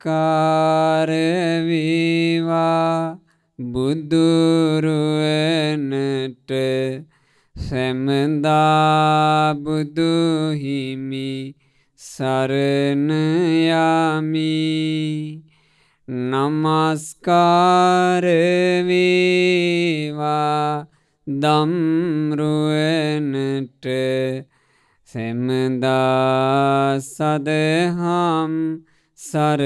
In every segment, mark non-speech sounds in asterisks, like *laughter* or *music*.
උපකාරවේවා බුදුරුවනට සැමදා බුදුහිමි සරණයාමි නමස්කාරවේවා දම්රුවනට සැමදා සදහම් සර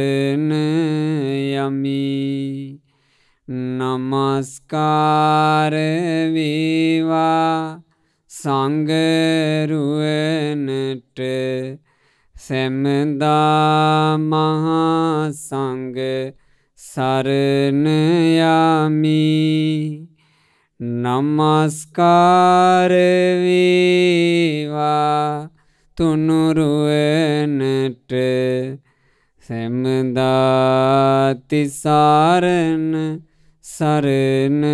සංගරුවනට සැමදා මහා සංග සරණයමි නමස්කාරවේවා තුනුරුවනට සැමදාතිසාරණ සරණ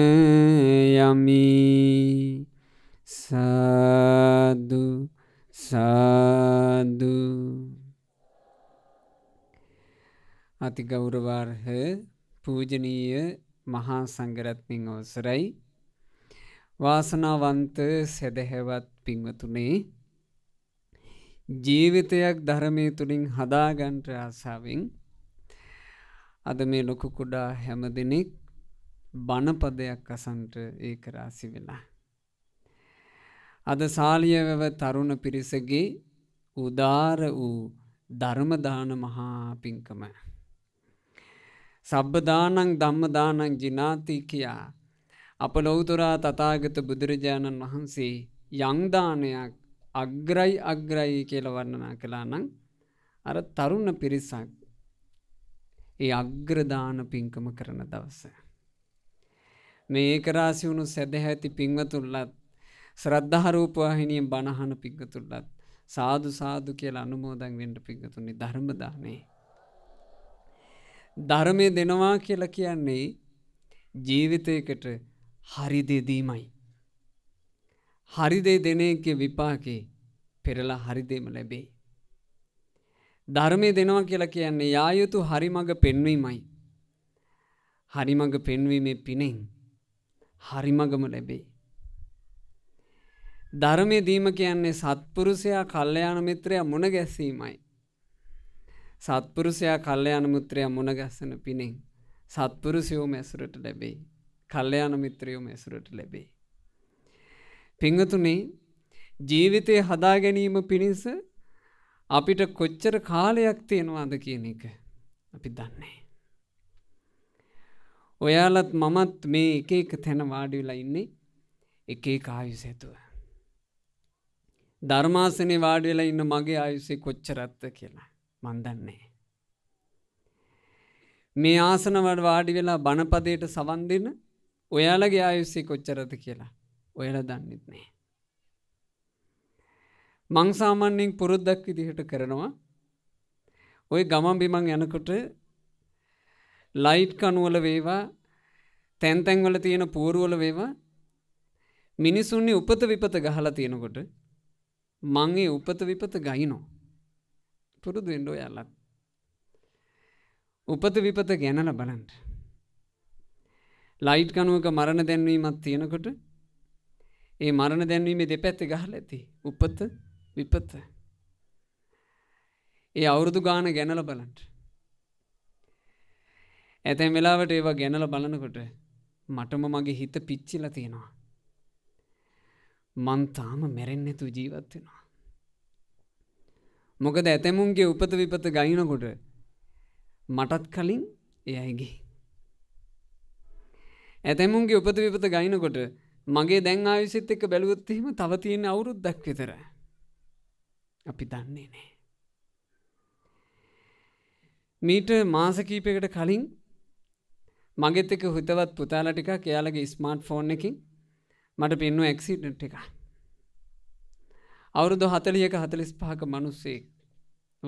යමී සාදු සාදු අතිගෞරවාර්හ පූජනීය මහා සංගරත්මින් අවසරයි වාසනාවන්ත සැදැහැවත් පින්වතුනේ ජීවිතයක් ධරමය තුළින් හදාගන්ට ආසාාවෙන් අද මේ ලොකු කුඩා හැම දෙනෙක් බණපදයක් අසන්ට ඒ කරාසි වෙලා අද සාලියවැව තරුණ පිරිසගේ උදාර වූ ධර්මදාන මහා පිංකම. සබ්බදානං ධම්මදානං ජිනාති කියා අප ලොවතුරා තතාගත බුදුරජාණන් වහන්සේ යංදානයක් අග්‍රයි අග්‍රයි කියලවන්නනා කලා නං අර තරුණ පිරිසක් ඒ අග්‍රදාන පින්කම කරන දවස. මේ ඒකරාසි වුණු සැදැහැති පින්වතුල්ලත් ශ්‍රද්ධහරූපවාහිනියෙන් බණහන පික්ගතුල්ලත් සාදු සාදු කියලා අනුමෝදන් වෙන්ට පික්ගතුන්නේ ධර්මදානේ. ධර්මය දෙනවා කියල කියන්නේ ජීවිතයකට හරිදේදීමයි. හරිදේ දෙනයක විපාකේ පෙරලා හරිදේම ලැබේ. ධර්මය දෙනවා කියල කියන්නේ යායුතු හරිමඟ පෙන්වීමයි. හරිමඟ පෙන්වීමේ පිනෙන් හරිමගම ලැබේ. ධර්මය දීම කියන්නේ සත්පුරුෂයා කල්්‍යයාන මිත්‍රයා මුණ ගැසීමයි. සත්පුරුෂයා කල්්‍යයාන මුත්‍රයා මුණ ගැසන පිනෙන් සත්පුරුෂයෝ මැසුරට ලැබෙයි. කල්්‍යයාන මිත්‍රයෝ මැසුරට ලැබේ. පිංහතුනේ ජීවිතය හදා ගැනීම පිණිස අපිට කොච්චර කාලයක් තියෙනවාද කියන එක අපි දන්නේ. ඔයාලත් මමත් මේ එක එක තැන වාඩිවෙලා ඉන්නේ එකේ කායුසැතුව. ධර්මාසනය වාඩියලා ඉන්න මගේ ආයුසේ කොච්චරත්ත කියලා මන්දන්නේ. මේ ආසනවට වාඩි වෙලා බණපදයට සවන් දෙන ඔයාලගේ ආයුස්සේ කොච්චරද කියලා ඔයල දන්නෙත් නෑ. මං සාමාන්‍යයෙන් පුරුද්දක් විදිහට කරනවා ඔය ගමන් බිමං යනකොට ලයිට් කනුවල වේවා තැන්තැන්වල තියෙන පූරුවල වේවා මිනිසුන්නේ උපත විපත ගහලා තියෙනකොට මංගේ උපත විපත ගයිනෝ. පුරුදු එන්ඩෝ යල්ලත්. උපත විපත ගැනල බලන්ට. ලයිට් කනුවක මරණ දැන්වීමත් තියෙනකොට ඒ මරණ දැන්වීමේ දෙපැත්ත ගහල ඇති උපත විපත්ත. ඒ අවුරුදු ගාන ගැනල බලන්ට. ඇතැම් වෙලාවට ඒවා ගැනල බලනකොට මටම මගේ හිත පිච්චිල තියෙනවා. මන් තාම මැරෙන්නැතු ජීවත් වෙනවා. මොකද ඇතැමුන්ගේ උපත විපත ගයිනකොට මටත් කලින් එයගේ. ඇතැමුන්ගේ උපත විපත ගයිනකොට මගේ දැන් ආයුසිත් එක බැලුවොත්වීම තවතියෙන් අවුරුත් දක් විතර. අපි දන්නේ නෑ. මීට මාසකීපයකට කලින් මගෙත් එක හුතවත් පුතාලටිකක් එයාලගේ ස්මාර්ට් ෆෝන් එකින් මට පෙන්නුව ඇක්සිට් එක අවුරුදු හතලියක හතලිස් පහක මනුස්සේ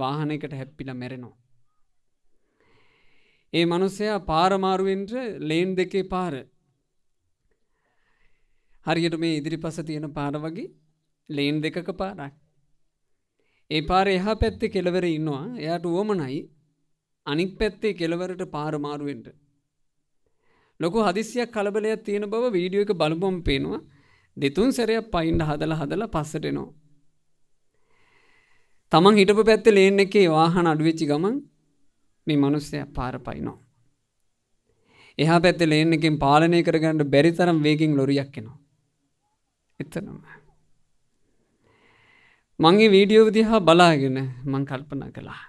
වාහනයකට හැප්පිල මැරෙනවා. ඒ මනුස්සයා පාරමාරුවෙන්ට ලේන් දෙකේ පාර හරියට මේ ඉදිරි පස තියෙන පාර වගේ ලේන් දෙකක පාරක්. ඒ පාර එහා පැත්තේ කෙලවර ඉන්නවා එයාට ුවමනයි අනික් පැත්තේ කෙලවරට පාරමාරුවෙන්ට ලොකු හදිසියක් කලබලයක් තියෙන බව වීඩියෝ එක බලබොම් පේනවා දෙතුන් සැරයක් පයින්ඩ හදල හදල පස්සටනෝ. තමන් හිටපු පැත්ත ලේන එකේ වාහන අඩුවෙච්චි ගමන් මේ මනුස්සය පාර පයිනෝ. එහා පැත්ත ලේන එකින් පාලනය කරගන්නට බැරි තරම් වේකින් ලොරියක් එනවා. එතනම. මගේ වීඩියෝ දිහා බලාගෙන මං කල්පන කළා.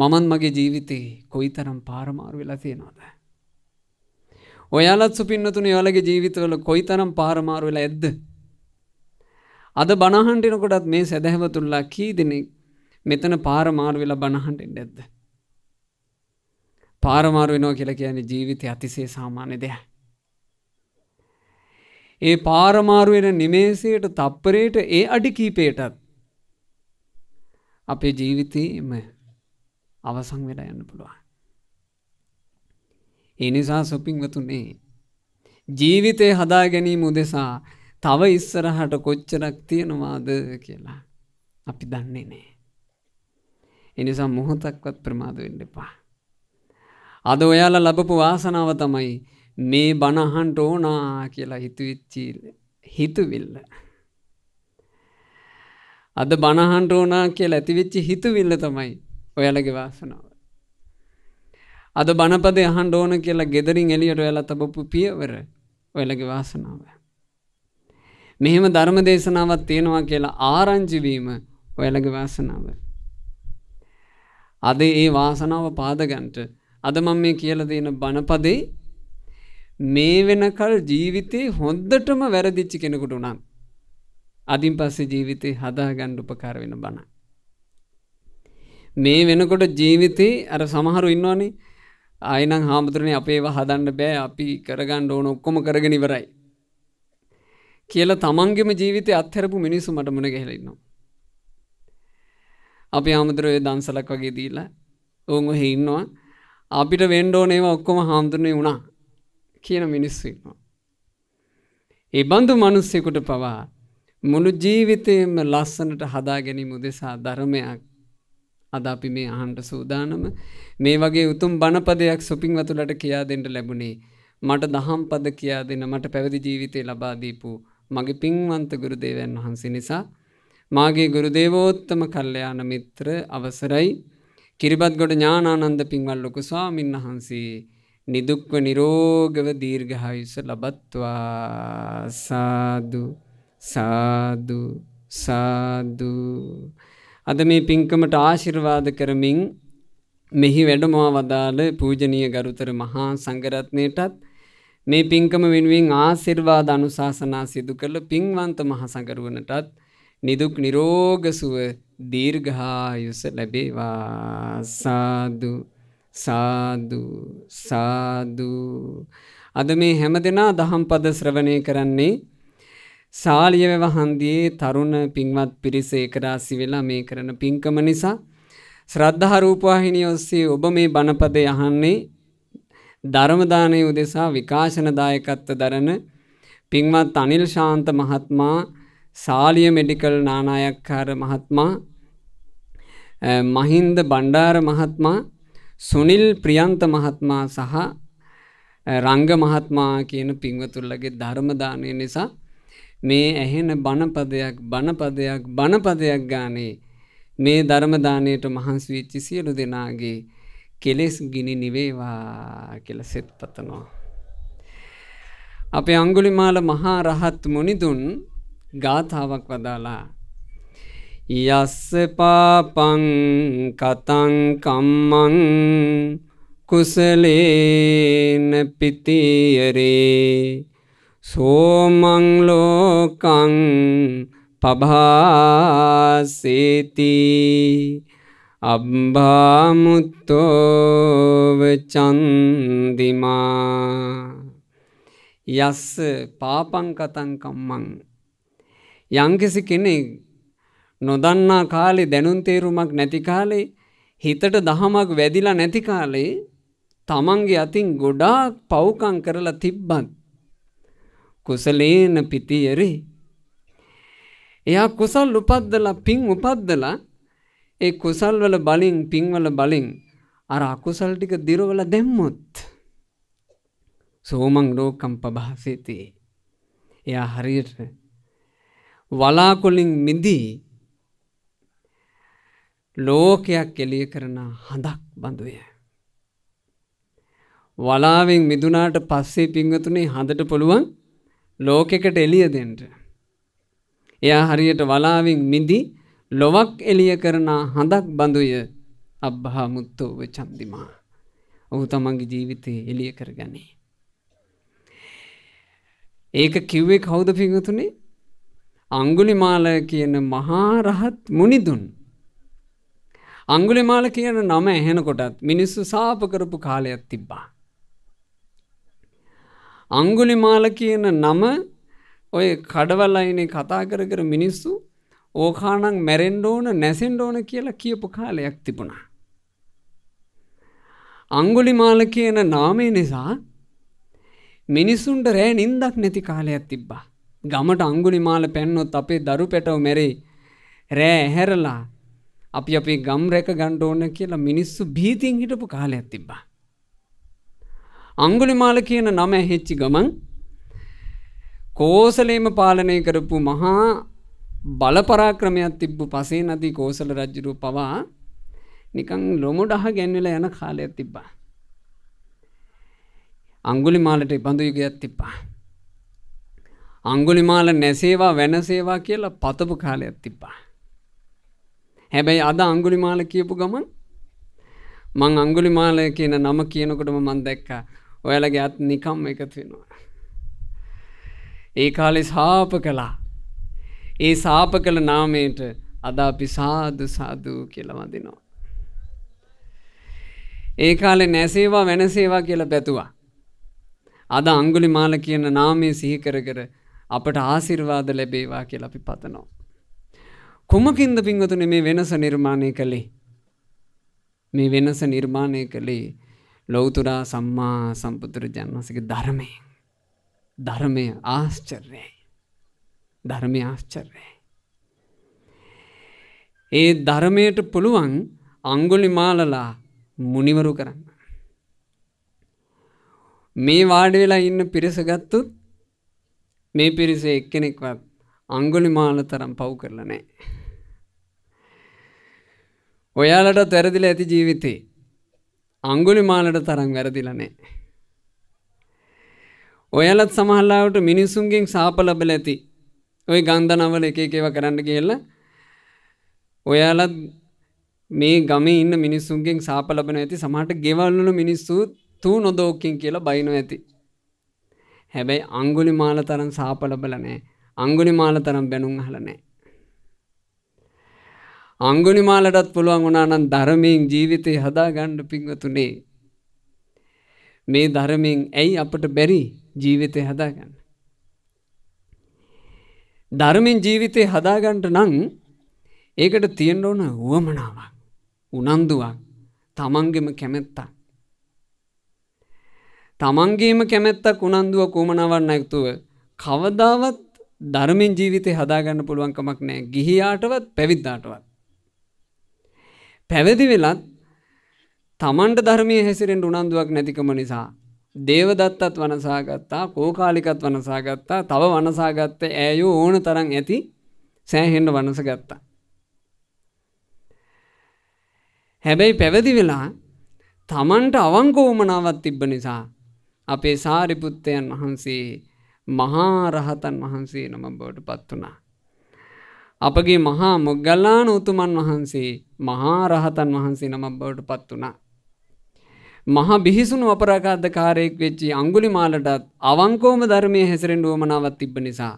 මමන් මගේ ජීවිතයේ කොයි තරම් පාරමාරු වෙලා තියෙනවාද. ඔයාලත් සුපින්නතුන ඔයාලගේ ජීවිතවල කොයි තරම් පාරමාරුවෙලා ඇද්ද. අද බණහන්ටිනකොටත් මේ සැදැහැවතුල්ලා කී දෙනෙක් මෙතන පාරමාරුවෙලා බණහන්ටෙන් ඇද්ද. පාරමාරුවෙනෝ කියල කියන්නේ ජීවිතය අතිසේ සාමාන්‍ය දෙයක්. ඒ පාරමාරුවෙන නිමේසයට තප්පරයට ඒ අඩි කීපයටත් අපේ ජීවිතයම අවසං වෙලා යන්න පුළුවන්. ඒ නිසා සුපින්වතුනේ ජීවිතය හදා ගැනීම උදෙසා තව ඉස්සරහට කොච්චරක් තියෙනවාද කියලා අපි දන්නේ නෑ. එනිසා මොහොතක්වත් ප්‍රමාද වෙන්න එපා. අද ඔයාලා ලබපු වාසනාව තමයි මේ බණහන්ට ඕනා කියලා හිතුවිච්චීල හිතුවිල්ල. අද බණහන්ට ඕනා කියලා ඇතිවෙච්චි හිතුවිල්ල තමයි ඔයාලගේ වාසනාව. අද බනපද අහන් ඕෝන කියලා ගෙදරින් එලියට වෙලා තබපු පියවර ඔයලගේ වාසනාව. මෙහෙම ධර්ම දේශනාවත් තියෙනවා කියලා ආරංජිවීම ඔයලගේ වාසනාව. අද ඒ වාසනාව පාදගන්ට අද මං මේ කියල දෙන බණපදේ මේ වෙනකල් ජීවිතේ හොද්දටම වැරදිච්චි කෙනෙකුට නම්. අධින් පස්සේ ජීවිතේ හදා ගණ්ඩ උපකාර වෙන බණ. මේ වෙනකොට ජීවිතේ අර සමහරු ඉන්නවානේ ආයනං හාමුදුරනේ අපේව හදන්න බෑ අපි කරගන්න ඕන ඔක්කොම කරගෙන ඉවරයි. කියලා තමන්ගෙම ජීවිතය අත්හැරපු මිනිස්සු මට මුණ ගැහෙලෙන්නවා. අපි හාමුදුරුවය දන්සලක් වගේ දීලා ඔවුන් ඔහෙ ඉන්නවා අපිට වෙන්ඩෝනේව ඔක්කොම හාමුදුරනේ වුණා කියන මිනිස්සු ඉන්නවා. ඒ බඳු මනුස්සෙකුට පවා මුළු ජීවිතයම ලස්සනට හදා ගැනීම උදෙසා ධර්මයක් අද අපි මේ අහන්ට සූදානම මේ වගේ උතුම් බණපදයක් සුපින් වතුලට කියා දෙෙන්ට ලැබුණේ මට දහම් පද කියා දෙන්න මට පැවිදි ජීවිතය ලබාදීපු මගේ පින්වන්ත ගුරුදේවයන් වහන්සේ නිසා මාගේ ගුරුදේවෝත්තම කල්්‍යයාන මිත්‍ර අවසරයි කිරිබත්ගොඩ ඥානානන්ද පින්වල් ලොකු ස්වාමින් වහන්සේ නිදුක්ව නිරෝගව දීර්ඝහයුස ලබත්වා සාදු සාදු සාදුු අද මේ පින්කමට ආශිර්වාද කරමින් මෙහි වැඩමවා වදාළ පූජනීය ගරුතර මහා සංඝරත්නයටත් මේ පින්කම වෙනුවෙන් ආශිර්වාද අනුශාසනා සිදු කළ පින්වන්ත මහා සංඝරුවනටත් නිදුක් නිරෝග සුව දීර්ඝායුෂ ලැබේවා සාදු සාදු සාදු අද මේ හැමදෙනා දහම්පද ශ්‍රවණය කරන්නේ සාලියවැව හන්දියේ තරුණ පින්වත් පිරිස ඒකරාසි වෙලා මේ කරන පින්කම නිසා ශ්‍රද්ධහරූපවාහිනි ඔස්සේ ඔබ මේ බණපද යහන්නේ ධර්මදානය උදෙසා විකාශනදායකත්ව දරන පින්වත් අනිල් ශාන්ත මහත්මා සාලිය මෙඩිකල් නානායක්කාර මහත්මා මහින්ද බණ්ඩාර මහත්මා සුනිල් ප්‍රියන්ත මහත්මා සහ රංග මහත්මා කියන පින්වතුල්ලගේ ධර්මදානය නිසා මේ ඇහෙන බණපදයක් බණපදයක් බණපදයක් ගානේ මේ ධර්මදානයට මහන්සවිච්චි සියලු දෙනාගේ කෙලෙස් ගිනි නිවේවා කියල සෙත් පතනවා. අපේ අංගුලිමාල මහා රහත් මොනිදුන් ගාථාවක් වදාලා යස්ස පාපං කතං කම්මං කුසලේන පිතියරේ සෝමංලෝකං පභාසේති අබ්භාමුත්තෝව චන්දිමා යස්ස පාපංකතංකම්මං යංකිසි කෙනෙක් නොදන්නා කාලේ දැනුන් තේරුමක් නැති කාලේ හිතට දහමක් වැදිලා නැති කාලේ තමන්ගේ අතින් ගොඩාක් පවුකං කරලා තිබ්බත් කුසලේන පිතියරි. එයා කුසල් උපද්දලා පින් උපද්දලා ඒ කුසල්වල බලින් පින්වල බලින් අර අකුසල් ටික දිරවල දැම්මොත්. සෝමං ලෝකම් පභාසේති. එයා හරියට වලාකොලින් මිදී ලෝකයක් එළිය කරන හඳක් බඳුය. වලාවෙන් මිදුනාට පස්සේ පිංහතුනේ හඳට පුළුවන් ලෝකෙකට එළිය දෙන්න. එයා හරියට වලාවෙන් මිදි ලොවක් එළිය කරන හඳක් බඳුය අබ්බහා මුත්තෝ චන්දිමා. ඔහු තමන්ගේ ජීවිතේ එළිය කරගනී. ඒක කිව්වේ කවුද පිඟතුනේ? අංගුලිමාල කියන මහා රහත් මුනිදුන්. අංගුලිමාල කියන නම ඇහෙනකොටත් මිනිස්සු සාප කරපු කාලයක් තිබ්බා. අංගුලිමාල කියන නම ඔය කඩවල්ලයිනේ කතා කර කර මිනිස්සු ඕකානං මැරෙන්ඩෝන නැසෙන්ඩෝන කියලා කියපු කාලයක් තිබුණා. අංගුලිමාල කියන නාමේ නිසා මිනිස්සුන්ට රෑ නින්දක් නැති කාලයක් තිබ්බා. ගමට අංගුලිමාල පැන්නොත් අපේ දරු පැටව මැරේ රෑ ඇහැරලා අපි අපේ ගම් රැක ගණ්ඩෝන කියලා මිනිස්සු භීතින් හිටපු කාලයක් තිබ්බා. අංගුලිමාල කියන නම ඇහෙච්චි ගමන් කෝසලේම පාලනය කරපු මහා බලපරාක්‍රමයක් තිබ්බු පසේ නදී කෝසල රජ්ජුරු පවා නිකං ලොමුඩහ ගැන්වෙල යන කාලයක් තිබ්බා. අංගුලි මාලට බඳු යුගයක් තිබ්බා. අංගුලිමාල නැසේවා වෙනසේවා කියලා පතපු කාලයක් තිබ්බා. හැබැයි අද අංගුලිමාල කියපු ගමන් මං අංගුලිමාලය කියන නම කියනකොටම මන් දැක්කා ඔයාලගේ අත් නිකම් එකතු වෙනවා. ඒ කාලෙ සාප කලා ඒ සාප කළ නාමයට අද අපි සාදු සාදූ කියලවදිනවා. ඒ කාලෙ නැසේවා වෙනසේවා කියල පැතුවා. අද අංගුලි මාල කියන නාමේ සිහිකර කර අපට ආසිර්වාද ලැබේවා කියල අපි පතනවා. කුමකින්ද පින්වතුන මේ වෙනස නිර්මාණය කළේ. මේ වෙනස නිර්මාණය කළේ ලොවතුරා සම්මා සම්පුදුරජන් වසක ධර්මය ධර්මය ආශ්චර්යයි ධර්මය ආශ්චර්යයි. ඒ ධර්මයට පුළුවන් අංගුලි මාලලා මුනිවරු කරන්න. මේ වාඩවෙලා ඉන්න පිරිස ගත්තු මේ පිරිස එක්කෙනෙක්වත් අංගුලි මාල තරම් පව් කරලනෑ. ඔයාලට තැරදිල ඇති ජීවිතේ අංගුලි මාලට තරම් වැරදිලනේ. ඔයලත් සමහල්ලාවට මිනිසුන්ගෙන් සාපලබල ඇති ඔය ගන්ධනවල එක එකව කරන්න කියල්ල ඔයාලත් මේ ගම ඉන්න මිනිස්සුන්ගෙන් සාපලබන ඇති සමහට ගෙවල්ලු මිනිස්සු තු නොදෝකින් කියලා බයිනො ඇති. හැබැයි අංගුලි මාල තරම් සාපලබල නෑ අංගුලි මාල තරම් බැනුම් හලනෑ. අංගුනිමාලටත් පුළුවන් වනානන් ධර්මයෙන් ජීවිතය හදා ගණ්ඩ පිංවතුනේ. මේ ධර්මයෙන් ඇයි අපට බැරි ජීවිතය හදාගන්න. ධර්මින් ජීවිතය හදාගන්ට නං ඒකට තියෙන්ට ඕන වුවමනාවක් උනන්දුවක් තමන්ගෙම කැමැත්තා. තමන්ගේම කැමැත්තක් උනන්දුව කෝමනාවන් නැක්තුව කවදාවත් ධර්මින් ජීවිතය හදාගන්න පුළුවන්කමක් නෑ ගිහියාටවත් පැවිද්දාටවත්. පැවැදි වෙලත් තමන්ට ධර්මය හැසිරෙන් උනන්දුවක් නැතිකම නිසා. දේවදත්තත් වනසාගත්තා කෝකාලිකත් වනසාගත්තා තව වනසාගත්ත ඇයෝ ඕන තරන් ඇති සෑහෙන්ට වනස ගත්තා. හැබැයි පැවැදි වෙලා තමන්ට අවංකෝමනාවත් තිබ්බ නිසා අපේ සාරිපුත්තයන් වහන්සේ මහා රහතන් වහන්සේ නම බවට පත් වනා. අපගේ මහා මොග්ගල්ලාන උතුමන් වහන්සේ මහා රහතන් වහන්සේ නමක් බවට පත් වුණා. මහා බිහිසුණු අපරාකාධකාරයෙක් වෙච්චි අංගුලි මාලටත් අවංකෝම ධර්මය හැසිරෙන් ුවමනාවත් තිබ්බ නිසා.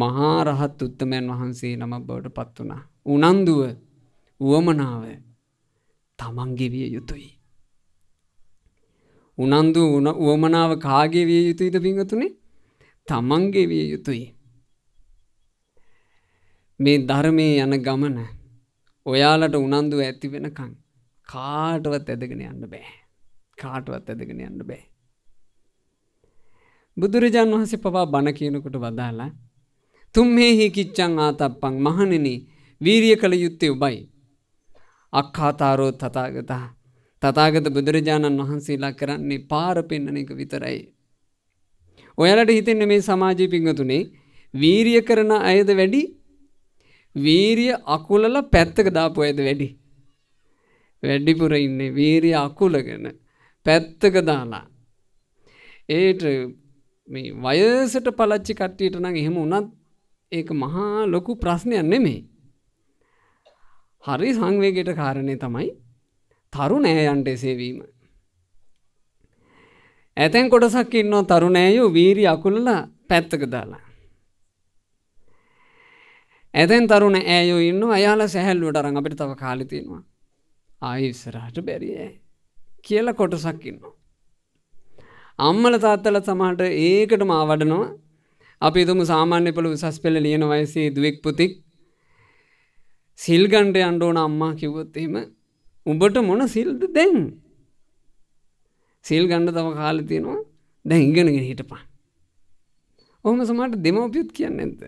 මහා රහත් උත්තමයන් වහන්සේ නමක් බවට පත් වුණා. උනන්දුව වුවමනාව තමන්ගෙවිය යුතුයි. උනන්දු වුවමනාව කාගෙවිය යුතුයිද පිංහතුනේ තමන්ගෙවිය යුතුයි. මේ ධර්මය යන ගමන ඔයාලට උනන්දුව ඇති වෙනකං කාටවත් ඇදගෙන යන්න බෑ කාටවත් ඇදගෙන යන්න බෑ. බුදුරජාන් වහන්සේ පවා බණ කියනකොට වදාලා තුම් මෙහි කිච්චං ආතප්පං මහණෙන වීරිය කළ යුත්තේ උබයි. අක්කාතාරෝ තතාගතා තතාගත බුදුරජාණන් වහන්සේලා කරන්නේ පාර පෙන්නන එක විතරයි. ඔයාලට හිතෙන්න මේ සමාජී පිංහතුනේ වීරිය කරන අයද වැඩි වීරිය අකුලලා පැත්තක දාපු ඇද වැඩි. වැඩිපුර ඉන්නේ වීරිය අකුලගෙන පැත්තක දාලා. ඒට මේ වයසට පලච්චි කට්ටියට නම් එහෙම උනත් ඒක මහා ලොකු ප්‍රශ්නයක් නෙමේ. හරි සංවේගයට කාරණය තමයි තරු නෑයන්ට එසේවීම. ඇතැන් කොටසක් ඉන්නවා තරුණෑයෝ වීරි අකුල්ලා පැත්තක දාලා. ඇතැන් තරුණ ඇයෝ ඉන්න අයාල සැහැල්ලුවට රඟ අපිට තව කාලිතියෙනවා ආයිස්සරහට බැරිය කියල කොටසක්කින්න. අම්මල තාත්තල සමහට ඒකටම ආවඩනවා අපි තුම සාමාන්‍ය පළු විසස් පෙළ ලියන වයසේ දුවෙක් පුතික් සිල්ගණ්ඩ අන්ඩෝන අම්මා කිව්වොත්තෙම උඹට මොන සිල්ද දැන් සිල් ගණ්ඩ තව කාලතියෙනවා දැන් ඉගෙනගෙන හිටපා. ඔහොම සමට දෙමවපියුත් කියන්න ඇත.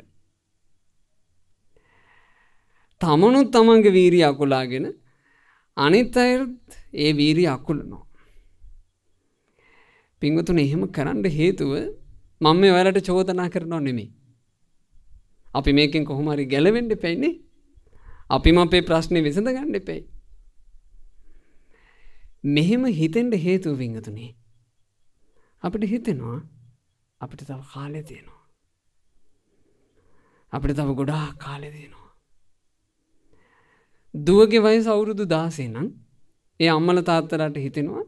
තමනුත් තමන්ගේ වීරී අකුලාගෙන අනිත් අයත් ඒ වීරී අකුලනවා. පිංගතුන එහෙම කරන්න හේතුව මම මේ ඔයාලට චෝදනා කරනවා නෙමෙයි. අපි මේකෙන් කොහොම හරි ගැලවෙන්න එපයිනේ. අපිම අපේ ප්‍රශ්නේ විසඳ ගන්න එපයි. මෙහෙම හිතෙන්ට හේතුව විංගතුනේ. අපිට හිතෙනවා අපිට තව කාලය තියෙනවා. අපිට තව ගොඩා කාලය තියෙනවා. දුවගේ වය සෞරුදු දාසේ නම් ඒ අම්මල තාත්තරට හිතෙනවා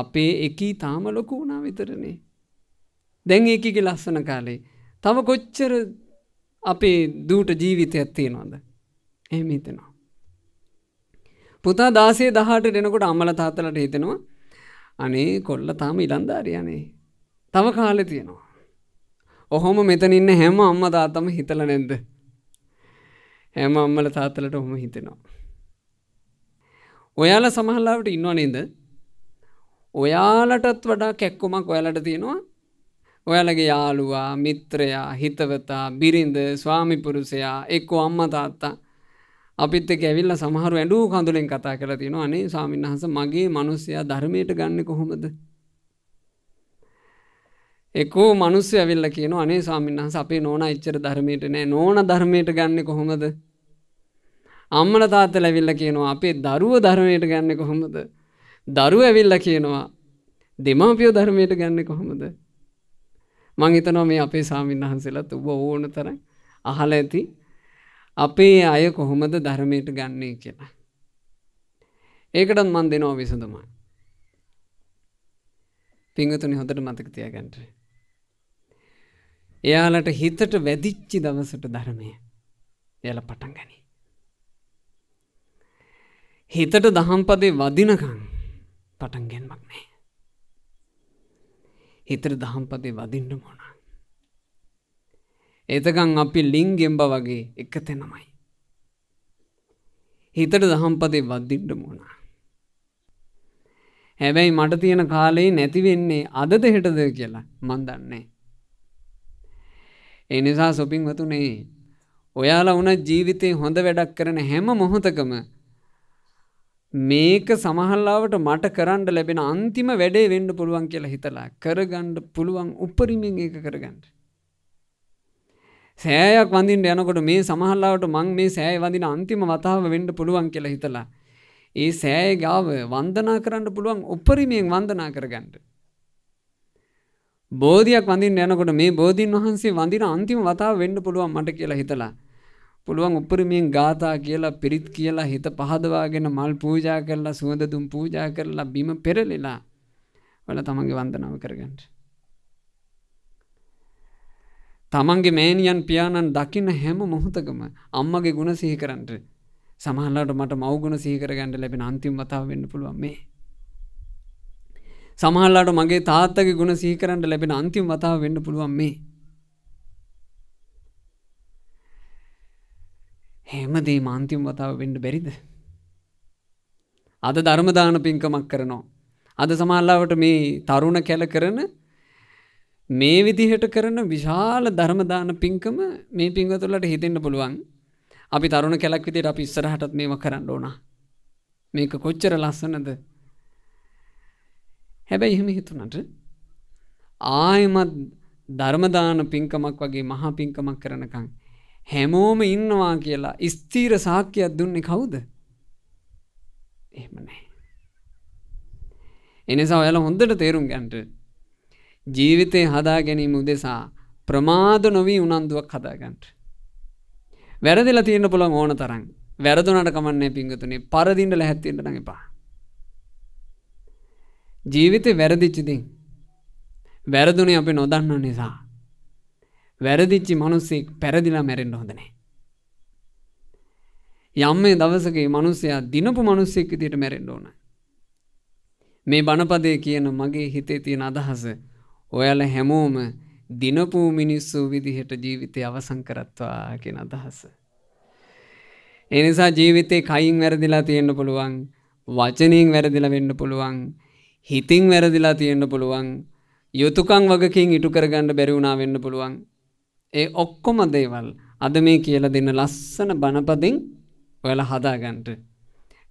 අපේ එකී තාම ලොකු වුණා විතරනේ දැන් ඒකගේ ලස්සන කාලේ තව කොච්චර අපේ දූට ජීවිතයක් තියෙනවාද එහෙම හිතෙනවා පුතා දාසේ දහට දෙනකොට අම්මල තාත්තලට හිතෙනවා අනේ කොල්ල තාම ඉලන්දාරයනේ තව කාලෙ තියෙනවා ඔහොම මෙතනින්න හැම අම්ම තාත්තම හිතල නැද්ද හැම අම්මල තාත්තලට හොම හිතෙනවා. ඔයාල සමහල්ලාවට ඉන්නවා නේද ඔයාලටත් වඩා කැක්කුමක් ඔයාලට තියෙනවා ඔයාලගේ යාළුවා මිත්‍රයා හිතවතා බිරිඳ ස්වාමිපුරුසයා එක්කෝ අම්මතාත්තා අපිත් ඇවිල්ල සමහර ඇඩු කඳුලෙන් කතා කර තියෙනවා අනේ ස්වාමින්හස මගේ මනුස්සයා ධර්මයට ගන්න කොහොමද එකෝ මනුස්්‍ය ඇවිල්ල කියන අනේ සාමින්හස අපේ නෝන ච්චර ධර්මයට නෑ නෝන ධර්මයට ගන්න කොහොමද අම්මල තාත්ත ලැවිල්ල කියනවා අපේ දරුව ධර්මයට ගන්න කොහොමද දරු ඇවිල්ල කියනවා දෙමාපියෝ ධර්මයට ගන්න කොහොමද මංහිතනවා මේ අපේ සාමින්හන්සෙලත් ඔබ ඕන තර අහල ඇති අපේ අය කොහොමද ධර්මයට ගන්නේ කියලා ඒකටත් මන් දෙනවා විසඳමයි පිංගතුනි හොඳට මතක තියාගන්නට එයාලට හිතට වැදිච්චි දවසට ධර්මය එල පටන් ගැනි. හිතට දහම්පදේ වදිනකං පටන්ගෙන්මක් නෑ. හිතර දහම්පදේ වදින්න මොන. එතකං අපි ලිංගෙම්බ වගේ එක තෙනමයි. හිතට දහම්පදේ වදදිින්ට මෝන. හැබැයි මට තියෙන කාලේ නැතිවෙන්නේ අදද හෙටද කියලා මන්දන්නේ. ඒ නිසා සුපින්වතුනේ ඔයාලා උන ජීවිතේ හොඳ වැඩක් කරන හැම මොහොතකම මේක සමහල්ලාවට මට කරන්න ලැබෙන අන්තිම වැඩේ වෙන්න පුළුවන් කියලා හිතලා කරගණ්ඩ පුළුවන් උපරිමෙන් ඒක කරගන්න. සෑයක් වඳින්ට යනකොට මේ සමහල්ලාවට මං මේ සෑය වඳින අන්තිම වතාව වෙන්න පුළුවන් කියලා හිතලා. ඒ සෑය ගාව වන්දනා කරන්න පුළුවන් උපරිමයෙන් වන්දනා කරගන්නට. බෝධයක් වඳින් යනකොට මේ බෝධීන් වහන්සේ වඳින අන්තිම වතාව වෙන්න පුළුවන් මට කියලා හිතලා. පුළුවන් උපරිමයෙන් ගාථා කියලා පිරිත් කියලා හිත පහදවාගෙන මල් පූජා කරලා සුවඳදුම් පූජා කරලා බිම පෙරලෙලා වල තමන්ගේ වන්දනාව කරගන්නට. තමන්ගේ මේනියන් පියාණන් දකින්න හැම මොහොතකම අම්මගේ ගුණ සිහි කරන්නට සමහල්ලාට මට මවගුණ සීකරගන්නට ලැබෙන අන්තිම වතාව වෙන්න පුළුවන් මේ සමහල්ලාට මගේ තාත්තගේ ගුණ සීකරන්ට ලැබෙන අන්තිම වතාව වෙන්න පුළුවන් මේ. හෙමදේ මන්තිම වතාව වෙන්න බැරිද. අද ධර්මදාන පින්කමක් කරනවා. අද සමල්ලාවට මේ තරුණ කැල කරන මේ විදිහට කරන විශාල ධර්මදාන පින්කම මේ පින්වතුලට හිතෙන්න්න පුළුවන් අපි තරුණ කැලක් විදිට අපි ඉස්සරහටත් මේම කරන්න ඕනා. මේක කොච්චර ලස්සනද හැබැයි එහෙම හිතුනට ආයමත් ධර්මදාන පින්කමක් වගේ මහා පින්කමක් කරනකං. හැමෝම ඉන්නවා කියලා ස්තීර සාක්‍යයක් දුන්නේ කවුද එහෙමනෑ. එනිසා ඔයාල හොඳට තේරුම් ගැන්ට ජීවිතය හදා ගැනීම උදෙසා ප්‍රමාද නොවී උනන්දුවක් හදාගන්ට. වැරදිලා තියෙන පුළන් ඕන තරන් වැරදුනට කමන්නේ පින්ගතුනේ පරදිින්ට ලැහැත්තිට නඟපා ජීවිතේ වැරදිච්චිතින්. වැරදුනේ අපි නොදන්න නිසා. වැරදිච්චි මනුස්සෙක් පැරදිලා මැරෙන්ට හොඳනේ. යම් මේ දවසගේ මනුස්සයා දිනපු මනුස්සෙක් දිට මැරෙන්ඩ ඕන. මේ බණපදේ කියන මගේ හිතේ තියෙන අදහස ඔයාල හැමෝම දිනපූ මිනිස්සු විදිහට ජීවිතය අවසංකරත්වා කියෙන අදහස. එනිසා ජීවිතේ කයින් වැරදිලා තියෙන්න්න පුළුවන් වචනයෙන් වැරදිල වෙන්න පුළුවන් හිතින් වැරදිලා තියෙන්න්න පුළුවන් යුතුකං වගකින් ඉටු කරගන්න බැරිවුණා වෙන්න පුළුවන්. ඒ ඔක්කොම දේවල් අද මේ කියල දෙන්න ලස්සන බණපදින් ඔයල හදාගන්ට.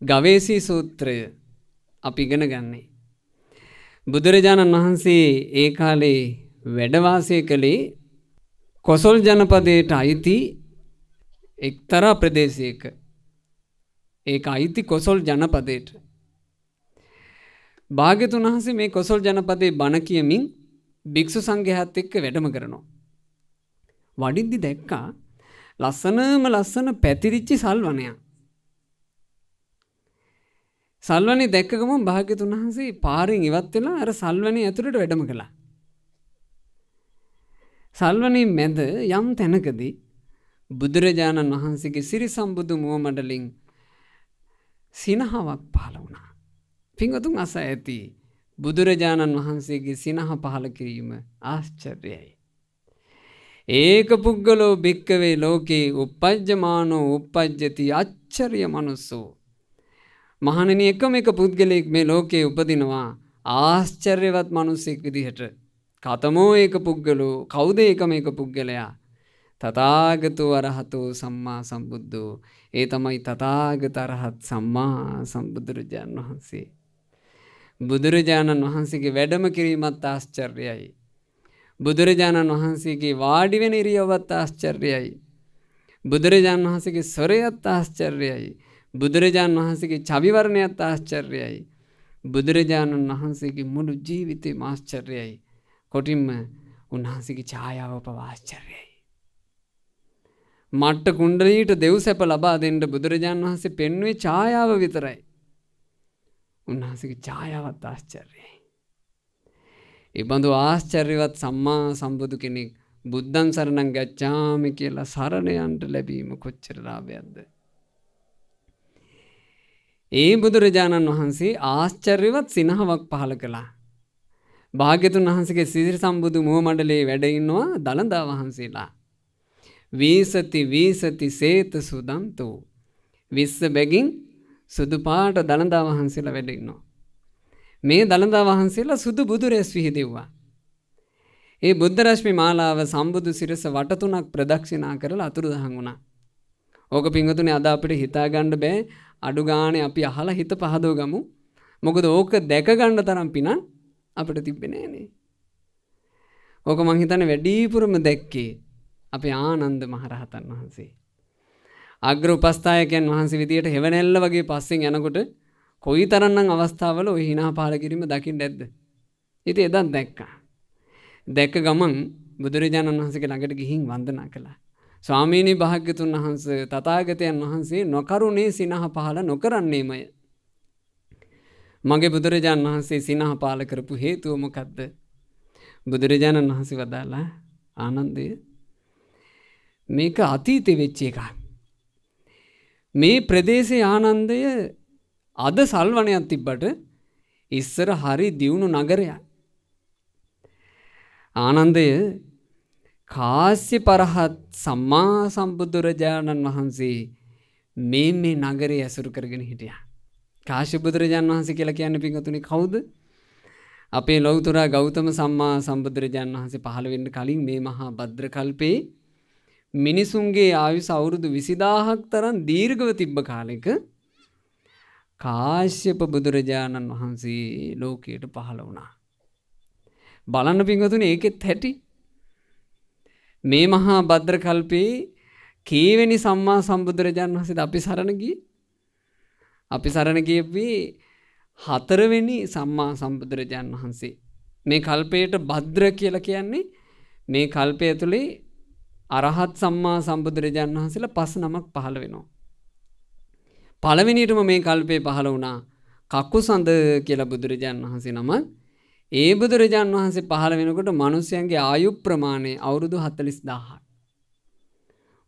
ගවේසී සූත්‍රය අපි ඉගෙන ගන්නේ. බුදුරජාණන් වහන්සේ ඒ කාලේ වැඩවාසය කළේ කොසොල් ජනපදයට අයිති එක්තරා ප්‍රදේශයක. ඒක අයිති කොසොල් ජනපදයට භාග්‍යතුන් වහන්සේ මේ කොසල් ජනපදයේ බණ කියමින් භික්ෂු සංඝයාත් එක්ක වැඩම කරනවා. වඩිද්දි දැක්කා ලස්සනම ලස්සන පැතිරිච්චි සල්වනයක්. සල්වනි දැක්කගම භාග්‍යතුන් වහන්සේ පාරින් ඉවත් වෙලා අර සල්වනි ඇතුළට වැඩම කළා. සල්වනි මැද යම් තැනකදී බුදුරජාණන් වහන්සේගේ සිරි සම්බුදු මුව මඩලින් සිනහාවක් පහළ වුණා. පිංගතුන් අස ඇති බුදුරජාණන් වහන්සේගේ සිනහ පහල කිරීම ආශ්චර්යයි. ඒක පුද්ගලෝ භික්කවේ ලෝකයේ උපජ්ජමානෝ උපජ්ජති අච්චරිය මනුස්සෝ. මහණනි එකම එක පුද්ගලයෙක් මේ ලෝකයේ උපදිනවා ආශ්චර්යවත් මනුස්සෙක් විදිහට. කතමෝ ඒක පුද්ගලෝ කෞුද ඒකම එක පුද්ගලයා. තතාගතෝ අරහතෝ සම්මා සම්බුද්ධෝ ඒ තමයි තතාගත අරහත් සම්මා සම්බුදුරජාන් වහන්සේ. බුදුරජාණන් වහන්සේගේ වැඩම කිරීමත් ආශ්චර්යයි. බුදුරජාණන් වහන්සේගේ වාඩිවෙන ඉරියවත් ආශ්චර්යයි. බුදුරජාණන් වහන්සේගේ ස්වරයත් ආශ්චර්යයි. බුදුරජාණන් වහන්සේගේ චවිවරණයත් ආශ්චර්යයි. බුදුරජාණන් වහන්සේගේ මුළු ජීවිතේ මාශ්චර්යයි. කොටින්ම උන්වහන්සේගේ ඡායාව පවාශ්චර්යයි. මට්ට කුණ්ඩලීට දෙව් සැප ලබා දෙන්න බුදුරජාණන් වහන්සේ පෙන්වේ ඡායාව විතරයි. උන්වහන්සගේ ජායාවත් ආශ්චර්යයි. එබඳු ආශ්චර්යවත් සම්මා සම්බුදු කෙනෙක් බුද්ධන් සරණං ගච්ඡාමි කියලා සරණයන්ට ලැබීම කොච්චර ලාභයක්ද. ඒ බුදුරජාණන් වහන්සේ ආශ්චර්යවත් සිනහවක් පහළ කළා. භාග්‍යතුන් වහන්සගේ සිසිර සම්බුදු මුව මඩලේ වැඩඉන්නවා දළදා වහන්සේලා. වීසති වීසති සේත සුදන්තෝ. විස්ස බැගින් සුදු පාට දළදා වහන්සේලා වැඩඉන්නවා. මේ දළදා වහන්සේලා සුදු බුදුරෙස් විහිදෙව්වා. ඒ බුද්ධරශ්මි මාලාව සම්බුදු සිරස වටතුනක් ප්‍රදක්ෂිනා කරලා අතුරුදහන් වුණා. ඕක පිංහතුනේ අද අපිට හිතාගණ්ඩ බෑ අඩු ගානේ අපි අහලා හිත පහදෝ ගමු මොකද ඕක දැකගණ්ඩ තරම් පිනන් අපට තිබෙනෑනේ. ඕක මංහිතන වැඩීපුරම දැක්කේ අපේ ආනන්ද මහරහතන් වහන්සේ. අග්‍ර උපස්ථායකයන් වහන්සේ විදියට හෙවනැල්ල වගේ පස්සෙන් යනකොට කොයි තරන්නම් අවස්ථාවල ඔය හිනා පාල කිරීම දකිින් ඇද්ද. ඉති එදත් දැක්කා. දැක්ක ගමන් බුදුරජාණන් වහන්සේ ළඟට ගිහින් වන්දනා කළා. ස්වාමීණී භාග්‍යතුන් වහන්ස තතාගතයන් වහන්සේ නොකරුණේ සිනහ පහල නොකරන්නේමය. මගේ බුදුරජාණන් වහන්සේ සිනහ පාල කරපු හේතුවමකක්ද. බුදුරජාණන් වහන්සේ වදාලා ආනන්දය මේක අතීතය වෙච්චේ එකක්. මේ ප්‍රදේශයේ ආනන්දය අද සල්වනයක් තිබ්බට ඉස්සර හරි දියුණු නගරයක්. ආනන්දය කාශ්‍ය පරහත් සම්මා සම්බුදුරජාණන් වහන්සේ මේ මේ නගරේ ඇසුරු කරගෙන හිටිය. කාශ්‍ය බුදුරජාණන් වහන්සේ කියලා කියන්න පිඟතුනි කවුද අපේ ලොවතුරා ගෞතම සම්මා සම්බුදුරජාණන් වහන්සේ පහළ වෙන්න කලින් මේ මහා භද්‍ර කල්පේ මිනිසුන්ගේ ආයු සෞුරුදු විසිදාහක් තරන් දීර්ගව තිබ්බ කාලෙක කාශ්‍යප බුදුරජාණන් වහන්සේ ලෝකයට පහළ වුණා. බලන්න පින්වතුන ඒකෙත් හැටි මේ මහා බද්‍ර කල්පයේ කේවැනි සම්මා සම්බුදුරජාණන් වහසේ අපි සරණගී අපි සරණ කියපී හතරවෙනි සම්මා සම්බුදුරජාණන් වහන්සේ. මේ කල්පයට බද්‍ර කියල කියන්නේ මේ කල්පය ඇතුළේ අරහත් සම්මා සම්බුදුරජාන් වහන්සේලා පස් නමක් පහළ වෙනවා. පළවෙනිටම මේ කල්පේ පහළ වුණා කක්කු සඳ කියල බුදුරජාන් වහන්සේ නම ඒ බුදුරජාන් වහන්සේ පහළ වෙනකොට මනුස්සයන්ගේ ආයු ප්‍රමාණය අවුරුදු හතලිස් දාහට.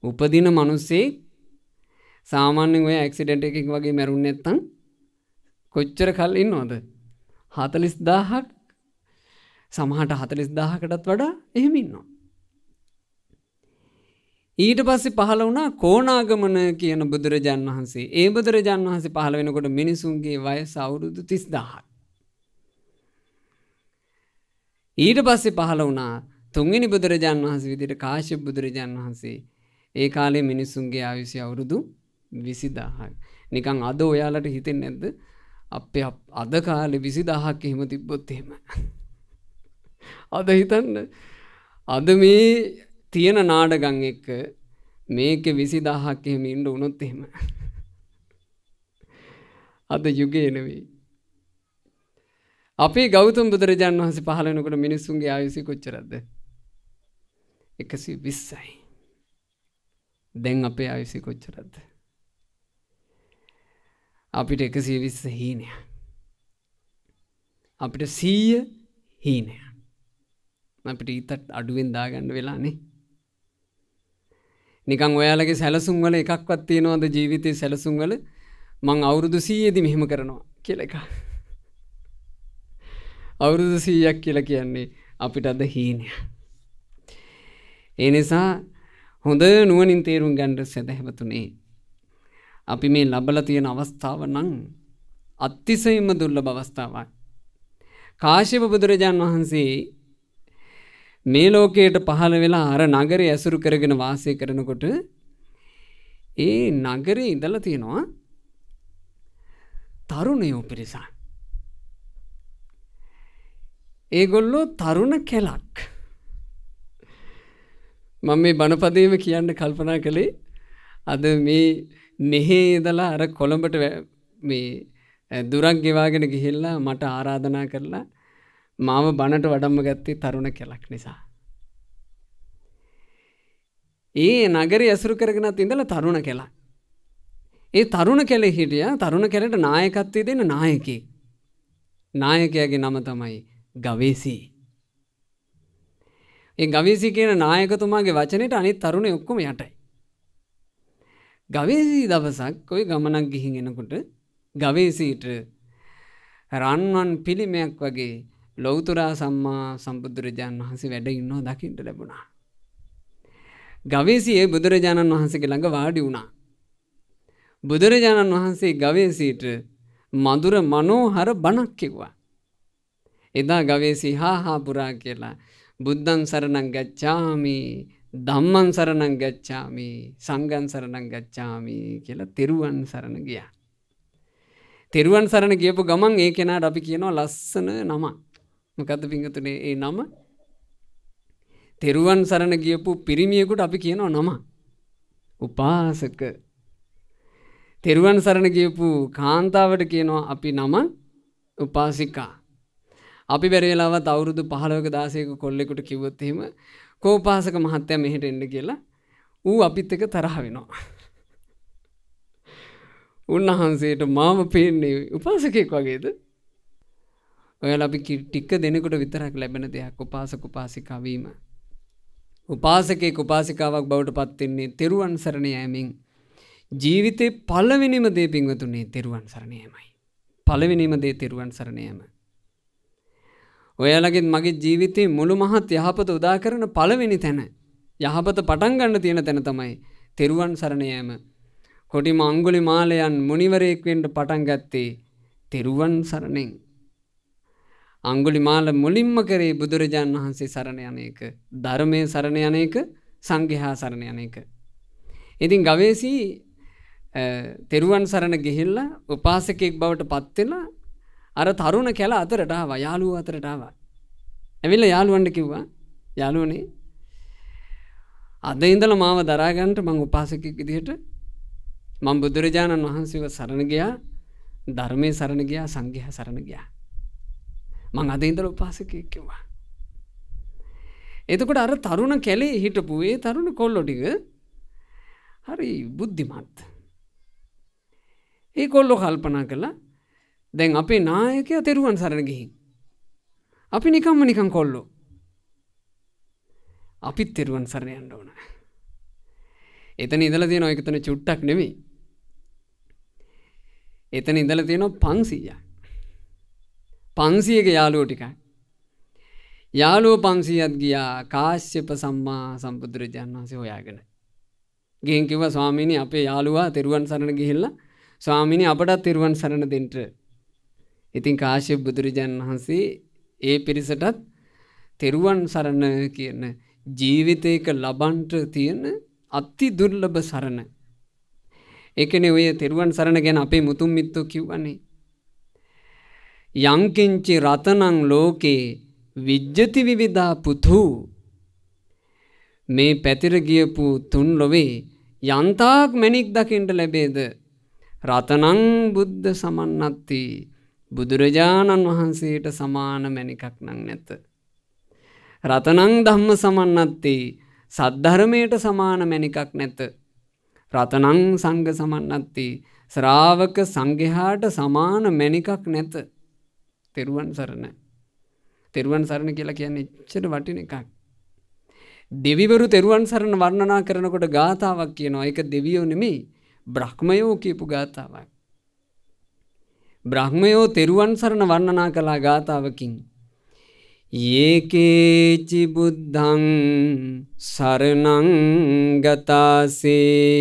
උපදින මනුස්සේ සාමාන්‍යෙන් ඔය ඇක්සිඩෙන්ට එකක් වගේ මැරුන් නැත්තං කොච්චර කල් ඉන්නවද. හතලිස් දාහක් සමහට හතලිස් දාහකටත් වඩා එහෙමින්නවා. ඊට පස්සේ පහළ වුණා කෝනාගමන කියන බුදුරජාන් වහන්සේ ඒ බුදුරජාන් වහන්සේ පහළ වෙනකොට මිනිසුන්ගේ වය සෞරුදු තිස්දාහ. ඊට පස්සේ පහළ වුණා තුන්ගනි බුදුරජාන් වහන්සේ විදිට කාශය බුදුරජාන් වහන්සේ ඒ කාලේ මිනිස්සුන්ගේ ආවිසි අවුරුදු විසිදාහක්. නිකං අද ඔයාලට හිතෙන් නැද්ද අප අද කාලෙ විසි දහක් එහෙම තිබ්බොත් එහෙම. *laughs* අද හිතන්න අද මේ තියෙන නාඩගං එක්ක මේක විසි දහක් එහෙම ඉන්ඩ උනොත් එහෙම අද යුගය එනවෙයි අපේ ගෞතම් බුදුරජාන් වහස පහලනකොට මිනිස්සුන්ගේ ආයුසි කොච්චරද එකසි විස්සයි දැන් අපේ ආයුසි කොච්චරද අපිට එකසි විස්ස හීනය අපිට සීය හීනය අපිට ඊතත් අඩුවෙන් දාගන්න වෙලානේ නිකං ඔයාලගේ සැලසුම්වල එකක්වත් තියෙනවාද ජීවිතය සැලසුම්වල මං අවුරුදු සීයේදි මෙහෙම කරනවා කියල එක අවුරුදු සීයක් කියල කියන්නේ අපිට අද හීනය එනිසා හොඳ නුවනින් තේරුම් ගැන්ඩ සැදැහැවතුනේ අපි මේ ලබල තියෙන අවස්ථාව නං අත්තිසයිම දුර්ල බවස්ථාවක් කාශිප බුදුරජාන් වහන්සේ මේ ලෝකයට පහළ වෙලා අර නගරය ඇසුරු කරගෙන වාසය කරනකොට ඒ නගරේ ඉඳල තියෙනවා තරුණයෝ පිරිසා. ඒගොල්ලෝ තරුණ කෙලක්. මං මේ බණපදේම කියන්න කල්පනා කළේ අද මේ මෙහේ ඉදලා අර කොළඹට මේ දුරක් ගෙවාගෙන ගිහිල්ලා මට ආරාධනා කරලා මාම බණට වඩම්ම ගත්තේ තරුණ කෙලක් නිසා. ඒ නගරි ඇසුරු කරගෙන ඉඳල තරුණ කෙලා. ඒ තරුණ කෙලෙ හිටිය තරුණ කෙලට නායකත්වය දෙන නායකි. නායකයාගේ නම තමයි ගවේසී. ඒ ගවේසි කියන නායකතුමාගේ වචනයට අනිත් තරුණ ඔක්කොම යටයි. ගවේසී දවසක් ඔය ගමනක් ගිහින් එනකොට ගවේසීට රන්වන් පිළිමයක් වගේ ලොවතුරා සම්මා සම්බුදුරජාණන් වහන්සේ වැඩ ඉන්නවා දකිින්ට ලැබුණා. ගවේසියේ බුදුරජාණන් වහන්සේගේ ළඟ වාඩි වුණා. බුදුරජාණන් වහන්සේ ගවේසීට මදුර මනෝහර බණක් කිව්වා. එදා ගවේසි හා හාපුරා කියලා බුද්ධන් සරණං ගච්ඡාමි දම්මන් සරණං ගච්ඡාමි සංගන් සරණං ගච්ඡාමි කියලා තෙරුවන් සරණ ගියා. තෙරුවන් සරණ ගියපු ගමන් ඒ කෙනාට අපි කියනවා ලස්සන නමක්. මොකද පිංගතුනේ ඒ නම තෙරුවන් සරණ ගියපු පිරිමියෙකුට අපි කියනවා නම උපාසක තෙරුවන් සරණ ගියපු කාන්තාවට කියනවා අපි නම උපාසිකා අපි බැරිවෙලාවත් අවුරුදු පහලවක දාසයක කොල්ලෙකුට කිවොත් එහෙම කෝපාසක මහත්තය මෙහිට එන්න කියලා ඌ අපිත් එක තරහ වෙනවා. උන්වහන්සේට මාම පේන්නේ උපාසකෙක් වගේද ඔය අපි ටික්ක දෙනකොට විතරක් ලැබෙන දෙයක් උපාසක උපාසිකාවීම. උපාසකේ උපාසිකාවක් බවට පත්වෙන්නේ තෙරුවන් සරණයෑමින්. ජීවිතේ පලවෙනිම දේ පින්වතුන්නේ තෙරුවන් සරණයමයි. පලවෙනිම දේ තෙරුවන් සරණයම. ඔයාලගෙන් මගේ ජීවිතේ මුළු මහත් යහපත උදා කරන පලවෙනි තැන යහපත පටන්ගන්න තියෙන තැන තමයි තෙරුවන් සරණයෑම කොටිම අංගුලි මාලයන් මොනිවරයෙක්වෙන්ට පටන් ගත්තේ තෙරුවන් සරණෙන් අංගුලිමාල මුලින්ම කරේ බුදුරජාණන් වහන්සේ සරණ යනයක ධර්මය සරණ යනයක සංගිහා සරණ යනයක. ඉතින් ගවේසී තෙරුවන් සරණ ගිහිල්ල උපාසකෙක් බවට පත්වෙලා අර තරුණ කැල අතරටාව යාලුව අතරටාව. ඇවිල්ල යාළුවන්ට කිව්වා යාලුවනේ අද ඉඳල මාව දරාගන්ට මං උපාසකක් ඉදිහට මං බුදුරජාණන් වහන්සේව සරණ ගයා ධර්මය සරණ ගයා සංගහ සරණ ගයා මං අදේදල උපාසකයක් කිවා. එතකොට අර තරුණ කැලේ හිටපුේ තරුණ කොල්ලොටික හරි බුද්ධිමත්. ඒ කොල්ලො කල්පනා කළා දැන් අපේ නායකය තෙරුවන් සරණගිහින්. අපි නිකම්ම නිකං කොල්ලෝ. අපිත් තෙරුවන් සරණයන්න ඕන. එතන ඉදල තියෙන ඔයකතන චුට්ටක් නෙමේ. එතන ඉඳල තියෙන පන්සීයක්. පන්සියක යාලෝ ටිකක්. යාලෝ පන්සියත් ගියා කාශ්‍යප සම්මා සම්බුදුරජාන් වහන්සේ හොයාගෙන. ගෙන්කිව ස්වාමිනි අපේ යාළුවා තෙරුවන් සරණ ගිහිල්ල ස්වාමිනි අපටත් තෙරුවන් සරණ දෙන්ට. ඉතින් කාශ්‍ය බුදුරජාන් වහන්සේ ඒ පිරිසටත් තෙරුවන් සරණ කියන ජීවිතයක ලබන්ට තියෙන අත්ති දුර්ලභ සරණ. එකන ඔය තෙරුවන් සරණ ගැන අපේ මුතුම් මිත්තු කිව්වන්නේ යංකින්චි රතනං ලෝකේ විජ්ජති විවිධා පුතු මේ පැතිර ගියපු තුන් ලොවේ යන්තාක් මැණික් දකින්ට ලැබේද රතනං බුද්ධ සමන්නත්ති බුදුරජාණන් වහන්සේට සමාන මැණිකක් නම් නැත රතනං ධම්ම සමන්නත්ති සද්ධර්මයට සමාන මැණිකක් නැත රතනං සංඝ සමන්නත්ති ශ්‍රාවක සංඝයාට සමාන මැණිකක් නැත තෙරුවන් සරණ තෙරුවන් සරණ කියලා කියන්නේ එච්චට වටින එකක්. දෙවිවරු තෙරුවන් සරණ වර්ණනා කරනකොට ගාථාවක් කියනවා එක දෙවියෝ නෙමේ බ්‍රහ්මයෝ කියපු ගාථාවක්. බ්‍රහ්මයෝ තෙරුවන් සරණ වර්ණනා කලා ගාථාවකින්. ඒකේචි බුද්ධං සරණංගතාසේ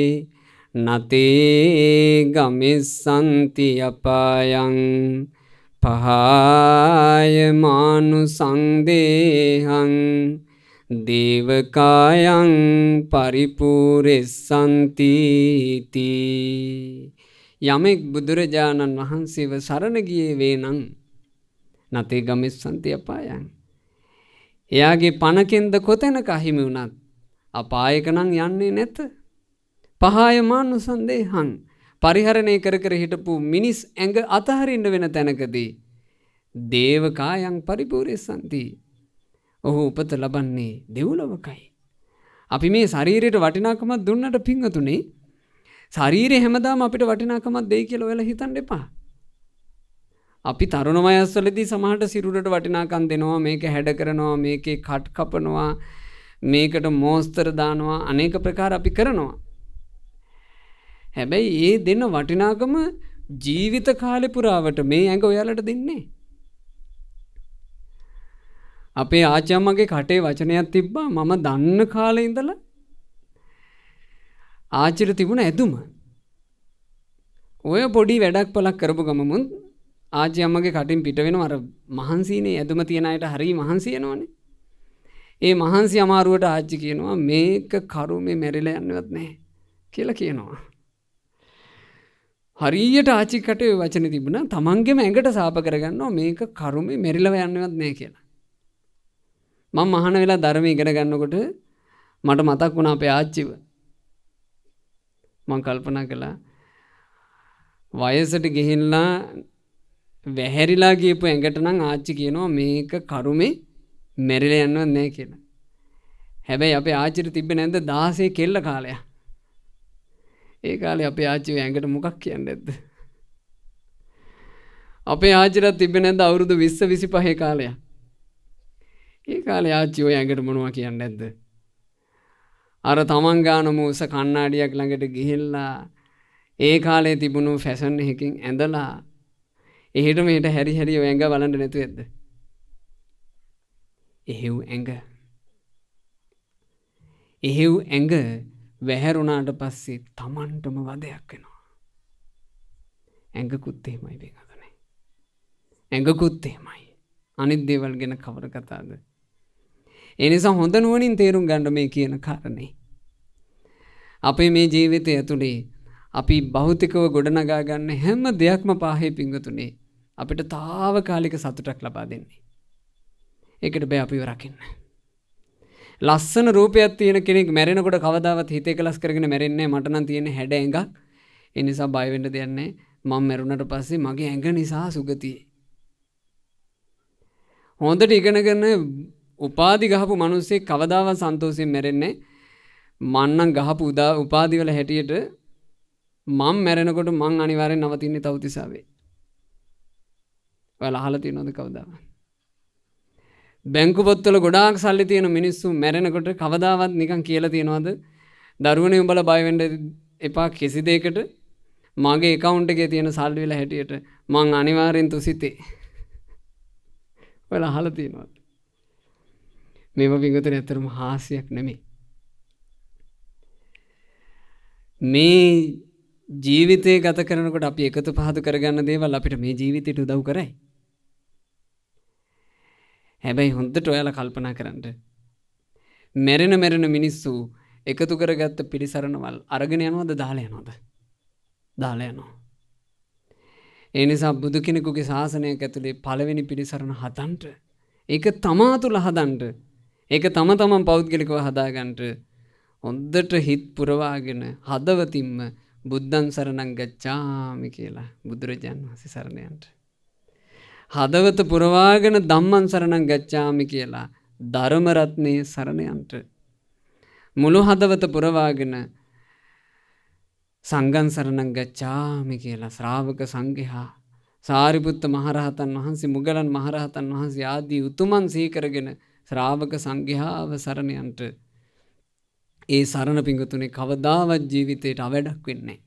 නතේ ගමෙස්සන්ති අපායං පහායමානු සංදේහං දේවකායං පරිපූරෙස්සන්තීති යමෙක් බුදුරජාණන් වහන්සේව සරණගියේ වේ නං නතේ ගමෙස් සන්ති අපායන්. එයාගේ පණකෙන්ද කොතැන කහිමි වුණත් අපායකනං යන්නේ නැත පහායමානු සන්දේ හන්. පරිහරණය කර කර හිටපු මිනිස් ඇඟ අතහරින්න වෙන තැනකදී. දේවකායන් පරිපූරය සන්ති. ඔහු උපත ලබන්නේ දෙව්ලොවකයි. අපි මේ ශරීරයට වටිනාකමත් දුන්නට පිංහතුනේ ශරීරය හැමදාම අපිට වටිනාකමත් දෙයි කියල වෙල හිතන් දෙපා. අපි තරුණ වයස්සලදී සමහට සිරුරට වටිනාකන් දෙනවා මේක හැඩ කරනවා මේකේ කට් කපනවා මේකට මෝස්තර දානවා අනේක ප්‍රකාර අපි කරනවා හැබැයි ඒ දෙන්න වටිනාකම ජීවිත කාලෙපුරාවට මේ ඇඟ ඔයාලට දෙන්නේ. අපේ ආචාම්මගේ කටේ වචනයක් තිබ්බා මම දන්න කාලෙ ඉඳලා ආචිර තිබුණ ඇතුම. ඔය පොඩි වැඩක් පලක් කරපු ගමමුත් ආජයම්මගේ කටින් පිට වෙන අර මහන්සීනේ ඇතුම තියෙනයට හරි මහන්සියනවන. ඒ මහන්සි අමාරුවට ආච්චි කියනවා මේක කරු මේ මැරිල යන්නවත් නෑ කියලා කියනවා. හරියට ආචිකට වචන තිබුණ තමන්ගේම ඇඟට සාප කරගන්න මේක කරුම මෙරිලව යන්නවත් නෑ කියලා. මං මහන වෙලා ධර්ම ඉගෙන ගන්නකොට මට මතක් වුණ අපේ ආච්චිව. මං කල්පනා කළා වයසට ගෙහිල්ලා වැහැරිලා ගේපු ඇඟට නම් ආච්චි කියනවා මේක කරුමේ මැරිල යන්නවත් නෑ කියලා. හැබැයි අපේ ආචිර තිබෙන ඇද දාසේ කෙල්ල කාලයක්. ඒ කාලේ අපේ ආච්චිව ඇඟට මොකක් කියන්න ඇද්ද අපේ ආචරත් තිබෙන ඇද අවුරුදු විස්ස විසි පහේ කාලයක් ඒ කාලේ ආච්චිෝ ඇඟට මොනවා කියන්න ඇද්ද අර තමන් ගාන මූස කන්නාඩියක් ළඟට ගිහිල්ලා ඒ කාලේ තිබුණු ෆැසන් එකකින් ඇඳලා එහෙට මේට හැරි හැරි ඇඟ බලට නැතු ඇද එහෙව් ඇඟ එහෙව් ඇඟ වැහැරුණාට පස්සේ තමන්ටම වදයක් වෙනවා. ඇඟකුත්තේමයි බේගතනේ. ඇඟකුත්තේමයි අනිත් දේවල් ගැන කවර කතාද. එනිසා හොඳ නුවනින් තේරුම් ගණඩ මේ කියන කාරණේ. අපේ මේ ජීවිතය ඇතුළේ අපි භෞතිකව ගොඩනගාගන්න හැම දෙයක්ම පාහේ පිංගතුනේ අපිට තාව කාලික සතුටක් ලබා දෙන්නේ. එකට බෑ අපිව රකින්න. ලස්සන රූපයක් තියෙන කෙනෙක් මැරෙනකොට කවදාවත් හිතේ කලස් කරගෙන මැරෙන්නේ මටන තියෙන හැඩ එකක් එනිසා බයිවෙන්ට දෙන්නේ මං මැරුණට පස්සේ මගේ ඇඟ නිසා සුගතිය. හොඳට ඉගෙන කරන උපාදි ගහපු මනුස්සේ කවදාව සන්තෝසියෙන් මැරෙන්නේ මන්නන් ගහපු උදා උපාදිවල හැටියට මං මැරෙනකොට මං අනිවාරෙන් නවතින්නේ තවතිසාවේ. ඔය අහලා තියෙනවද කවදාවත්? බැංකු පොත්තල ගොඩාක් සල්ලි තියෙන මිනිස්සු මැරෙනකොට කවදාවත් නිකන් කියලා තියෙනවාද දරුවන උඹල බයිවෙන්ඩ එපා කිසිදේකට මගේ එකවුන්ටගේ තියෙන සල්විල හැටියට මං අනිවාරෙන් තුසිතේ ඔල අහල තියෙනවාද මෙම පිගතන ඇතරම හාසියක් නෙමේ මේ ජීවිතය ගත කරනකට අපි එකතු පහතු කරගන්න දේවල් අපිට මේ ජීවිතයට උදව් කරයි හැබැයි හොඳට ඔයාල කල්පනා කරන්නට. මැරෙන මැරෙන මිනිස්සු එකතු කරගත්ත පිරිසරණවල් අරගෙන යනවද දාලය නොද. දාලයනවා. එනිසා බුදු කෙනෙකුගේ ශාසනයක් ඇතුළේ පළවෙනි පිරිසරණ හතන්ට. ඒක තමා තුළ හදන්ට ඒක තම තමන් පෞද්ගලිකව හදාගන්ට හොන්දට හිත් පුරවාගෙන හදවතින්ම බුද්ධන් සරණං ගච්චාමි කියලා බුදුරජාන් වසි සරණයන්ට. හදවත පුරවාගෙන දම්මන් සරණං ගච්ඡාමි කියලා ධර්මරත්නය සරණයන්ට. මුළු හදවත පුරවාගෙන සංගන් සරණං ගච්ඡාමි කියලා ශ්‍රාවක සංඝහා සාරිපුත්ත මහරහතන් වහන්සේ මුගලන් මහරහතන් වහන්සේ ආදී උතුමන් සීකරගෙන ශ්‍රාවක සංඝහාව සරණයන්ට ඒ සරණ පිඟුතුනේ කවදාවත් ජීවිතයට අවැඩක් වෙන්නේ.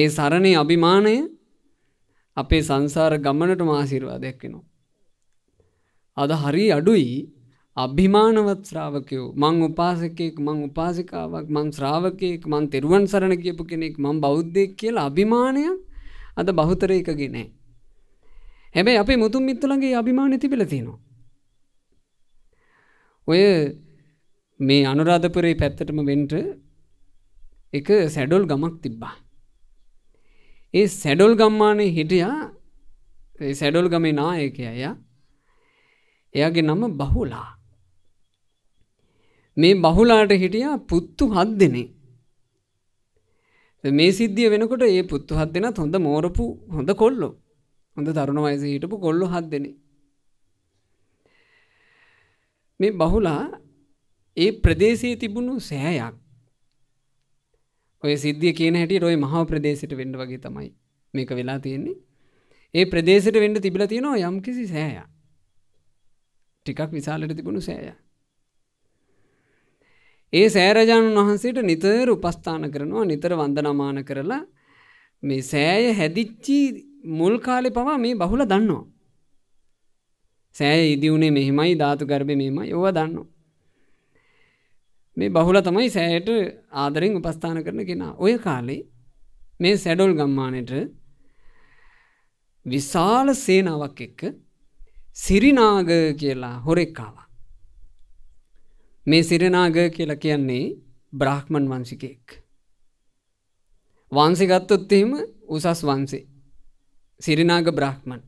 ඒ සරණේ අභිමානය අපේ සංසාර ගමනට මාසිරවාදයක් වෙනවා. අද හරි අඩුයි අභිමානවත් ශ්‍රාවකයෝ මං උපාසකයෙක් මං උපාසිකාවක් මං ශ්‍රාවකයෙක් මං තෙරුවන් සරණ කියපු කෙනෙක් මං බෞද්ධයෙක් කියලා අභිමානයක් අද බහුතර එකගේ නෑ. හැබැයි අපේ මුතුන් මිත්තුලගේ අභිමාන තිබිල තියෙනවා. ඔය මේ අනුරාධපුරේ පැත්තටම වෙන්ට එක සැඩොල් ගමක් තිබ්බා. ඒ සැඩොල් ගම්මානේ හිටිය සැඩොල් ගමේ නායක අය එයාගේ නම බහුලා මේ බහුලාට හිටියා පුත්තු හත් දෙනේ මේ සිද්ධිය වෙනකොට ඒ පුත්තු හත් දෙනත් හොඳ මෝරපු හොඳ කොල්ලො හොඳ තරුණ වයස හිටපු කොල්ලො හත් දෙනේ මේ බහුලා ඒ ප්‍රදේශයේ තිබුණු සෑයක් ඔය සිද්ධිය කියන හැටිය රොයි මහා ප්‍රදේශයට වෙන්ඩ වගේ තමයි මේක වෙලා තියෙන්නේ ඒ ප්‍රදේශයට වෙන්ඩ තිබිල තියෙනවා යම් කිසි සෑය ටිකක් විශාලට තිබුණු සෑය ඒ සෑරජාණන් වහන්සේට නිතර උපස්ථාන කරනවා නිතර වන්දනමාන කරලා මේ සෑය හැදිච්චි මුල් කාලෙ පවා මේ බහුල දන්නවා සෑය ඉදිවුණේ මෙහෙමයි ධාතු ගර්භ මෙමයි ඕව දන්නවා මේ බහුල තමයි සෑයට ආදරෙන් උපස්ථාන කරන කෙනා ඔය කාලේ මේ සැඩොල් ගම්මානයට විශාල සේනාවක් එක්ක සිරිනාග කියලා හොරෙක්කාවා. මේ සිරිනාග කියලා කියන්නේ බ්‍රහ්මන් වංශිකයෙක්. වන්සි ගත්තොත්තෙම උසස් වන්සේ. සිරිනාග බ්‍රහ්මන්.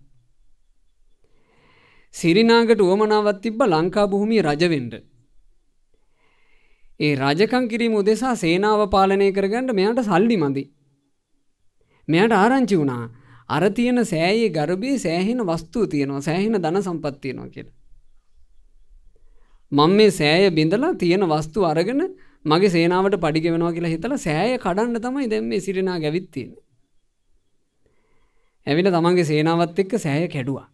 සිරිනාගට ුවමනාවත් තිබ්බ ලංකා බොහොමි රජවෙන්ඩ ඒ රජකං කිරීම උදෙසා සේනාව පාලනය කරගන්නට මෙයාට සල්ලි මදි. මෙයාට ආරංචි වුණා අර තියෙන සෑයේ ගරබේ සෑහෙන වස්තුූ තියෙනවා සෑහෙන දන සම්පත්තියනවා කියලා. මං මේ සෑය බිඳලා තියෙන වස්තු අරගෙන මගේ සේනාවට පඩිගෙවෙනවා කියලා හිතල සෑය කඩන්න තමයි දැම් මේ සිරිනා ගැවිත්තියෙන. ඇවිල තමන්ගේ සේනාවත් එක්ක සෑය කැඩුවා.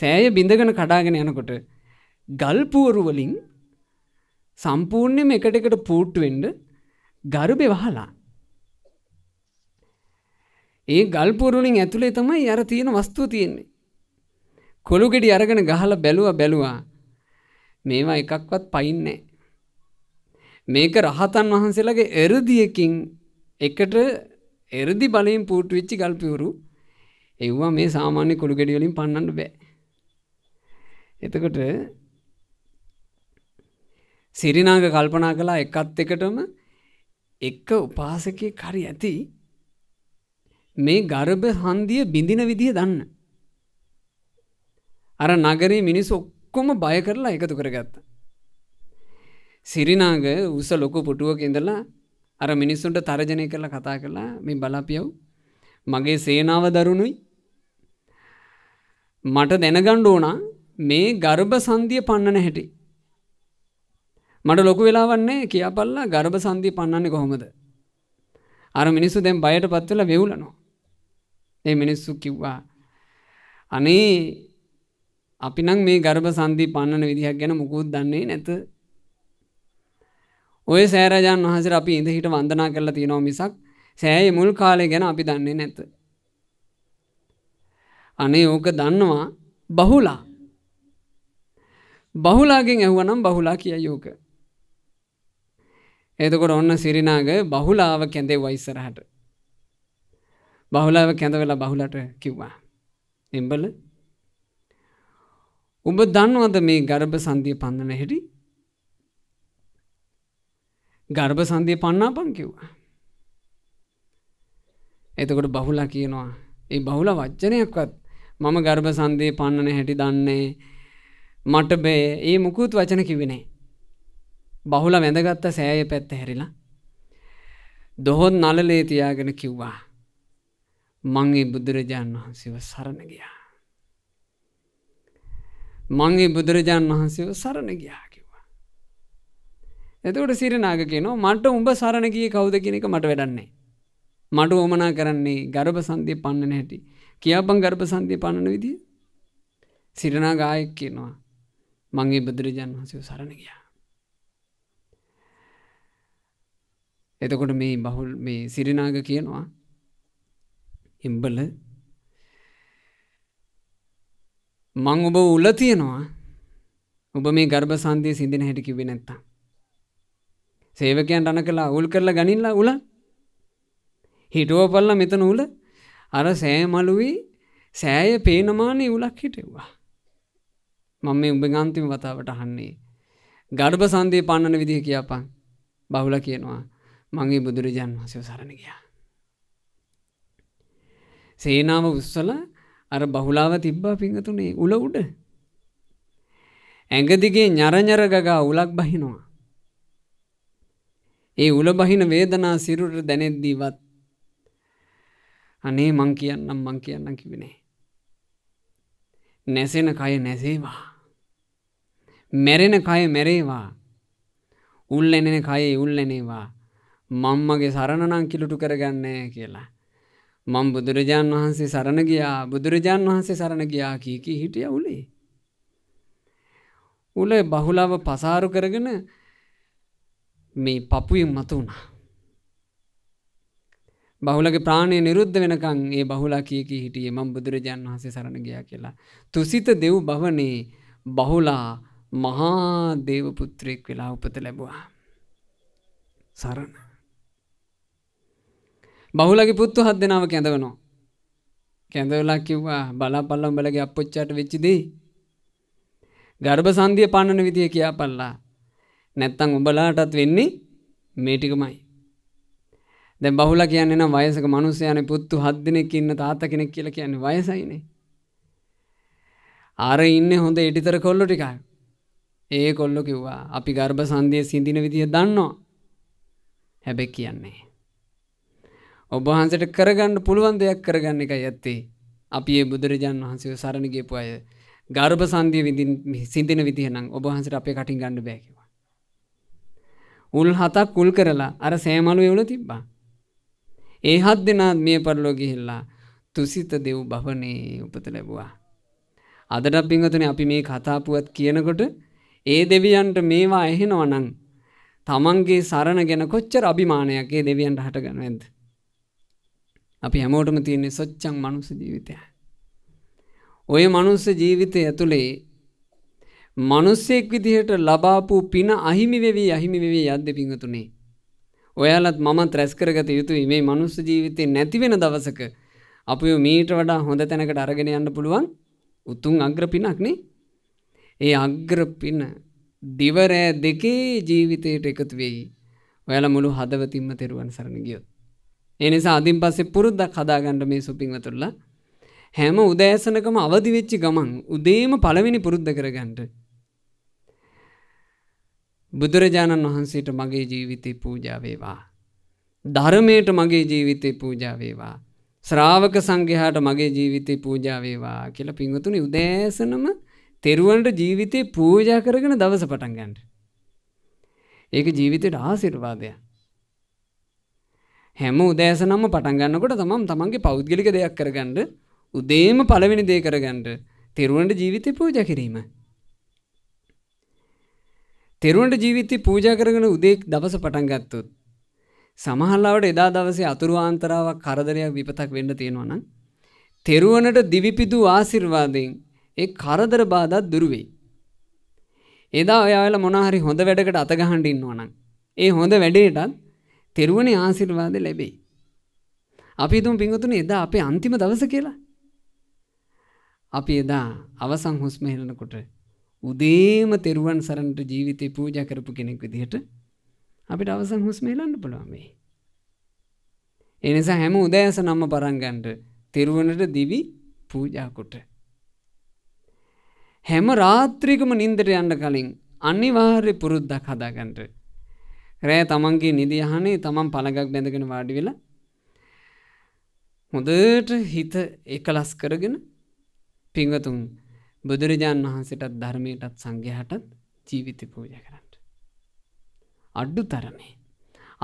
සෑය බිඳගෙන කඩාගෙන යනකොට ගල්පුවරුවලින් සම්පූර්ණයම එකට එකට පූට්ටුවෙන්ඩ ගරුබෙ වහලා. ඒ ගල්පුරුණින් ඇතුළේ තමයි අර තියෙන වස්තුව තියෙන්නේ. කොළුගෙඩි අරගෙන ගහල බැලුව බැලුවා මේවා එකක්වත් පයින්නේ. මේක රහතන් වහන්සේලගේ එරදියකින් එකට එරදි බලින් පූට් වෙච්චි ගල්පිවරු එව්වා මේ සාමාන්‍ය කොළුගෙඩිවලින් පන්නන්න බෑ. එතකොට සිරිනාග කල්පනා කලා එකත් එකටම එක උපාසකය කරි ඇති මේ ගර්භ හන්දිය බිඳින විදිහ දන්න. අර නගරේ මිනිස් ඔක්කොම බය කරලා එකතු කරගත්ත. සිරිනාග උස ලොකු පුටුවක ඉඳලා අර මිනිස්සුන්ට තරජනය කරලා කතා කරලා මේ බලාපියව් මගේ සේනාව දරුණුයි මට දැනගණ්ඩ ඕනා මේ ගර්භ සන්ධිය පන්නන හැටි මට ලොකු වෙලාවන්නේ කියපල්ලා ගර්භ සන්ධී පන්නන්නේ කොහොමද. අර මිනිස්සු දැම් බයට පත්වෙල වෙවුලනවා. ඒ මිනිස්සු කිව්වා. අනේ අපි නම් මේ ගර්භ සන්ධී පන්නන විදිහක් ගැන මුකුත් දන්නේ නැත. ඔය සෑරජාන් වහසර අපි ඉඳ හිට වන්දනා කරලා තියෙනව මිසක් සෑය මුල් කාලය ගැන අපි දන්නේ නැත. අනේ ඕක දන්නවා බහුලා බහුලාගෙන් ඇහුවනම් බහුලා කිය යෝක එතකොට ඔන්න සිරිනාග බහුලාව කැඳෙව් වයිස්සරහට. බහුලාව කැඳවෙලා බහුලට කිව්වා. එම්බල උඹ දන්නවද මේ ගර්භ සන්ධිය පන්නන හැටි ගර්භ සන්ධිය පන්නාපන් කිව්වා. එතකොට බහුලා කියනවා ඒ බහුල වච්චනයක්වත් මම ගර්භ සන්ධය පන්නන හැටි දන්නේ මට බේ ඒ මුකුත් වචන කිවිනේ. බහුල වැඳගත්ත සෑය පැත්ත හැරිලා දොහොත් නලලේ තියාගෙන කිව්වා මංගේ බුදුරජාණන් වහන්සේව සරණ ගියා මංගේ බුදුරජාණන් වහන්සේව සරණ ගියා කිව්වා එතකොට සිරනාග කියනෝ මට උඹ සරණ ගිය කවුද කියන එක මට වැඩන්නේ මට ඕමනා කරන්නේ ගර්භ සන්ධය පන්නන හැටි කියාපන් ගර්භ සන්ධය පන්නන විදි සිරනාගායෙක් කියනවා මංගේ බුදුරජාණන් වහන්සේව සරණ ගියා එතකොට මේ බහුල් මේ සිරිනාග කියනවා එම්බල මං ඔබ උල තියෙනවා ඔබ මේ ගර්භ සන්දය සිදින හැටි කිවෙ නැත්තා. සේවකයන් රන කලා උල් කරලා ගනිල්ලා උල හිටුව පල්ල මෙතන උල අර සෑමලුවී සෑය පේනමානය උලක් හිටෙව්වා. මම මේ උඹ ගන්තිම වතාවට අහන්නේ. ගර්භ සන්දය පන්නන විදිහ කියාපන් බහුල කියනවා. මගේ බුදුරජාන් වසය සරණ ගියා. සේනාව උස්සල අර බහුලාව තිබ්බා පිංහතුනේ උල උඩ. ඇඟදිගේ ñරñර ගගා උලක් බහිනවා. ඒ උල බහින වේදනා සිරුර දැනෙද්දීවත් අනේ මං කියන්නම් මං කියන්නම් කිවිනේ. නැසෙන කය නැසේවා. මැරෙන කය මැරේවා. උල්ලැනෙන කයේ උල්ලැනේවා මංමගේ සරණනං කිලුටු කරගන්නේ කියලා. මං බුදුරජාණන් වහන්සේ සරණ ගියා බුදුරජාණන් වහන්සේ සරණ ගියා කීකී හිටිය උලේ. උල බහුලාව පසාරු කරගෙන මේ පපුයෙන් මතු වුණා. බහුලගේ ප්‍රාණය නිරුද්ධ වෙනකං ඒ බහුලා කියකී හිටියේ මං බුදුරජාණන් වහන්සේ සරණ ගියා කියලා. තුසිත දෙව් භවනේ බහුලා මහා දේවපුත්‍රයෙක් වෙලා උපත ලැබවා. සරණ. බහුලගේ පුත්තු හත් දෙනාව කැඳවනවා. කැඳවලා කිව්වා බලාපල්ල උඹලගේ අපොච්චාට වෙච්චිදී. ගර්භ සන්ධිය පන්නන විදිය කියා පල්ලා. නැත්තං උඹලාටත් වෙන්නේ මේටිකමයි. දැ බහුල කියන්න නම් වයසක මනුසයන පුත්තු හත් දෙනෙක් ඉන්න තාත කෙනෙක් කියල කියන්නේ වයසයිනේ. ආර ඉන්න හොඳ එටිතර කොල්ලො ටිකයි. ඒ කොල්ලො කිව්වා අපි ගර්භ සන්ධිය සිදින විදිහ දන්නවා හැබැක් කියන්නේ. ඔබහන්සට කරගන්න පුළුවන් දෙයක් කරගන්න එක ඇත්තේ අපි ඒ බුදුරජාන් වහන්සේ සරණගේපු අය ගර්භ සන්ධිය විඳින් සිින්දින විදිහනම් ඔබහන්සට අපේ කටින් ගණඩ බැකිවා. උල් හතක් කුල් කරලා අර සෑමලු එවුල තිබ්බා. ඒ හත් දෙනාත් මේ පරලෝගිහිල්ලා තුසිත දෙව් භවනේ උපත ලැබවා. අදට පිංහතුන අපි මේ කතාපුවත් කියනකොට ඒ දෙවියන්ට මේවා එහෙනවනං තමන්ගේ සරණ ගැන කොච්චර අභිමානයක්ගේ දෙවියන්ට හට ගන්න ඇද. අපි හැමෝටම තියන්නේ සොච්චන් මනුස ජීවිතය. ඔය මනුස්ස ජීවිතය ඇතුළේ මනුස්සෙක් විදිහට ලබාපු පින අහිමිවෙවී අහිමිවෙවී අද්‍ය පිංහතුනේ. ඔයාලත් මමත් රැස්කරගත යුතුයි මේ මනුස්ස ජීවිතය නැතිවෙන දවසක අපි මීට වඩා හොඳ තැනකට අරගෙන යන්න පුළුවන් උතුන් අග්‍රපිනක්නේ ඒ අග්‍රපින දිවරෑ දෙකේ ජීවිතයට එකතු වෙයි. ඔයාල මුළු හදවතින්ම තෙරුවන් සරණ ගියොත්. එනිසා අධින් පස්සේ පුරුද්දක් හදාගන්න මේ සුපින්වතුරලා හැම උදෑසනකම අවදි වෙච්චි ගමන් උදේම පළවෙනි පුරුද්ද කරගන්නට බුදුරජාණන් වහන්සේට මගේ ජීවිතේ පූජා වේවා ධර්මයට මගේ ජීවිතේ පූජා වේවා ශ්‍රාවක සංඝයාට මගේ ජීවිතේ පූජා වේවා කියලා පින්වතුනි උදෑසනම තෙරුවන්ට ජීවිතේ පූජා කරගෙන දවස පටන් ගන්න. ඒක ජීවිතේට ආශිර්වාදයක්. හැම උදෑසනම පටන්ගන්නකොට තමම් තමන්ගේ පෞද්ගලික දෙයක් කරගන්නඩ උදේම පළවෙනි දේ කරගන්නඩ තෙරුවන්ට ජීවිතය පූජ කිරීම. තෙරුවන්ට ජීවිතය පූජ කරගෙන උදෙක් දවස පටන්ගත්තුත්. සමහල්ලාවට එදා දවසේ අතුරුවාන්තරාවක් කරදරයක් විපතක් වෙන්න තියෙනවනම්. තෙරුවනට දිවිපිදු ආසිර්වාදයෙන් ඒ කරදර බාදත් දුරුවෙයි. එදා ඔයාල මොනහරි හොඳ වැඩකට අතගහන්ඩින්නවනම්. ඒ හොඳ වැඩේටත් තෙරුවනේ ආසිර්වාද ලැබෙයි. අපි තුම් පිංගතුන එදා අපේ අන්තිම දවස කියලා. අපි එදා අවසං හුස්ම හෙලනකොට උදේම තෙරුවන් සරණට ජීවිතය පූජ කරපු කෙනෙක් විදිහට අපිට අවසං හුස්ම හෙලන්න පුළුවන් මේ. එනිසා හැම උදෑස නම්ම පරංගන්ට තෙරුවනට දිවි පූජාකොට. හැම රාත්‍රිකම නින්දට යන්න කලින් අනිවාර්ය පුරුද්දක් හදාගන්ට රෑ තමන්ගේ නිදිහනේ තමන් පළඟක් බැඳගෙන වාඩි වෙලා හොදට හිත එකලස් කරගෙන පිංවතුන් බුදුරජාණන් වහන්සටත් ධර්මයටත් සංඝහටත් ජීවිත පූජ කරට. අඩ්ඩු තරමේ.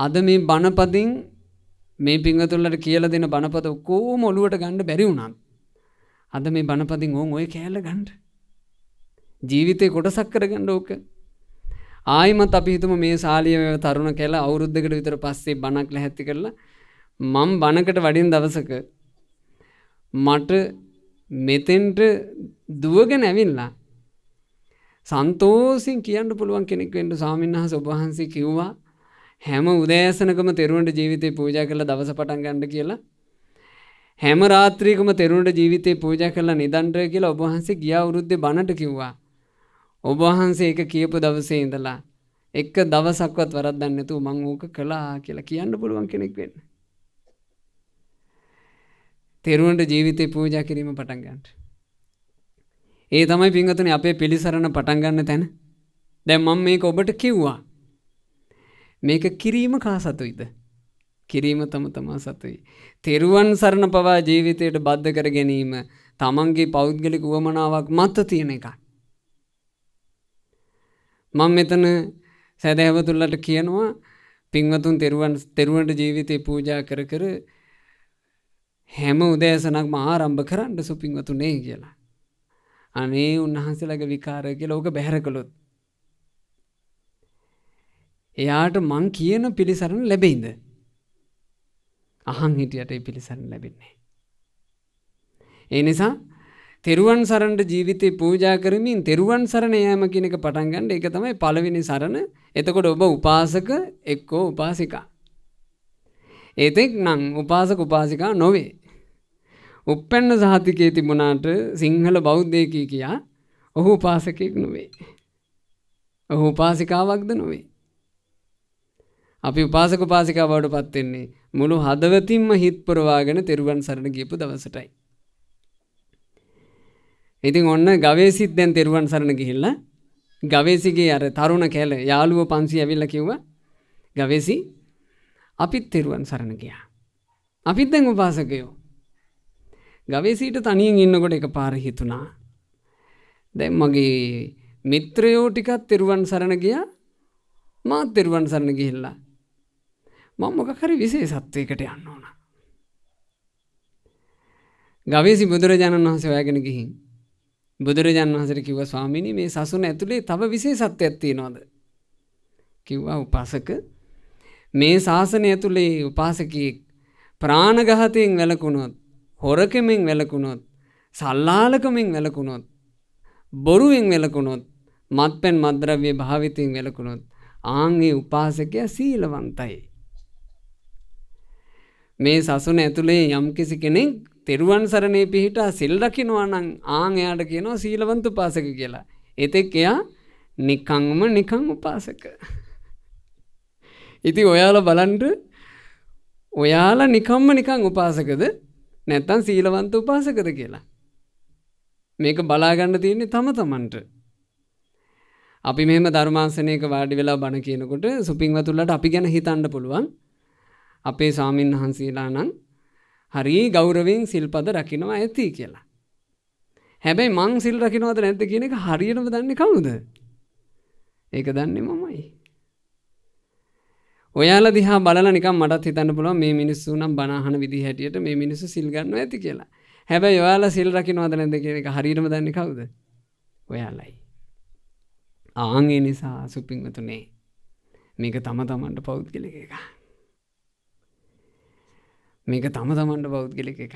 අද මේ බණපදින් මේ පිංගතුල්ලට කියල දෙන බණපත ඔක්කෝ මොළුවට ගණ්ඩ බැරි වුණත්. අද මේ බණපදින් ඕ ඔය කෑල්ල ගණ්ඩ. ජීවිතය කොටසක් කරගණ්ඩ ඕක ආයමත් අපි හිතුම මේ සාලිය තරුණ කියලා අවුරුද්ධකට විතර පස්සේ බණක් ලැහැත්ති කරලා මං බණකට වඩින් දවසක මට මෙතෙන්ට දුවගෙන ඇවිල්ලා සන්තෝසින් කියන්න පුළුවන් කෙනෙක්වෙන්ට සාමීන්හස ඔබහන්සේ කිව්වා හැම උදෑසනකම තෙරුවන්ට ජීවිතය පූජා කළ දවස පටන් ගණඩ කියලා හැම රාත්‍රීකම තෙරුන්ට ජීවිතය පූජා කරලා නිදන්ට කියලා ඔබහන්සේ ගිය අවුරුද්ධ බණට කිව්වා ඔබහන්සේ එක කියපු දවසේ ඉඳලා එක දවසක්වත් වරද්දන්න නැතුව මං ඕක කළා කියලා කියන්න පුළුවන් කෙනෙක් වෙන්න. තෙරුවන්ට ජීවිතේ පූජා කිරීම පටන් ගන්නට. ඒ තමයි පින්වතුනි අපේ පිළිසරණ පටන් ගන්න තැන. දැන් මම මේක ඔබට කිව්වා. මේක කිරීම කා සතුයිද? කිරීම තම තමා සතුයි. තෙරුවන් සරණ පවා ජීවිතයට බද්ධ කර ගැනීම තමන්ගේ පෞද්ගලික වමනාවක් මත තියෙන එකක්. මං මෙතන සැදැහැවතුල්ලට කියනවා පින්වතුන් තෙරුවන් තෙරුවට ජීවිතය පූජා කර කර හැම උදෑසනක් මාරම්භ කරන්න සුපින්වතුනේ කියලා. අනේ උන්වහන්සේලගේ විකාරය කියලා ඕක බැහැර කළොත්. එයාට මං කියන පිළිසරණ ලැබෙයිද. අහන් හිටියට පිළිසරණ ලැබෙන්නේ. ඒ නිසා තෙරුවන් සරන්ට ජීවිතය පූජා කරමින් තෙරුවන් සරණ යෑම කියනක පටන්ගන්න එක තමයි පළවෙනි සරණ එතකොට ඔබ උපාසක එක්කෝ උපාසිකා. ඒතෙක් නං උපාසක උපාසිකා නොවේ. උපපෙන්න සහතිකයේ තිබුණාට සිංහල බෞද්ධයකී කියා ඔහු උපාසකෙක් නොවේ. ඔහු උපාසිකාවක්ද නොවේ. අපි උපාසක උපාසිකා බවට පත්වෙන්නේ මුළු හදවතින්ම හිත් පොරවාගෙන තෙරුවන් සරණ ගියපු දවසටයි. ඉතින් ඔන්න ගවේසිත් දැන් තෙරුවන් සරණ ගිහිල්ලා ගවේසිගේ අර තරුණ කෑල යාළුව පන්සි ඇවිල්ල කිව්ව ගවේසි අපිත් තෙරුවන් සරණ ගියා. අපිත් දැන් උපාසකයෝ. ගවේසිට තනියෙන් ඉන්නකොට එක පාර හිතුනා. දැන් මගේ මිත්‍රයෝ ටිකත් තෙරුවන් සරණ ගියා මාත් තෙරුවන් සරණ ගිහිල්ලා. මං මොකකරි විසේ සත්වයකට යන්න ඕන. ගවේසි බුදුරජාණන් වහන්සේ ඔයාගෙන ගිහින් බුදුරජන් වහසර කිව ස්වාමිණි මේ සසුන ඇතුළේ තව විසේ සත්‍යයක්ත්තිය නොද. කිව්වා උපාසක මේ ශාසනය ඇතුළේ උපාසකයෙක් ප්‍රාණගහතයෙන් වැලකුණොත් හොරකමෙන් වැලකුණොත් සල්ලාලකමින් වැලකුණොත් බොරුවෙන් වැලකුණොත් මත්පැන් මද්‍රව්‍ය භාවිතයෙන් වැලකුණොත් ආංගේ උපාසකය සීලවන්තයි. මේ සසුන ඇතුළේ යම්කිසි කෙනෙක් තෙරුවන් සරණේ පිහිට සිල් රකිනවනං ආං එයාට කියනවා සීලවන්ත උපාසක කියලා. එතෙක් එයා නිකංම නිකං උපාසක. ඉති ඔයාල බලන්ට ඔයාල නිකම්ම නිකං උපාසකද නැත්තන් සීලවන්ත උපාසකද කියලා. මේක බලාගන්න තියන්නේ තම තමන්ට. අපි මෙම ධර්මාසනයක වාඩි වෙලා බණ කියනකොට සුපින්වතුල්ලට අපි ගැන හිතන්න පුළුවන් අපේ සාමීන් වහන්සේලා නං හරි ගෞරවෙන් සිල්පද රකිනවා ඇති කියලා. හැබැයි මං සිල් රකිනවද නැද්ද කියන එක හරියටම දන්නේ කවුද? ඒක දන්නේ මමයි. ඔයාලා දිහා බලලා නිකන් මටත් හිතන්න පුළුවන් මේ මිනිස්සු නම් බණ අහන විදිහ හැටියට මේ මිනිස්සු සිල් ගන්නවා ඇති කියලා. හැබැයි ඔයාලා සිල් රකින්නවද නැද්ද කියන එක හරියටම දන්නේ කවුද? ඔයාලයි. ආන් ඒ නිසා සුපින්වතුනේ මේක තම තමන්ට පෞද්ගලික එකක්. මේක තම තමන්ට බෞද්ගලික එක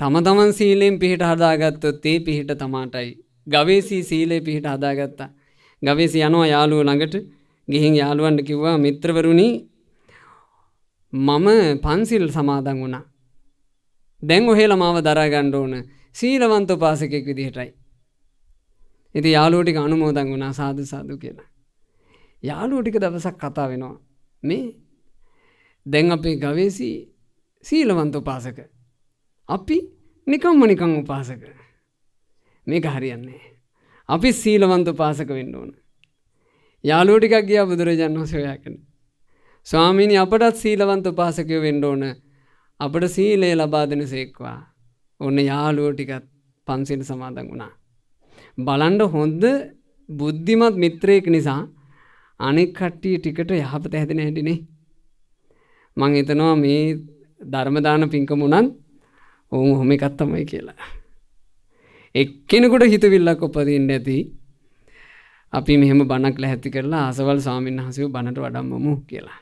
තම තමන් සීලෙන් පිහිට හදාගත්තොත්තේ පිහිට තමාටයි ගවේසී සීලේ පිහිට හදාගත්තා ගවේසි යනවා යාලුව ළඟට ගිහින් යාළුවන්ට කිව්වා මිත්‍රවරුණි මම පන්සිල් සමාදන් වුණා දැන් ඔහේල මාව දරාගණ්ඩ ඕන සීලවන්ත පාසකෙක් විදිහටයි ඉති යාලෝටික අනුමෝදන් වුණා සාධ සාදු කියලා යාලෝටික දවසක් කතා වෙනවා මේ දැන් අපේ ගවේසි සීලවන්ත උපාසක. අපි නිකම්ම නිකං උපාසක. මේක හරියන්නේ. අපි සීලවන්ත උපාසක වෙන්න ඕන. යාලෝටිකක් ගියා බුදුරජාන් වහන්සේයා කෙන. ස්වාමීනි අපටත් සීලවන්ත උපාසකයෝ වෙන්න ඕන. අපට සීලය ලබා දෙන සේක්වා. ඔන්න යාලුවෝ ටිකත් පන්සිල් සමාදන් වුණා. බලන්ඩ හොන්ද බුද්ධිමත් මිත්‍රයෙක් නිසා අනෙක් කට්ටිය ටිකට යහපත හැදෙන හැටිනේ මං එතනවා මේ ධර්මදාන පින්කමුණන් ඔවුන් හොම එකත්තමයි කියලා. එක්කෙනකුට හිතවිල්ලක් උපදින්න ඇති අපි මෙහෙම බණක් ලැහැති කරලා අසවල් සාමීන් හසව බණට වඩම්මමු කියලා.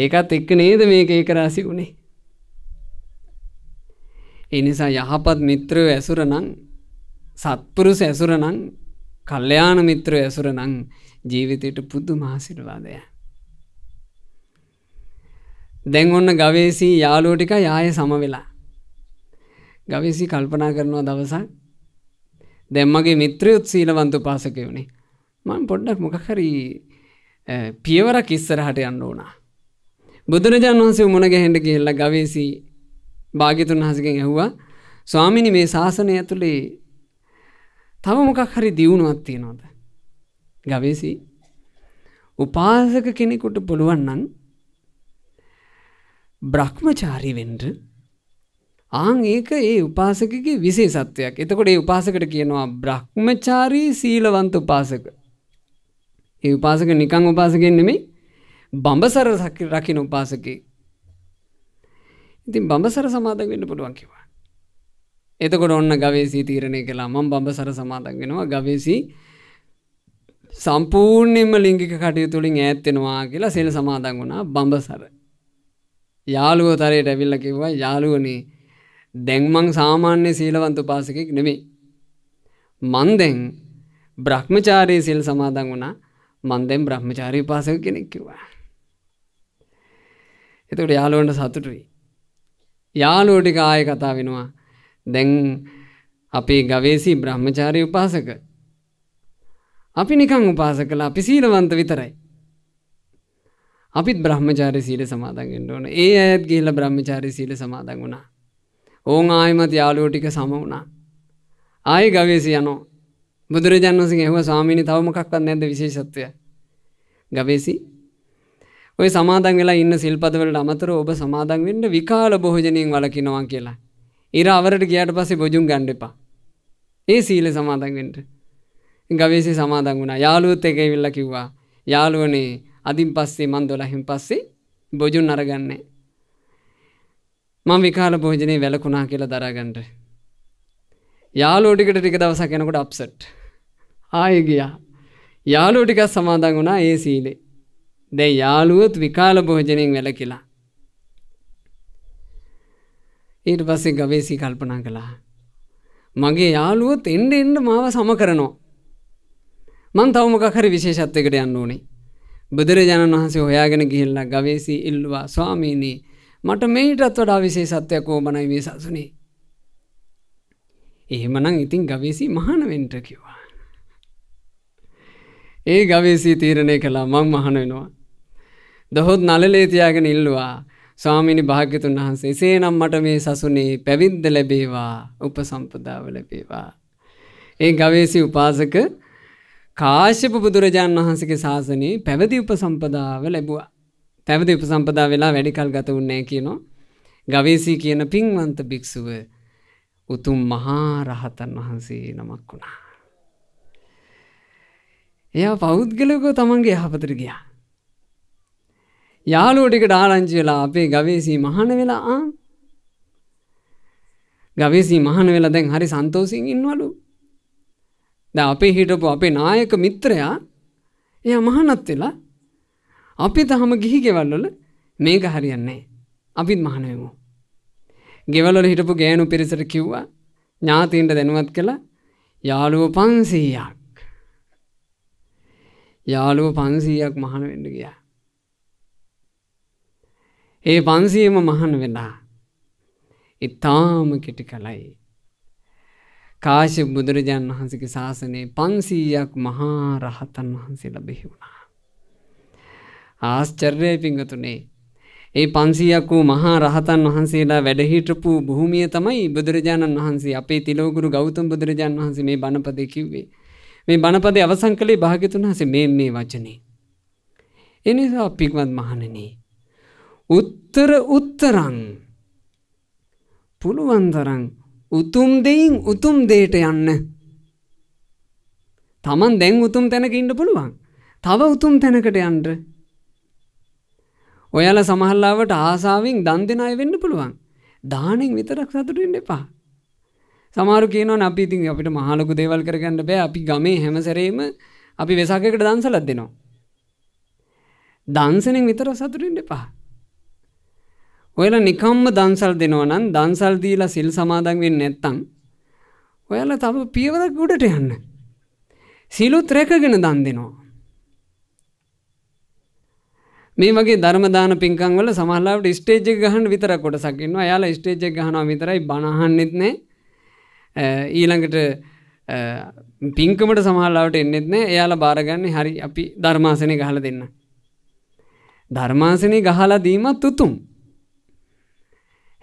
ඒකත් එක්ක නේද මේක ඒ කරාසි වුණේ. එනිසා යහපත් මිත්‍රය ඇසුරනං සත්පුරුස ඇසුරනං කල්්‍යයාන මිත්‍රය ඇසුරනං ජීවිතයට පුද්දු මාසිරවාදයක්. දැන් ඔන්න ගවේසී යාලෝ ටික යාය සමවෙලා. ගවේසි කල්පනා කරනවා දවසක් දැම්මගේ මිත්‍රයුත් සීලවන්තු පාසක වුණේ මං පොඩ්ඩක් මොකහරි පියවරක් ඉස්සරහට යන්න ඕනා. බුදුරජාන් වහන්සේ මුණගැහෙන්ට කියල්ල ගවේසි භාගිතුන් හසකෙන් ඇහුවා ස්වාමිනි මේ ශාසනය ඇතුළේ තව මොකක් හරි දියුණුවත් තියෙනවද. ගවේසි උපාසක කෙනෙකුට පුළුවන්නන් බ්‍රහ්මචාරී වෙන්ඩ ආං ඒක ඒ උපාසකගේ විසේ සත්වයක් එතකොට ඒ උපාසකට කියනවා බ්‍රහ්මචාරී සීලවන්ත උපාසක ඒ උපාසක නිකං උපාසකෙන්නෙමේ බඹසර රකින උපාසකේ ඉතින් බඹසර සමාදක් වෙන්න පුළුවන් කිවා එතකොට ඔන්න ගවේසී තීරණය කලා මං බඹසර සමාදක් වෙනවා ගවේසී සම්පූර්ණයම ලිංගික කටයුතුළින් ඇත්වෙනවා කියලා සෙල් සමාදන් වුණා බඹසර යාළුව තරයට ඇවිල්ල කිව්වා යාළුවනේ දැන්මං සාමාන්‍ය සීලවන්ත පාසකෙක් නෙමේ. මන්දැන් බ්‍රහ්මචාරය සිල් සමාදන් වුණා මන්දැම් බ්‍රහ්මචාරය පාසක කෙනෙක් කිව්වා. එතකට යාළුවන්ට සතුටුයි. යාලෝටික ආය කතා වෙනවා දැන් අපේ ගවේසි බ්‍රහ්මචාරය උපාසක. අපි නිකං උපාස කලා අපි සීලවන්ත විතරයි. අපිත් බ්‍රහ්මචාරය සීල සමාදන්ගෙන්ට ඕන ඒ ඇත් ගේල බ්‍රහ්මචාරය සීල සමාදන් වුණා ඕන් ආයමත් යාලෝ ටික සම වුණා ආය ගවේසි යනෝ බුදුරජන් වසි එහව ස්වාමීනි තවමකක්වත් නැද විශේෂත්වය ගවේසි ඔය සමාදන් වෙලා ඉන්න සිල්පදවලට අමතර ඔබ සමාදන් වෙන්න විකාල බොහෝජනයෙන් වලකිනවා කියලා ඉර අවරට ගියට පසේ බොජුම් ගණ්ඩපා ඒ සීල සමාදන්ගෙන්ට ගවේසි සමාදන් වුණා යාලුවත් එක විල්ල කිව්වා යාලුවනේ අධින් පස්සේ මන් දොලහින් පස්සේ බොජුන් අරගන්නේ. මං විකාල භෝජනය වැලකුණා කියලා දරාගන්ට. යාලෝටිකට ටික දවසක් එනකොට අප්සට්. ආය ගියා. යාලෝටිකක් සමාදන් වුණා ඒ සීලේ. දැ යාළුවත් විකාල භෝජනයෙන් වැල කියලා. ඊට පස්සේ ගවේසී කල්පනා කළා. මගේ යාළුවත් එන්ඩ එන්ඩ මාව සම කරනවා. මන් තවමකහරි විශේෂත්වකට යන්න ඕනේ බුදුරජාණන් වහන්සේ හොයාගෙන ගිහිල්ලා ගවේසී ඉල්ලවා ස්වාමීනී මට මේටත් වඩා විසේ සත්වයක් ඕබනයි මේ සසුනේ. එහෙමනම් ඉතින් ගවේසී මහනවෙන්ට කිවා. ඒ ගවේසී තීරණය කලා මං මහන වෙනවා. දොහොත් නලලේතියාගෙන ඉල්ලවා ස්වාමිනි භාග්‍යතුන් වහන්සේ එසේ නම් මට මේ සසුනේ පැවිද්ද ලැබේවා උප සම්පදාව ලැබේවා. ඒ ගවේසි උපාසක කාශ්‍යප බුදුරජාණන් වහන්සගේ ශාසනයේ පැවදි උපසම්පදාව ලැබවා. පැවදි උපසම්පදා වෙලා වැඩිකල් ගත උන්නේ කියනවා. ගවේසී කියන පින්වන්ත භික්‍ෂුව උතුම් මහා රහතන් වහන්සේ නමක් වුණා. එය පෞද්ගලකෝ තමන්ගේ යහපතර ගියා. යාලෝටික ඩාලංචි වෙලා අපේ ගවේසී මහන වෙලා ගවේසී මහන වෙලා දැන් හරි සන්තෝසින් ඉන්වලු දැ අපේ හිටපු අපේ නායක මිත්‍රයා එය මහනත් වෙලා අපි තහම ගිහි ගෙවල්ලොල මේක හරියන්නේ අපිත් මහනයමු. ගෙවලොල හිටපු ගෑනු පිරිසට කිව්වා ඥාතීන්ට දැනුවත් කළ යාළුව පන්සීයක් යාළුව පන්සීයක් මහන වෙඩ ගියා. ඒ පන්සියම මහන වෙලා ඉතාම කෙටි කලයි කාශ්‍ය බුදුරජාණන් වහන්සේගේ ශාසනයේ පන්සීයක් මහා රහතන් වහන්සේලා බෙහි වුණා. ආශ්චර්යය පිංගතුනේ ඒ පන්සීයක් වූ මහා රහතන් වහන්සේලා වැඩහිටපු භූමිය තමයි බුදුරජාණන් වහන්සේ අපේ තිලෝගුරු ගෞතම බුදුරජාණන් වහන්සේ මේ බණපදය කිව්වේ. මේ බණපදය අවසන් කළේ භාග්‍යතුන් වහන්සේ මේ මේ වචනේ. එනිසා පික්වත් මහණෙනි උත්තර උත්තරං පුළුවන් තරම් උතුම් දෙයින් උතුම් දේට යන්න. තමන් දැන් උතුම් තැනක ඉන්න පුළුවන්. තව උතුම් තැනකට යන්න. ඔයාල සමහල්ලාවට ආසාාවෙන් දන් දෙෙන අය වෙන්න පුළුවන්. දානෙන් විතරක් සතුටින් එපා. සමාරු කියනවා අපි ඉතින් අපිට මහලොකු දේවල් කරගන්න බෑ අපි ගමේ හැමසරේම අපි වෙසාකකට දන්සලත් දෙනවා. දන්සනෙන් විතර සතුටින් එපා. ඔයලා නිකම්ම දන්සල් දෙනවා නම් දන්සල් දීලා සිල් සමාදන් වෙන්නේ නැත්තම් ඔයාලා තව පියවරක් උඩට යන්න. සිලුත් රැකගෙන දන් දෙනවා. මේ වගේ ධර්මදාන පින්කම් වල සමහරවිට ස්ටේජ් එක ගහන්න විතරක් කොටසක් ඉන්නවා. එයාලා ස්ටේජ් එක ගහනවා විතරයි බණ අහන්නෙත් නැහැ. ඊළඟට පින්කමට සමහරවිට එන්නෙත් නැහැ. එයාලා බාරගන්නේ හරි අපි ධර්මාසනේ ගහලා දෙන්න. ධර්මාසනේ ගහලා දීමත් උතුම්.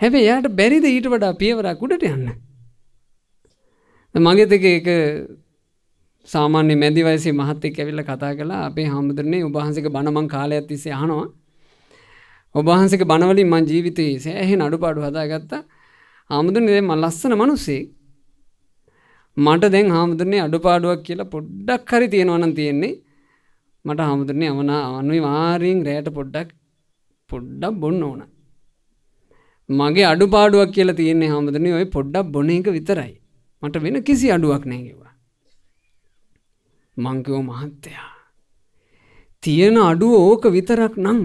හැබැයි යාට බැරිද ඊට වඩා පියවරක් උඩට යන්න. මගෙතක එක සාමාන්‍ය මැදිවයසේ මහත්තෙක් ඇවිල්ල කතා කලා අපේ හාමුදුරනේ උබහන්සක බණමං කාලයක් තිස්සේ හනවා. ඔබහන්සක බණවලින් මං ජීවිතයේ සෑහෙ නඩු පාඩු හදාගත්තා හාමුදුරනේ මල් ලස්සන මනුස්සේ මට දැන් හාමුදුරනේ අඩුපාඩුවක් කියලා පොඩ්ඩක් හරි තියෙනවනන් තියෙන්නේ මට හාමුදුරනේ අමනා අනුයි වාරීෙන් රෑට පොඩ්ඩක් පොඩ්ඩක් බොන්න ඕන මගේ අඩුපාඩුවක් කියලා තියන්නේ හාමුදුරන ඔය පොඩ්ඩක් බොන එක විතරයි මට වෙන කිසි අඩුවක් නෑකිවා මංකව මහත්තයා තියෙන අඩුව ඕක විතරක් නම්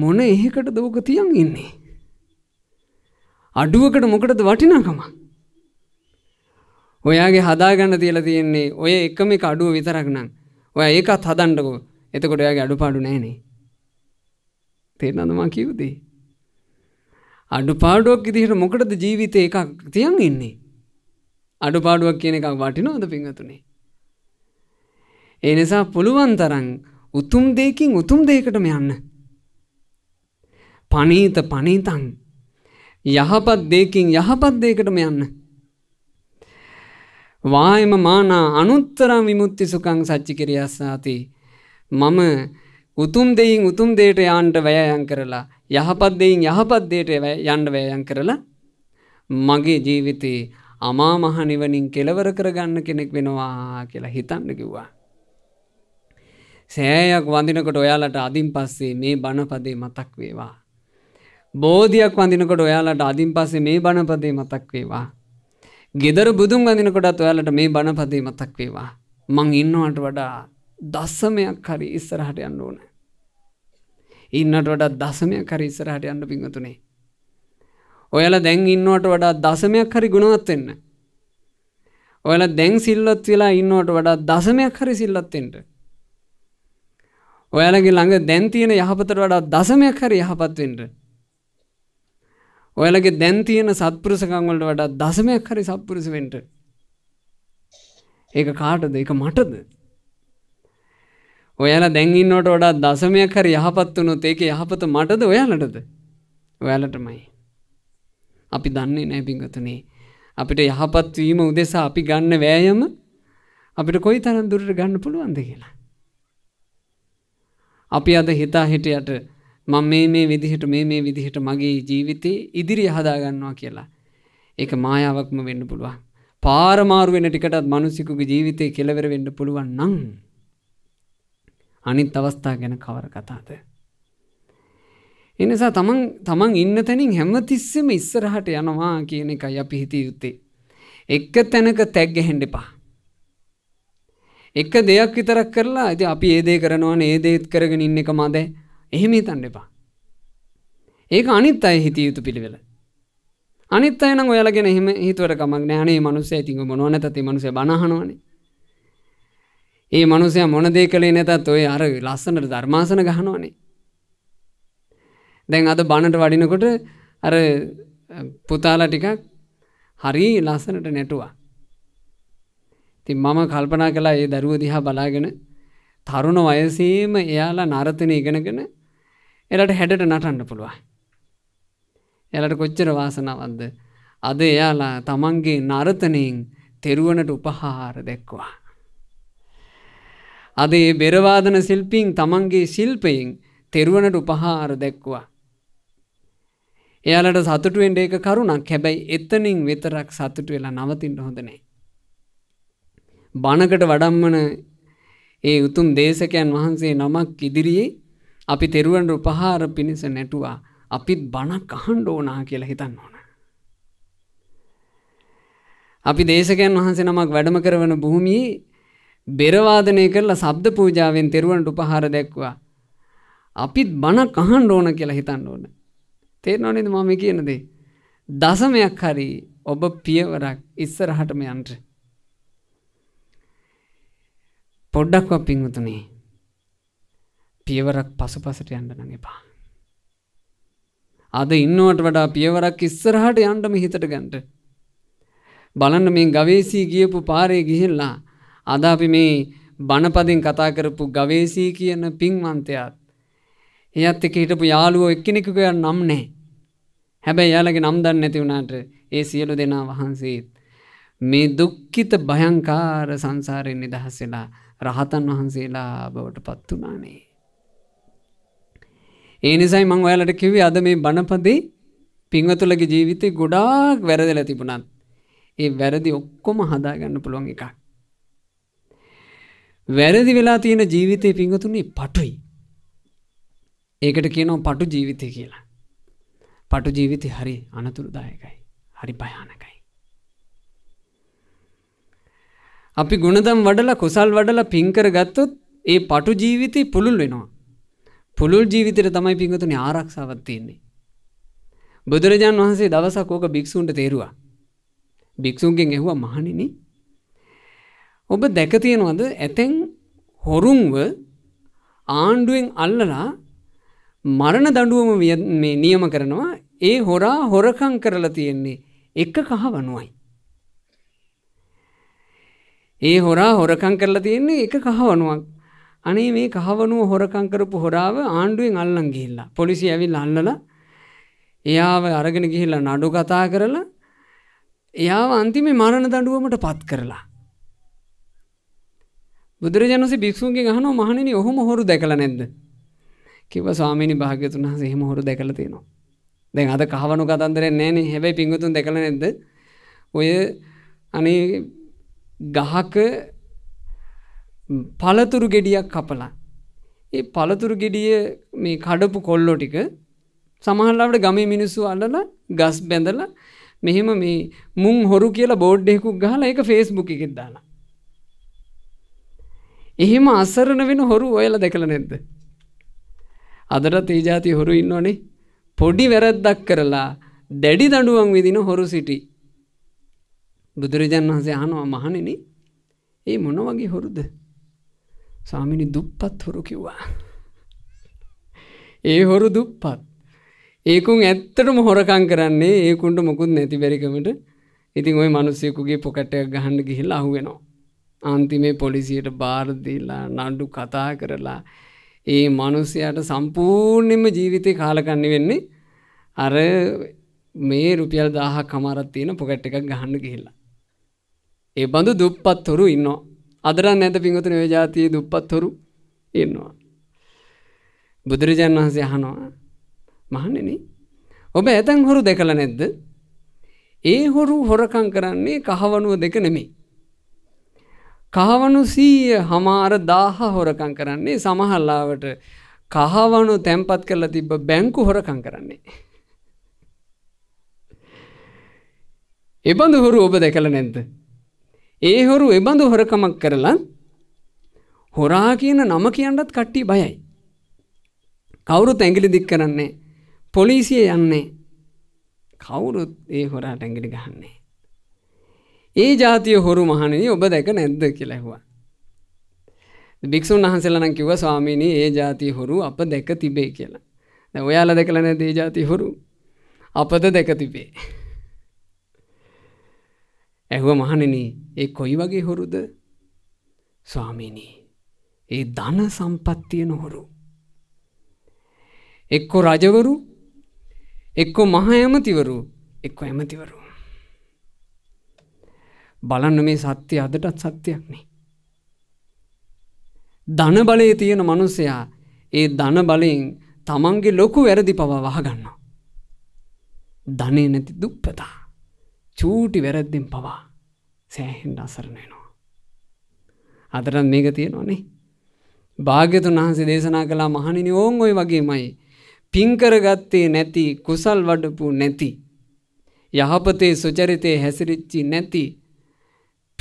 මොන එහෙකට දෝක තියන් ඉන්නේ අඩුවකට මොකටද වටිනාකම ඔයාගේ හදාගන්න තියලා තියෙන්නේ ඔය එකම එක අඩුව විතරක් නම් ඔය ඒකත් හදන්ටකෝ එතකොට ඔයාගේ අඩුපාඩු නෑනේ තේරනඳමා කිව්දී අඩු පාඩුවක් ඉදිහට මොකටද ජීවිත එකක් තියන් ඉන්නේ. අඩු පාඩුවක් කියන එකක් වටිනෝද පිංහතුනේ. ඒ නිසා පුළුවන් තරන් උතුම් දෙකින් උතුම් දෙකටම යන්න. පනීත පනීතන් යහපත් දෙකින් යහපත් දෙකටම යන්න. වායම මානා අනුත්තරම් විමුත්ති සුකං සච්චි කිරියස්සාති මම උතුම් දෙයින් උතුම් දේට යාන්ට වැයයන් කරලා යහපත් දෙයින් යහපත් දේට යන්ඩ වෑයන් කරලා මගේ ජීවිතයේ අමාමහනිවනින් කෙලවර කරගන්න කෙනෙක් වෙනවා කියලා හිතන්න කිව්වා. සෑයක් වඳනකොට ඔයාලට අදින් පස්සේ මේ බණපදේ මතක් වේවා. බෝධයක් වඳනකොට ඔයාලට අදින් පස්සේ මේ බණපදේ මතක් වේවා. ගෙදර බුදුන් වඳනකොටත් ඔයාලට මේ බණපදේ මතක් වේවා. මං ඉන්නවට වඩා දස්සමයක් හරි ඉස්සරහට යන්න ඕන. ඉන්නට වඩා දසමයක් හරි ඉස්සරහට යන්න පිංහතුනේ. ඔයල දැන් ඉන්නවට වඩා දසමයක් හරි ගුණවත්වෙන්න. ඔයල දැන් සිල්ලත් වෙලා ඉන්නවට වඩා දසමයක් හරි සිල්ලත්තෙන්ට. ඔයාලගේ ළඟ දැන්තියෙන යහපතට වඩා දසමයක් හරි යහපත්වෙන්ට. ඔයලගේ දැන්තියෙන සත්පුරුසකංවලට වඩා දසමයක් හරි සත්පුරුස වෙන්ට. ඒක කාටද එක මටද ඔයාලා දැන්ඉන්නට වඩා දසමයක් හරි යහපත් වනොත් ඒක යහපත මටද ඔයාලටද ඔයාලටමයි. අපි දන්නේ නැපිගතුනේ අපිට යහපත්වීම උදෙසා අපි ගන්න වෑයම අපිට කොයි තරන් දුරට ගන්න පුළුවන්ද කියලා. අපි අද හිතා හිටියට මං මේ මේ විදිහට මේ මේ විදිහට මගේ ජීවිතේ ඉදිරි හදාගන්නවා කියලා. ඒක මායාවක්ම වෙන්න පුළුවන්. පාරමාරුවෙන ටිකටත් මනුසිකුගේ ජීවිතය කෙලවර වෙන්න පුළුවන් නං. අනිත් අවස්ථා ගැන කවර කතාද. එනිසා තමන් තමන් ඉන්න තැනින් හැමතිස්සෙම ඉස්සරහට යනවා කියන එකයි අපි හිතිය යුත්තේ. එක්ක තැනක තැක්ග හෙන්ඩිපා. එක දෙයක් විතරක් කරලා ඇති අපි ඒදේ කරනවා ඒදේත් කරගෙන ඉන්න එක මද එහෙම තන්න එපා. ඒක අනිත් අය හිතිය යුතු පිළිවෙල. අනිත් අයන ඔයාලගෙන එහෙම හිතුවට කමක් නෑනේ මනුස්සේ ඇතිංග මොනොනැති මනුසේ බණහනවානේ ඒ මනුසය මොනදේ කළේ නැතත් ඔය අර ලස්සනට ධර්මාසන ගහනවානේ. දැන් අද බණට වඩිනකොට අර පුතාල ටිකක් හරි ලස්සනට නැටුවා. ති මම කල්පනා කලා ඒ දරුව දිහා බලාගෙන තරුණ වයසේම එයාලා නරතන ඉගෙනගෙන එලට හැඩට නටන්න පුළුවන්. එලට කොච්චර වාසනාවක්ද අද එයාලා තමන්ගේ නර්තනයෙන් තෙරුවනට උපහාර දැක්වා. අද ඒ බෙරවාදන ශිල්පීන් තමන්ගේ ශිල්පයෙන් තෙරුවනට උපහාර දැක්වා. එයාලට සතුටුවෙන්ට ඒක කරුණක් හැබැයි එතනින් වෙතරක් සතුට වෙලා නවතින්ට හොඳනේ. බණකට වඩම්මන ඒ උතුම් දේශකයන් වහන්සේ නමක් ඉදිරියේ අපි තෙරුවන්ට උපහාර පිණිස නැටුවා අපිත් බණක් අහන්ඩ ඕනා කියලා හිතන්න ඕන. අපි දේශකයන් වහන්සේ නමක් වැඩම කරවන භූමියේ බෙරවාදනය කරලා සබ්ද පූජාවෙන් තෙරුවන්ට උපහාර දැක්වා. අපිත් බණ කහන් ඕන කියලා හිතන්න ඕන. තේරෙනව නේද මම කියන දේ? දසමයක් හරි ඔබ පියවරක් ඉස්සරහටම යන්න. පොඩ්ඩක්වත් පින්වතුනේ. පියවරක් පසුපසට යන්න නම් එපා. අද ඉන්නවට වඩා පියවරක් ඉස්සරහට යන්නම හිතට ගන්න. බලන්න මේ ගවේෂී ගියපු පාරේ ගිහිල්ලා අද අපි මේ බණපදින් කතා කරපු ගවේසී කියන පින්වන්තයාත්. එයත් එක හිටපු යාළුවෝ එක්කෙනෙකුකය නම් නෑ. හැබැයි යාලගේ නම් දන්න නැති වුණාට ඒ සියලු දෙනා වහන්සේත්. මේ දුක්කිත භයංකාර සංසාරයෙන් නිදහස්සෙලා රහතන් වහන්සේලා බවට පත් වනානේ. ඒ නිසයි මං ඔයාලට කිවේ අද මේ බණපදේ පිංවතුලගේ ජීවිතේ ගොඩාක් වැරදලා තිබුණත් ඒ වැරදි ඔක්කොම හදාගන්න පුළුවන් එකක්. වැරදි වෙලා තියෙන ජීවිතය පිංහතුන්නේ පටුයි. ඒකට කියනවා පටු ජීවිතය කියලා. පටු ජීවිතය හරි අනතුරුදායකයි. හරි භයානකයි. අපි ගුණදම් වඩලා කුසල් වඩලා පින්කර ගත්තොත් ඒ පටු ජීවිතය පුළුල් වෙනවා. පුළුල් ජීවිතයට තමයි පිංහතුනේ ආරක්ෂාවත් තියෙන්නේ. බුදුරජාන් වහන්සේ දවසක් ඕක භික්ෂූන්ට තේරුවා. භික්ෂූන්ගෙන් ඇහුවා මහණෙනි ඔබ දැකතියෙනවද ඇතැන් හොරුන්ව ආණ්ඩුවෙන් අල්ලලා මරණ දඩුවම මේ නියම කරනවා ඒ හොරා හොරකං කරලා තියෙන්නේ එක කහවනුවයි. ඒ හොරා හොරකං කරලා තියෙන්නේ එක කහවනුවක් අනේ මේ කහවනුව හොරකං කරපු හොරාව ආණ්ඩුවෙන් අල්ලන් ගිහිල්ලා පොලිසි ඇවිල් අල්ලලා එයාව අරගෙන ගිහිල්ලා නඩු කතා කරලා එයාව අන්තිමේ මරණ දඬුවමට පත් කරලා බුදුරජාණන්සේ භික්ෂූන්ගේ අහනෝ මහණෙනි ඔහොම හොරු දැකලා නැද්ද? කිව්ව ස්වාමීනි භාග්‍යතුන් වහන්සේ එහෙම හොරු දැකලා තියෙනවා. දැන් අද කහවණු කතන්දරේ නැහනේ. හැබැයි පිංගුතුන් දැකලා නැද්ද? ඔය අනේ ගහක පළතුරු ගෙඩියක් කපලා. ඒ පළතුරු ගෙඩිය මේ කඩපු කොල්ලෝ ටික සමහරවිට ගමේ මිනිස්සු අල්ලලා ගස් බැඳලා මෙහෙම මේ මුං හොරු කියලා බෝඩ් එකක් ගහලා ඒක Facebook එකෙත් දාලා එහෙම අසරණ වෙන හොරු ඔයල දෙකළ නැද්ද. අදට තේජාති හොරු ඉන්නවනේ පොඩි වැරැද්දක් කරලා දැඩි දඩුවන් විදින හොරු සිටි. බුදුරජන් වහන්සේ හනවා මහනෙන ඒ මොන වගේ හොරුද. සාමිනි දුප්පත් හොරු කිව්වා. ඒ හොරු දුප්පත්. ඒකුන් ඇත්තටම හොරකං කරන්නේ ඒකුන්ට මොකුත් නැති බැරිකමට ඉතින් ඔය මනුස්සයකුගේ පොකටයක් ගහන්න ගිහිල් අහුවෙනවා. අන්තිමේ පොලිසියට බාරදිල්ලා නඩ්ඩු කතා කරලා ඒ මනුස්සයට සම්පූර්ණෙම ජීවිතය කාලකන්න වෙන්නේ අර මේ රුපියල් දාහ කමරත් තියෙන පොකට් එකක් ගහන්න ගිහිල්ලා. ඒ බඳු දුප්පත්හොරු ඉන්නවා අදරන් ඇත පිංගතුන ජාතියේ දුප්පත්හොරු ඉන්නවා. බුදුරජාණන් වහන්සේ අහනවා මහනෙන ඔබ ඇතැන් හොරු දෙකළ නැද්ද ඒ හොරු හොරකං කරන්නේ කහවනුව දෙක නෙමේ කහවනු සීය හමාර දාහ හොරකං කරන්නේ සමහල්ලාවට කහවනු තැන්පත් කරලා තිබ්බ බැංකු හොරකං කරන්නේ. එබඳු හොරු ඔබ දැකළ නැද්ද. ඒ හොරු එබඳු හොරකමක් කරලා හොරා කියන නම කියන්නත් කට්ටි බයයි. කවුරුත් ඇගිලි දික් කරන්නේ පොලිසිය යන්නේ කවුරුත් ඒ හොරා ටැගිලි ගහන්නේ. ඒ ජාතිය හොරු මහණනි ඔබ දැක නැද්ද කියලැහවා. භික්ෂූන් වහන්සලනම් කිව ස්වාමීනී ඒ ජාති හොරු අප දැක තිබේ කියලා. ඔයාල දැකලන දේ ජාති හොරු අපද දැක තිබේ. ඇහුව මහණෙන ඒ කොයි වගේ හොරුද ස්වාමීනී ඒ ධන සම්පත්තියන හොරු. එක්කෝ රජවරු එක්කෝ මහ ඇමතිවරු එක්කෝ ඇමතිවරු. බලන්න මේ සත්‍යය අදටත් සත්‍යයක් නේ. ධන බලය තියෙන මනුස්සයා ඒ ධන බලයෙන් තමන්ගේ ලොකු වැරදි පවා වහගන්නවා. ධනේ නැති දුප්පතා චූටි වැරැද්දෙන් පවා සෑහෙන්ට අසරණයනවා. අදරත් මේක තියෙනවානේ. භාග්‍යතුන් වහන්සේ දේශනා කලා මහනිනි ඕන් ඔයි වගේමයි. පින්කරගත්තේ නැති කුසල් වඩපු නැති. යහපතේ සුචරිතය හැසිරිච්චි නැති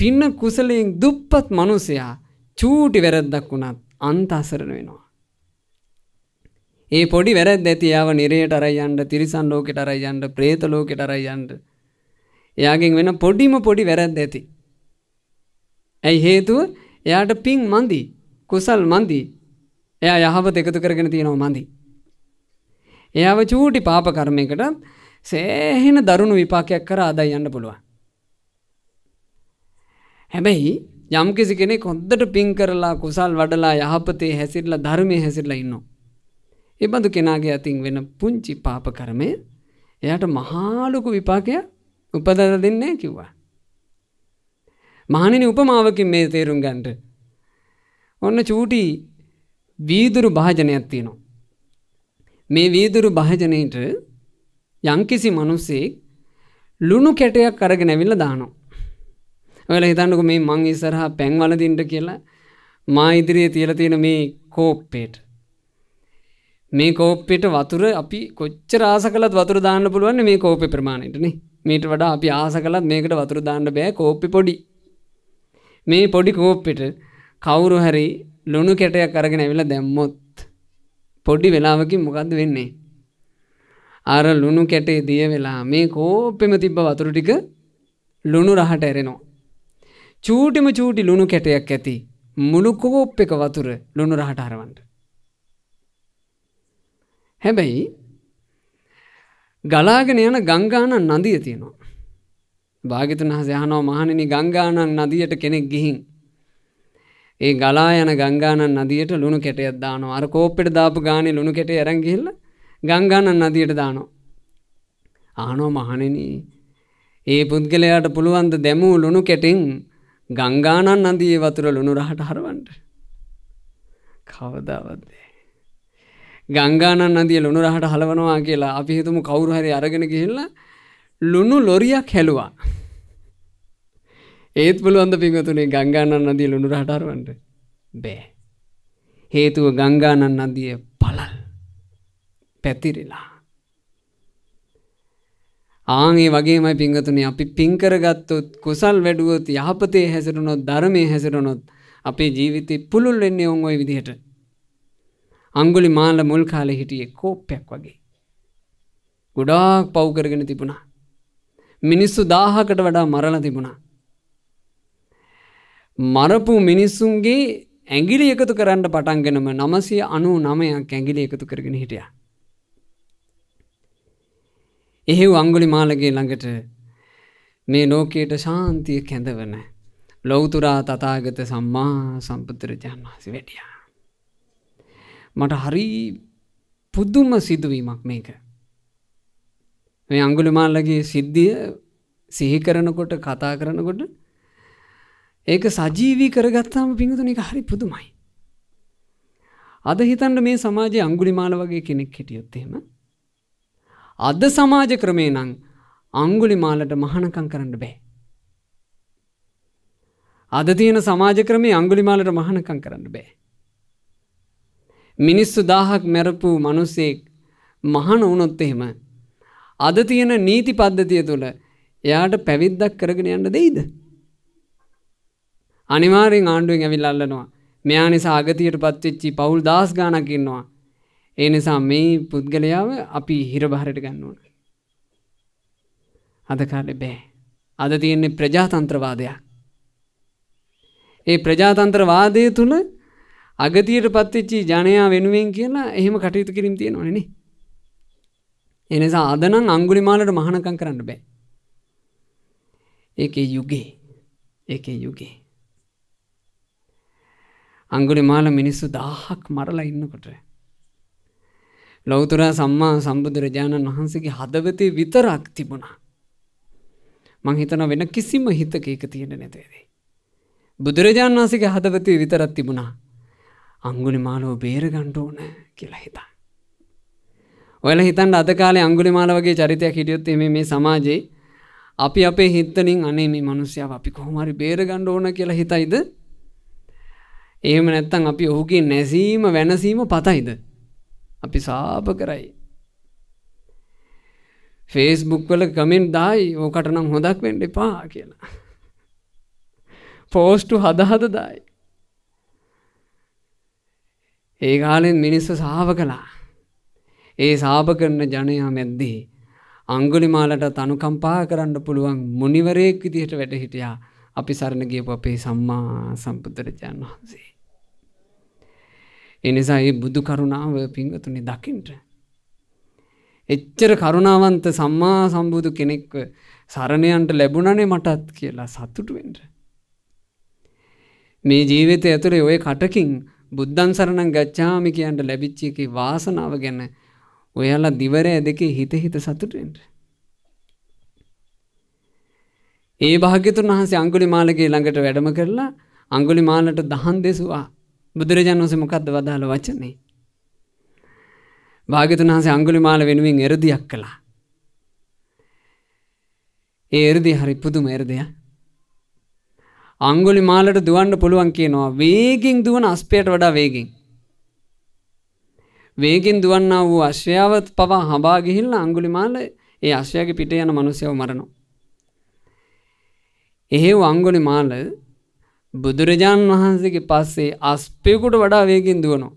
පින්න කුසලයෙන් දුප්පත් මනුසයා චූටි වැරැද්දක් වුණත් අන්තසරණ වෙනවා. ඒ පොඩි වැරැද් ඇතියාව නිරයට අරයි යන්ඩ තිරිසන් ලෝකෙට අරයි යන්ඩ ප්‍රේත ලෝකෙට අරයි යන්ඩ. එයාගෙන් වෙන පොඩිම පොඩි වැරැද්ද ඇති. ඇයි හේතුව එයාට පින් මන්දී කුසල් මන්දී එයා යහපත එකතු කරගෙන තියෙනවා මන්දී. එයාව චූටි පාපකර්මයකට සෑහෙන දරුණු විපාකයක් කර අදයි යන්න පුළුවන්. හැබැයි යම්කිසි කෙනෙ කොද්දට පින් කරලා කුසල් වඩලා යහපතේ හැසිරලා ධර්මය හැසිරලා ඉන්නවා. එබඳු කෙනාගේ අතින් වෙන පුංචි පාප කරමය එයට මහාලොකු විපාකය උපදද දෙන්නේ කිව්වා. මහනිනි උපමාවකින් මේ තේරුම් ගන්ට. ඔන්න චූටි වීදුරු භාජනයක් තියෙනවා. මේ වීදුරු භාජනයට යංකිසි මනුස්සේ ලුණු කැටයක් කරගෙන ඇවිල්ල දානවා. ඔල හිතන්නක මේ මං ඉස්සරහා පැන්වලදින්ට කියලා මා ඉදිරියේ තියල තියෙන මේ කෝප්පේට මේ කෝප්පෙට වතුර අපි කොච්චර ආස කලත් වතුර දාන්න පුළුවන් මේ කෝපෙ ප්‍රමාණයටන මේට වඩා අපි ආස කලත් මේකට වතුර දාන්න බෑ කෝප්පි පොඩි මේ පොඩි කෝප්පෙට කවුරු හරි ලුණු කැටයක් අරගෙන ඇවිලා දැම්මොත් පොඩි වෙලාවකින් මොකක්ද වෙන්නේ අර ලුණු කැටේ දිය වෙලා මේ කෝප්පෙම තිබ්බ වතුර ටික ලුණු රහට ඇරෙනවා චූටිම චූටි ලුණු කැටයක් ඇති මුළුකෝප් එක වතුර ලුණු රහට හරවන්ට. හැබැයි ගලාගෙන යන ගංගානන් නදිය තියෙනවා. භාගිතුන් හස යහනෝ මහණෙන ගංගානන් නදියට කෙනෙක් ගිහින්. ඒ ගලා යන ගංගානන් නදියට ලුණු කෙටයක් දානවා අර කෝප්පෙට දාපු ගානෙ ලුණු කෙටේ ඇරංගිහිල්ල ගංගානන් නදියට දානවා. ආනෝ මහණෙන ඒ පුද්ගලයාට පුළුවන්ද දැමූ ලුණු කෙටින් ගංගානන් අඳයේ වතුර ලුණුරහට හරවන්ට කවදාවත්දේ. ගංගානන් අදිය ලුණුරහට හලවනවා කියලා අපි හිතමු කවුරු හරි අරගෙන ගිහිල්ලා ලුණු ලොරියක් හැලුවා. ඒත් පුළුවන්ද පිංහතුනේ ගංගානන් අදිය ලුණුරහට හරවන්ට බෑ. හේතුව ගංගානන් අදිය පලල් පැතිරිලා. ආනේ වගේමයි පිංගතුනේ අපි පිංකරගත්තොත් කුසල් වැඩුවොත් යහපතේ හැසිරුණොත් ධර්මය හැසිරුණොත් අපේ ජීවිතය පුළුල් වෙන්නේ ඔන් ඔය විදිහට. අංගුලි මාල මුල් කාලෙ හිටියේ කෝප්පයක් වගේ. ගොඩාක් පව්කරගෙන තිබුණා. මිනිස්සු දාහකට වඩා මරල තිබුණා. මරපු මිනිස්සුන්ගේ ඇගිලි එකතු කරන්න පටන්ගෙනම නමසය අනු නමයක් ඇගිලි එකතු කරගෙන හිටියා. එහෙව් අංගුලි මාලගේ ළඟට මේ ලෝකයට ශාන්තිය කැඳවන ලොවතුරා තතාගත සම්මා සම්පුදුරජාන් වහස වැටිය. මට හරි පුද්දුම සිදුවීමක් මේක. මේ අංගුලි මාල්ලගේ සිද්ධිය සිහි කරනකොට කතා කරනකොට ඒක සජීවී කරගත්තාම පිඟතුන එක හරි පුදුමයි. අද හිතන්ට මේ සමාජය අංගුලි මාල වගේ කෙනෙක් හිටියොත්තේම අද සමාජ ක්‍රමේ නං අංගුලි මාලට මහනකං කරන්න බෑ. අද තියෙන සමාජ ක්‍රමේ අංගුලි මාලට මහනකං කරන්න බෑ. මිනිස්සු දාහක් මැරපු මනුස්සෙක් මහන වුණොත් එහෙම අද තියෙන නීති පද්ධතිය තුළ එයාට පැවිද්දක් කරගෙන යන්න දෙයිද. අනිවාරෙන් ආණ්ඩුවෙන් ඇවිල් අල්ලනවා මෙයා නිසා අගතියට පත්වෙච්චි පවුල් දස් ගානකින්නවා ඒ නිසා මේ පුද්ගලයාව අපි හිරභාරයට ගන්නුවන. අදකාලෙ බෑ. අද තියෙන්නේ ප්‍රජාතන්ත්‍රවාදයක්. ඒ ප්‍රජාතන්ත්‍රවාදය තුළ අගතියට පත්තිච්චි ජනයා වෙනුවෙන් කියලා එහෙම කටයුතු කිරින් තියෙන ඕනෙන. එනිසා අදනම් අංගුලිමාලට මහනකං කරන්න බෑ. ඒකේ යුගේ ඒකේ යුගේ. අංගුලිමාල මිනිස්සු දාහක් මරලා ඉන්නකොට. ලෞතුරා සම්මා සම්බුදුරජාණන් වහන්සේගේ හදවතේ විතරක් තිබුණා. මං හිතන වෙන කිසිම හිතක එක තියෙන නැතේදේ. බුදුරජාණන් වහන්සේගේ හදවතේ විතරක් තිබුණා. අංගුලි මාලෝ බේරගණ්ඩ ඕන කියලා හිතා. ඔල හිතන් අද කාලේ අංගුලි මාල වගේ චරිතයක් හිටියොත් මේ සමාජයේ අපි අපේ හිත්තනින් අනේ මේ මනුස්්‍යාව අපි කොහොමරි බේරගණ්ඩ ඕන කියලා හිතයිද. එහෙම නැත්තන් අපි ඔහුගේ නැසීම වෙනසීම පතයිද. අපි සාප කරයි. ෆේස්බුක් වල ගමෙන් දායි ඕකට නම් හොදක් වෙන්ඩ එපා කියලා. පෝස්ටු හදහද දායි. ඒ කාලෙන් මිනිස්ස සාව කලා. ඒ සාප කරන ජනයා මැද්දී. අංගුලිමාලට තනුකම්පා කරන්න පුළුවන් මුනිවරයෙක් විදිහට වැට හිටියා අපි සරණ ගියපු අපේ සම්මා සම්බුද්ධරජාන් වහන්සේ. එනිසා ඒ බුදු කරුණාව පින්වතුනි දකිින්ට. එච්චර කරුණාවන්ත සම්මා සම්බුදු කෙනෙක්ව සරණයන්ට ලැබුණනේ මටත් කියලා සතුටුවෙන්ට. මේ ජීවිතය ඇතුළේ ඔය කටකින් බුද්ධන් සරණං ගච්ඡාමි කියන්ට ලැබිච්චිකි වාසනාව ගැන ඔයාලා දිවරය දෙකේ හිත හිත සතුටෙන්ට. ඒ භාග්‍යතුන් වහන්සේ අංගුලි මාලගේ ළඟට වැඩම කරලා අංගුලි මාලට දහන් දෙසුවා බුදුරජාන් වසේ මොකක්ද වදාළ වචනේ. භාගතුන් වහන්සේ අංගුලි මාල වෙනුවෙන් එරදියක් කළා. ඒ එරදි හරි පුදුම එරදය. අංගුලි මාලට දුවන්න පුළුවන් කියනවා වේගින් දුවන අස්පයට වඩා වේගින්. වේගෙන් දුවන්න වූ අශ්‍යාවත් පවා හබා ගිහිල්ල අංගුලි මාල ඒ අශ්‍යයාගේ පිට යන මනුසයව මරනවා. එහෙ අංගුලි මාල බුදුරජාණන් වහන්සේගේ පස්සේ අස්පයකුට වඩා වේගෙන් දුවනවා.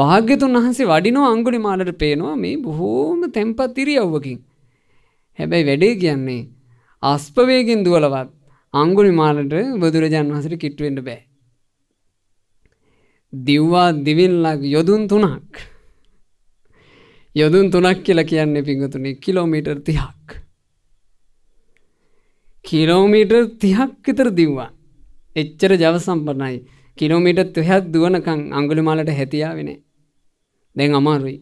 භාග්‍යතුන් වහන්සේ වඩිනෝ අංගුලි මාලට පේනවා මේ බොහෝම තැම්පත් ඉරි අව්වකින්. හැබැයි වැඩේ කියන්නේ අස්පවේගෙන් දුවලවත් අංගුලි මාලට බුදුරජාණන් වහසට කිට්ටුවෙන්ට බෑ. දිව්වා දිවිල්ලක් යොදුන් තුනක් යොදුන් තුනක් කියලා කියන්නේ පිංගතුනේ කිලෝමීටර් තිහක්. කිලෝමීටර් තිහක් විතර දිව්වා. එච්චර ජව සම්පරණයි කිලෝමීට තුහයක් දුවනකං අංගුලිමාලට හැතියාවෙනේ දැන් අමාරුයි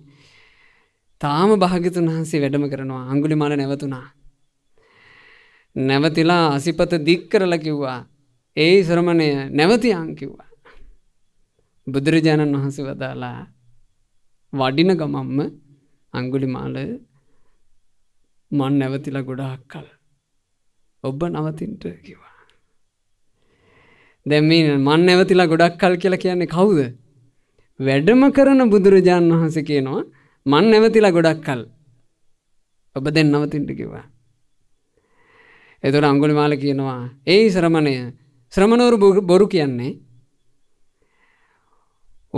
තාම භාගිතුන් වහන්සේ වැඩම කරනවා අංගුලිමාල නැවතුනා නැවතිලා අසිපත දික් කරලා කිව්වා ඒ ශ්‍රමණය නැවතියන් කිව්වා බුදුරජාණන් වහන්සේ වදාලා වඩින ගමම්ම අංගුලිමාල මන් නැවතිලා ගොඩාක් කල් ඔබ නවතින්ට කිව දැම්මී මන්න ඇවතිලා ගොඩක් කල් කියලා කියන්නේ කවුද. වැඩම කරන බුදුරජාණන් වහන්ස කියනවා මන් නැවතිලා ගොඩක් කල් ඔබ දෙන්න නවතින්ට කිවා. එතුට අංගුලි මාල කියනවා ඒ ශ්‍රමණය ශ්‍රමණවරු බොරු කියන්නේ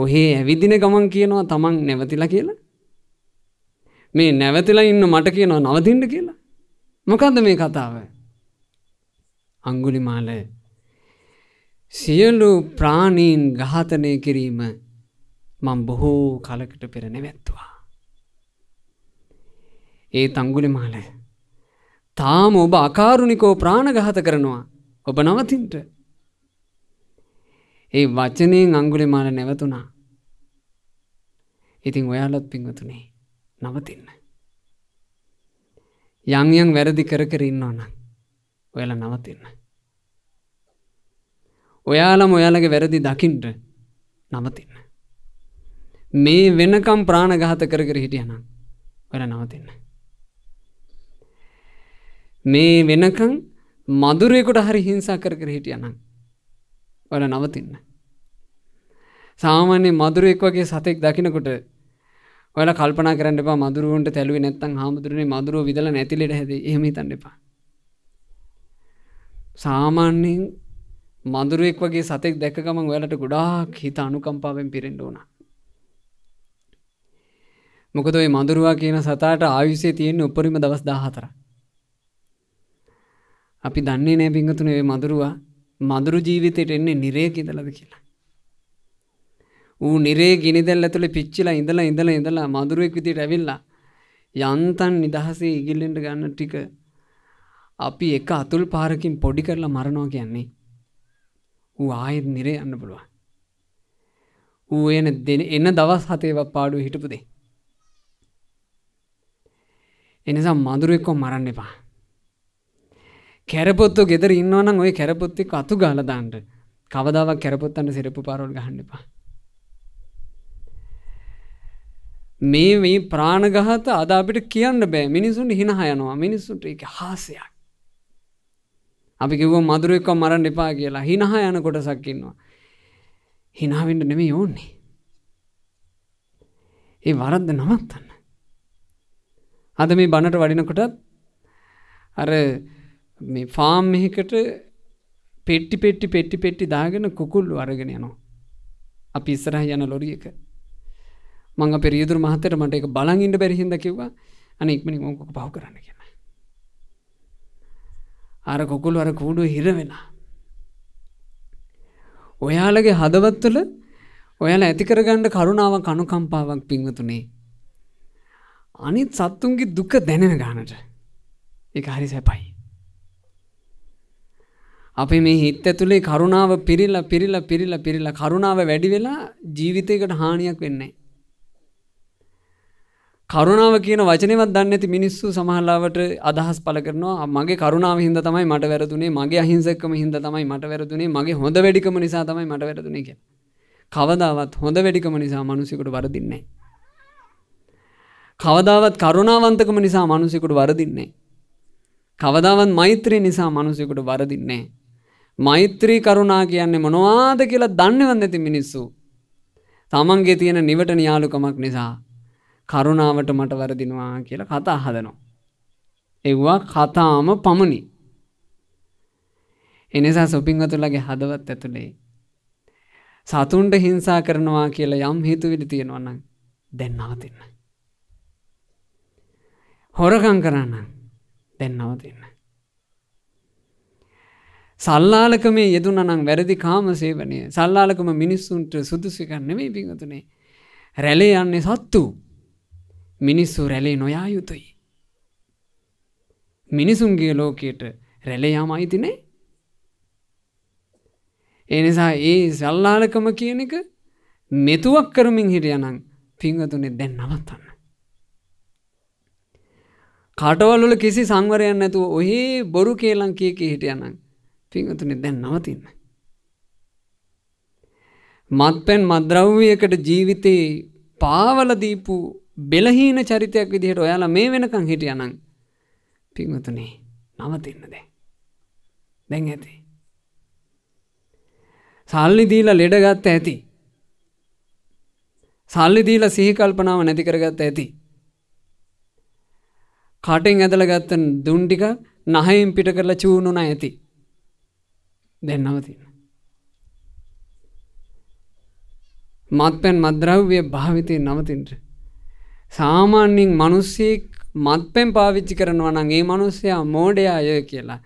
ඔහේ ඇවිදින ගමන් කියනවා තමන් නැවතිලා කියලා මේ නැවතිලා ඉන්න මට කියනවා නවතින්ට කියලා මොකක්ද මේ කතාව අංගුලි මාලය සියලු ප්‍රාණීන් ඝාතනය කිරීම මං බොහෝ කලකට පෙර නැවැත්තුවා. ඒ තංගුලි මාල තාම ඔබ අකාරුණිකෝ ප්‍රාණඝාත කරනවා ඔබ නවතින්ට. ඒ වචනයෙන් අංගුලි මාල නැවතුනා. ඉතින් ඔයාලොත් පින්වතුනේ නවතින්න. යංයන් වැරදි කර කර ඉන්න ඕන. ඔයාලා නවතින්න. ඔයාලම ඔයාලගේ වැරදි දකිින්ට නවතින්න. මේ වෙනකම් ප්‍රාණගහත කර කර හිටියනම් වර නවතින්න. මේ වෙනකං මදුරෙකුට හරි හිංසා කර කර හිටියනම් වල නවතින්න. සාමාන්‍ය මදුරෙක් වගේ සතෙක් දකිනකොට ඔල කල්පන කරට මදුරුවන්ට තැලුව නැත්තන් හාමුදුරනේ මදුරුව විදල නැතිලට හැද හෙමි තන්න එපා. සාමාන්‍යයෙන් මඳුරුවෙක් වගේ සතෙක් දැක ගමන් ඔයාලට ගොඩාක් හිත අනුකම්පාවෙන් පිරෙන්ඩ ඕන. මොකද ඔයි මඳුරුවා කියන සතාට ආයුසේ තියෙන උපරිම දවස් දාහතර. අපි දන්නේ නෑ පිංහතුන ඔය මඳුරුවා මඳුරු ජීවිතයට එන්නේ නිරේ ඉදලද කියලා. ඌ නිරේ ගිනිදැල් ඇතුළ පිච්චිලා ඉඳලා ඉඳලා ඉඳලා මඳුරුවෙක් විතිට ඇවිල්ලා යන්තන් නිදහසේ ඉගිල්ලෙන්ට ගන්න ටික අපි එක අතුල් පාරකින් පොඩි කරලා මරණවා කියන්නේ. ඌ ආයෙත් නිරේ යන්න පුළුවන් ඌ එන දෙන එන්න දවස් හතේව පාඩු හිටපුදේ එනිසා මදුරෙක්කෝ මරන්න එපා කැරපොත්තු ගෙදර ඉන්නවනම් ඔය කැරපොත්තෙක් අතු ගලදාන්ට කවදාවක් කැරපොත්තන්න සිරපු පාරොල් ගහන්න එපා මේ මේ ප්‍රාණගහත අද අපිට කියන්න බෑ මිනිසුන්ට හිනහයනවා මිනිස්සුන්ට එක හාසයක් අපි කිව්ව මදුරෙක්ව මරන්න එපා කියලා හිනහා යන කොටසක්කින්නවා. හිනාවෙන්ට නෙමේ ඕන්නේ. ඒ වරද්ද නවත්තන්න. අද මේ බණට වඩිනකොටත් අර ෆාම් මෙහිකට පෙට්ටි පෙට්ටි පෙට්ටි පෙට්ටි දාගෙන කුකුල්ලු අරගෙන යනවා. අපි ඉස්සරහ යන ලොරියක. මං පෙරියදුර මහතර මට එක බලංඉට බැරිහිද කිව්වා අනෙක්මනි ඕක පහු කරන්න කිය. අර කොකුළු අර කූඩුව හිරවෙන. ඔයාලගේ හදවත්තුල ඔයාල ඇතිකරගණ්ඩ කරුණාව කනුකම්පාවක් පිංවතුනේ. අනිත් සත්තුන්ගේ දුක දැනෙන ගානට එක හරි සැපයි. අපි මේ හිත් ඇතුළේ කරුණාව පිරිල්ල පිරිල්ල පිරිල්ල පිරිල්ල කරුණාව වැඩි වෙලා ජීවිතයකට හානියක් වෙන්නේ. කරුණාව කියන වචනවත් දන්න ඇති මිනිස්සු සමහල්ලාවට අදහස් පල කරනවා මගේ කරුණාව හින්ද තමයි මට වැරදුනේ මගේ අහිංසක්කම හින්ද තමයි මට වැරදුනේ මගේ හොඳ වැඩිකම නිසා තමයි මට වැරදුනේ කිය කවදාවත් හොඳ වැඩිකම නිසා මනුසිකුට වරදින්නේ කවදාවත් කරුණාවන්තකම නිසා මනුසිකුට වරදින්නේ. කවදාවත් මෛත්‍රී නිසා මනුසිකුට වරදින්නේ. මෛත්‍රී කරුණා කියන්නේ මොනවාද කියලා දන්නවන් ඇති මිනිස්සු. තමන්ගේ තියෙන නිවට නියාලුකමක් නිසා කරුණාවට මට වරදිනවා කියලා කතා හදනවා. එව්වා කතාම පමණි. එනිසා සුපින්වතුලගේ හදවත් ඇතුළේ. සතුන්ට හිංසා කරනවා කියලා යම් හිතුවිලි තියෙනවන්න දෙන්නවතින්න. හොරකං කරන්න දෙන්නවතින්න. සල්ලාලකමේ යෙදුනනම් වැරදි කාම සේවනය සල්ලාලකම මිනිස්සුන්ට සුදුසිකන්න වේ පිගතුනේ රැලේ යන්නේ සත්තුූ මිනිස්සු රැලේ නොයා යුතුයි. මිනිසුන්ගේ ලෝකයට රැලයාම අයිතිනේ. එනිසා ඒ සල්ලාලකම කියන එක මෙතුවක් කරමින් හිටියනං පිංහතුනේ දැන් නවත්තන්න. කටවල්ල කිසි සංවරයන් නැතුව ඔහේ බොරු කේලං කියක හිටියනං පිංහතුනේ දැන් නවතින්න. මත්පැන් මද්‍රව්වයකට ජීවිතයේ පාවලදීපු බෙලහීන චරිතයක් විදිහට ඔයාලා මේ වෙනකං හිටිය නං පිංවතුනේ නවතින්නද දැන් ඇති සල්ලි දීල ලෙඩගත්ත ඇති සල්ලි දීල සිහිකල්පනාව නැතිකරගත්ත ඇති කටෙන් ඇදල ගත්තන් දුන්ටික නහයිම් පිට කරලා චූුණුන ඇති දැන් නවතින්න මත්පැන් මද්‍රව්‍ය භාවිතය නවතින්ට සාමාන්‍යෙන් මනුස්සයෙක් මත්පැම් පාවිච්චි කරනවා නම් ඒ මනුස්සයා මෝඩයාය කියලා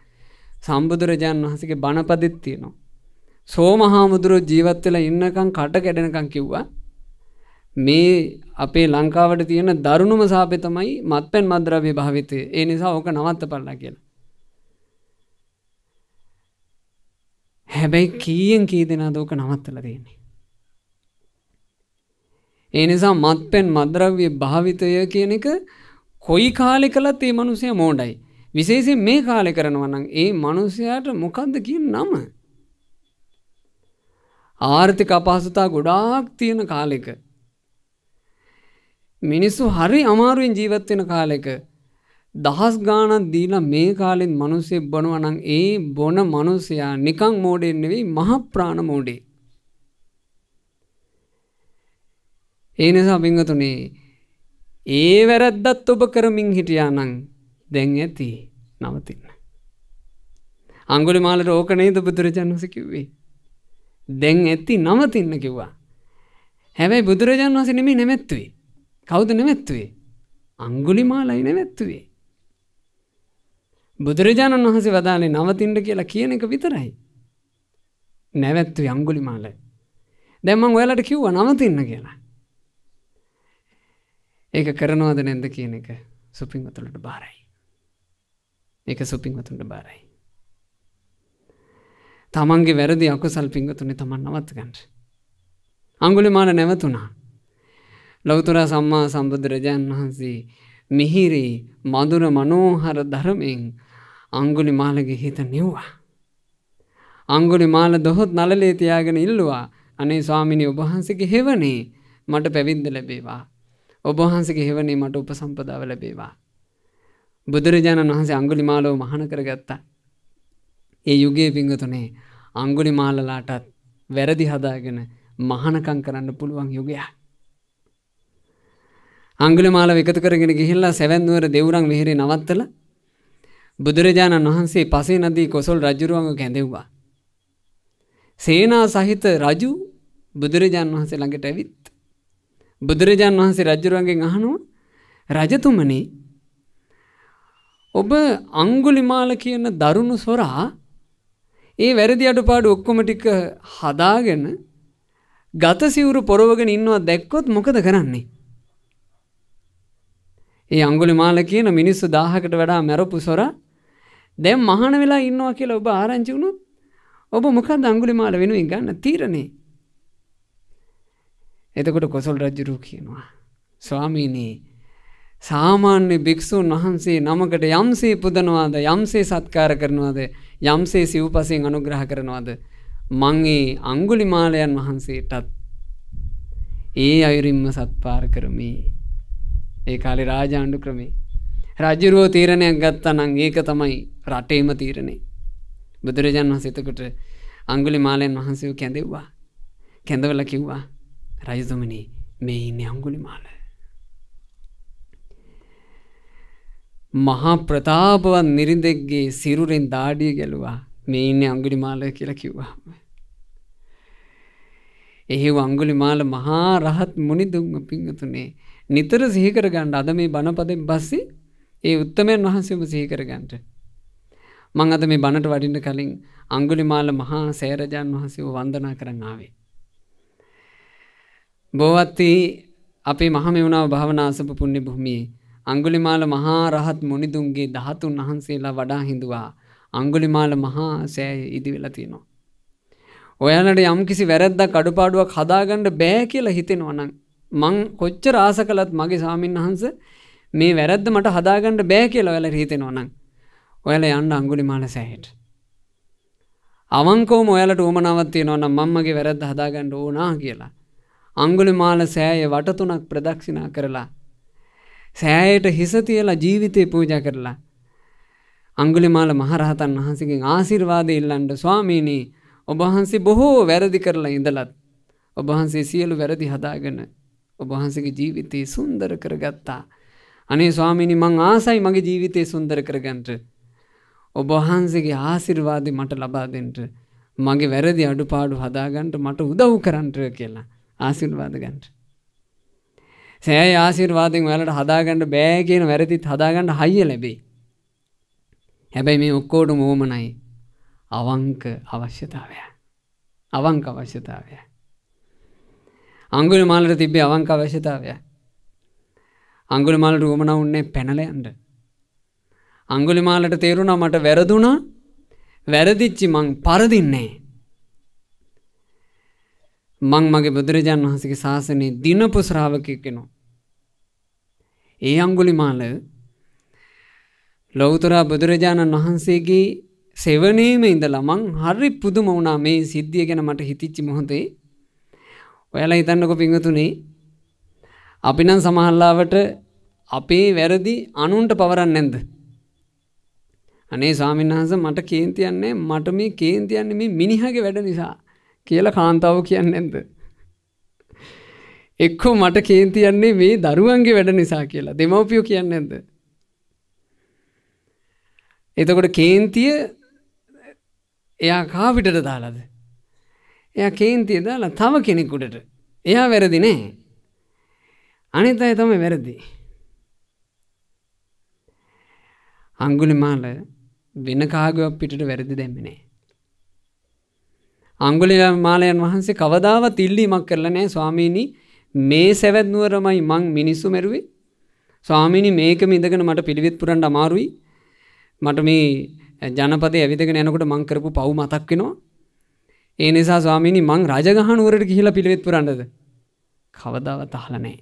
සම්බුදුරජාණන් වහසගේ බණපදිත්තියනවා. සෝමහාමුදුරු ජීවත්වෙලා ඉන්නකං කට කැඩෙනකං කිව්වා. මේ අපේ ලංකාවට තියෙන දරුණුම සාපය තමයි මත්පැන් මද්‍රව්‍ය භාවිතය ඒ නිසා ඕක නවත්ත පල්ලා කියලා. හැබැයි කීයෙන් කී දෙනා දෝක නවත්තල තියන්නේ. ඒ නිසා මත්පැන් මද්‍රව්‍ය භාවිතය කියන එක කොයි කාලෙ කළත් ඒ මනුසය මෝඩයි. විශේෂෙන් මේ කාලෙ කරනවනම් ඒ මනුසයාට මොකක්ද කිය නම. ආර්ථික අපහසතා ගොඩාක් තියෙන කාලෙක. මිනිස්සු හරි අමාරුවෙන් ජීවත්වෙන කාලෙක දහස් ගානක් දීලා මේ කාලෙත් මනුස්සෙක් බොනවනම් ඒ බොන මනුස්සයා නිකං මෝඩෙන්නෙවෙයි මහප්‍රාණ මෝඩේ. ඒ නිසා පිංහතුනේ ඒ වැරැද්දත් ඔබ කරමින් හිටියානං දැන් ඇති නවතින්න. අංගුලි මාලට ඕකනේ ද බුදුරජාණන්ස කිව්වේ. දැන් ඇති නවතින්න කිව්වා. හැබැයි බුදුරජාන් වහස නෙමේ නැමැත්තුවේ. කවුද නැමැත්තුවේ. අංගුලි මාලයි නැමැත්තුවේ. බුදුරජාණන් වහසේ වදාලේ නවතින්ට කියලා කියන එක විතරයි. නැවැත්තු අංගුලි මාලයි. දැම්මං ඔයාලට කිව්ව නවතින්න කියලා. ඒක කරනවාද නැද කියන එක සුපින් වතුලට බාරයි. ඒක සුපින් වතුන්ට බාරයි. තමන්ගේ වැරදි අකු සල්පිංගතුනේ තමන් නවත්තකන්ට. අංගුලි මාන නැවතුනා. ලොවතුරා සම්මා සම්බුදුරජාණන් වහන්සේ මිහිරි මදුර මනෝහර ධරමෙන් අංගුලි මාලගේ හිත නිව්වා. අංගුලි මාල දොහොත් නලලේ තියාගෙන ඉල්ලවා අනේ ස්වාමිනි ඔබහන්සගේ හෙවනේ මට පැවිද්ද ලැබේවා ඔබහන්සගේ හෙවනේ මට උප සම්පදාව ලැබේවා. බුදුරජාණන් වහන්සේ අංගුලි මාලෝ මහන කරගත්තා. ඒ යුගයේ පිංගතුනේ අංගුලි මාලලාටත් වැරදි හදාගෙන මහනකං කරන්න පුළුවන් යුගයක්. අංගුලි මාල එකතු කරගෙන ගිහිල්ලා සැවැන්දුවර දෙවුරන් විහිරේ නවත්තල බුදුරජාණන් වහන්සේ පසේ නදී කොසොල් රජුරුවන්ග කැඳෙව්වා. සේනා සහිත රජු බුදුරජාණන් වහන්සේ ළඟට ඇවිත් බුදුරජාන් වහන්සේ රජ්ජරුවන්ගෙන් අහනවා රජතුමන ඔබ අංගුලිමාල කියන දරුණු සොරා ඒ වැරදි අඩුපාඩු ඔක්කොම ටික හදාගෙන ගත සිවුරු පොරවගෙන ඉන්නවා දැක්කොත් මොකද කරන්නේ. ඒ අංගුලි මාල කියන මිනිස්සු දාහකට වඩා මැරපු සොර දැම් මහන වෙලා ඉන්නවා කියලා ඔබ ආරංචි වුණුත් ඔබ මොකක් අංගුලි මාල වෙනුවෙන් ගන්න තීරණේ එතකොට කොසල් රජ්ජුරු කියනවා. ස්වාමීනී සාමාන්‍ය භික්‍ෂූන් වහන්සේ නමකට යම්සේ පුදනවාද යම්සේ සත්කාර කරනවාද යම්සේ සිව්පසයෙන් අනුග්‍රහ කරනවාද. මංගේ අංගුලි මාලයන් වහන්සේටත් ඒ අයුරින්ම සත්පාර කරමි. ඒ කාලි රාජාණ්ඩු ක්‍රමේ. රජරුවෝ තීරණයක් ගත්තා නං ඒක තමයි රටේම තීරණේ. බුදුරජන් වහසතකට අංගුලි මාලයන් වහන්සේව කැඳෙව්වා. කැඳවල කිව්වා රජතුමනි මේ ඉන්න අංගුලි මාල. මහා ප්‍රතාපවත් නිරිදෙක්ගේ සිරුරෙන් දාඩිය ගැලුවා මේ ඉන්න අංගුලි මාල කියලා කිව්වා. එහි අංගුලි මාල මහා රහත් මුනිදුම්ම පිංහතුනේ නිතර සිහිකර ගණ්ඩ අද මේ බණපදෙන් බස්සි ඒ උත්තමයන් වහන්සේම සිහිකර ගන්ට. මං අද මේ බණට වඩින්න කලින් අංගුලි මාල මහා සෑරජාන් වහන්සේ වන්දනා කරන්න ආවේ. බෝවත්ති අපේ මහමෙවුණාව භාවනාසප පුුණ්‍ය භූමියේ අංගුලිමාල මහා රහත් මුනිදුන්ගේ දහතුන් වහන්සේලා වඩා හිඳවා අංගුලිමාල මහා සෑ ඉදිවෙලා තියෙනවා. ඔයනට යම් කිසි වැරද්ද කඩුපාඩුවක් හදාගණ්ඩ බෑ කියලා හිතෙනවනං. මං කොච්චර ආස කලත් මගේ සාමීන් වහන්ස මේ වැරද්ද මට හදාගණ්ඩ බෑ කියලා වැල හිතෙනවනං. ඔයල යන්න අංගුලිමාල සෑහෙට. අවංකෝම ඔයාලට ඕමනාවත් තියෙනවනම් මංමගේ වැරද්ද හදාගණ්ඩ ඕනා කියලා. අංගුලිමාල සෑය වටතුනක් ප්‍රදක්ෂිනා කරලා. සෑයට හිසතියලා ජීවිතය පූජ කරලා. අංගුලිමාල මහරහතන් වහන්සකින් ආසිර්වාද ඉල්ලන්ඩ ස්වාමීනී ඔබහන්සේ බොහෝ වැරදි කරලා ඉඳලත්. ඔබහන්සේ සියලු වැරදි හදාගෙන ඔබහන්සගේ ජීවිතයේ සුන්දර කරගත්තා. අනේ ස්වාමිනි මං ආසයි මගේ ජීවිතය සුන්දර කරගන්ට. ඔබහන්සගේ ආසිර්වාදි මට ලබා දෙෙන්ට. මගේ වැරදි අඩුපාඩු හදාගන්ට මට උදව් කරන්ට කියලා. ආසිර්වාද ගන්න. සෑය ආසිර්වාදෙන් ඔයාලට හදාගන්න බෑ කියන වැරදිත් හදාගන්න හයිය ලැබේ. හැබැයි මේ ඔක්කෝට මෝමනයි අවංක අවශ්‍යතාවය. අවංක අවශ්‍යතාවය. අංගුල මාලට තිබේ අවංක අවශ්‍යතාවය. අංගුල මාලට ුවමන උන්නේ පැනලයන්ට. අංගුලි මාලට තේරුණා මට වැරදුනා වැරදිච්චි මං පරදින්නේ. මං මගේ බුදුරජාණන් වහන්සගේ ශාසනයේ දිනපු ශ්‍රාවකය කෙනවා. ඒ අංගුලිමාල ලොවතුරා බුදුරජාණන් වහන්සේගේ සෙවනීම ඉඳලා මං හරි පුදුම වුණා මේ සිද්ධිය ගැන මට හිතිච්චි මොහොතේ ඔයාලා හිතන්නකො පිංහතුනේ අපි නම් සමහල්ලාවට අපේ වැරදි අනුන්ට පවරන්න නැන්ද. අනේ ස්වාමීන් වහන්ස මට කේන්තියන්නේ මට මේ කේන්තියන්නේ මේ මිනිහගේ වැඩ නිසා කියලා කාන්තාව කියන්න ඇද. එක්කෝ මට කේන්තියන්නේ මේ දරුවන්ගේ වැඩ නිසා කියලා දෙමවපියෝ කියන්න ඇද. එතකොට කේන්තිය එයා කාවිටට දාලද. එයා කේන්තිය දාලා තව කෙනෙකුටට එයා වැරදි නෑ. අනිත් අය තම වැරදි. අංගුලි මාල වෙන කාගයක් පිටට වැරදි දැම්මිනේ. අංගුලි මාලයන් වහන්සේ කවදාව තිල්ලීමක් කරලනෑ ස්වාමීණී මේ සැවැත්නුවරමයි මං මිනිස්සු මැරුවේ ස්වාමිනි මේක මිදගෙන මට පිළිවිත් පුරන්ට අමාරුයි මට මේ ජනපද ඇවිතගෙන යනකොට මංකරපු පව් මතක් වෙනවා ඒ නිසා ස්වාමිනි මං රජගහනුවරට ගිහිලා පිළිවෙත් පුරන්ටද කවදාව තහලනෑ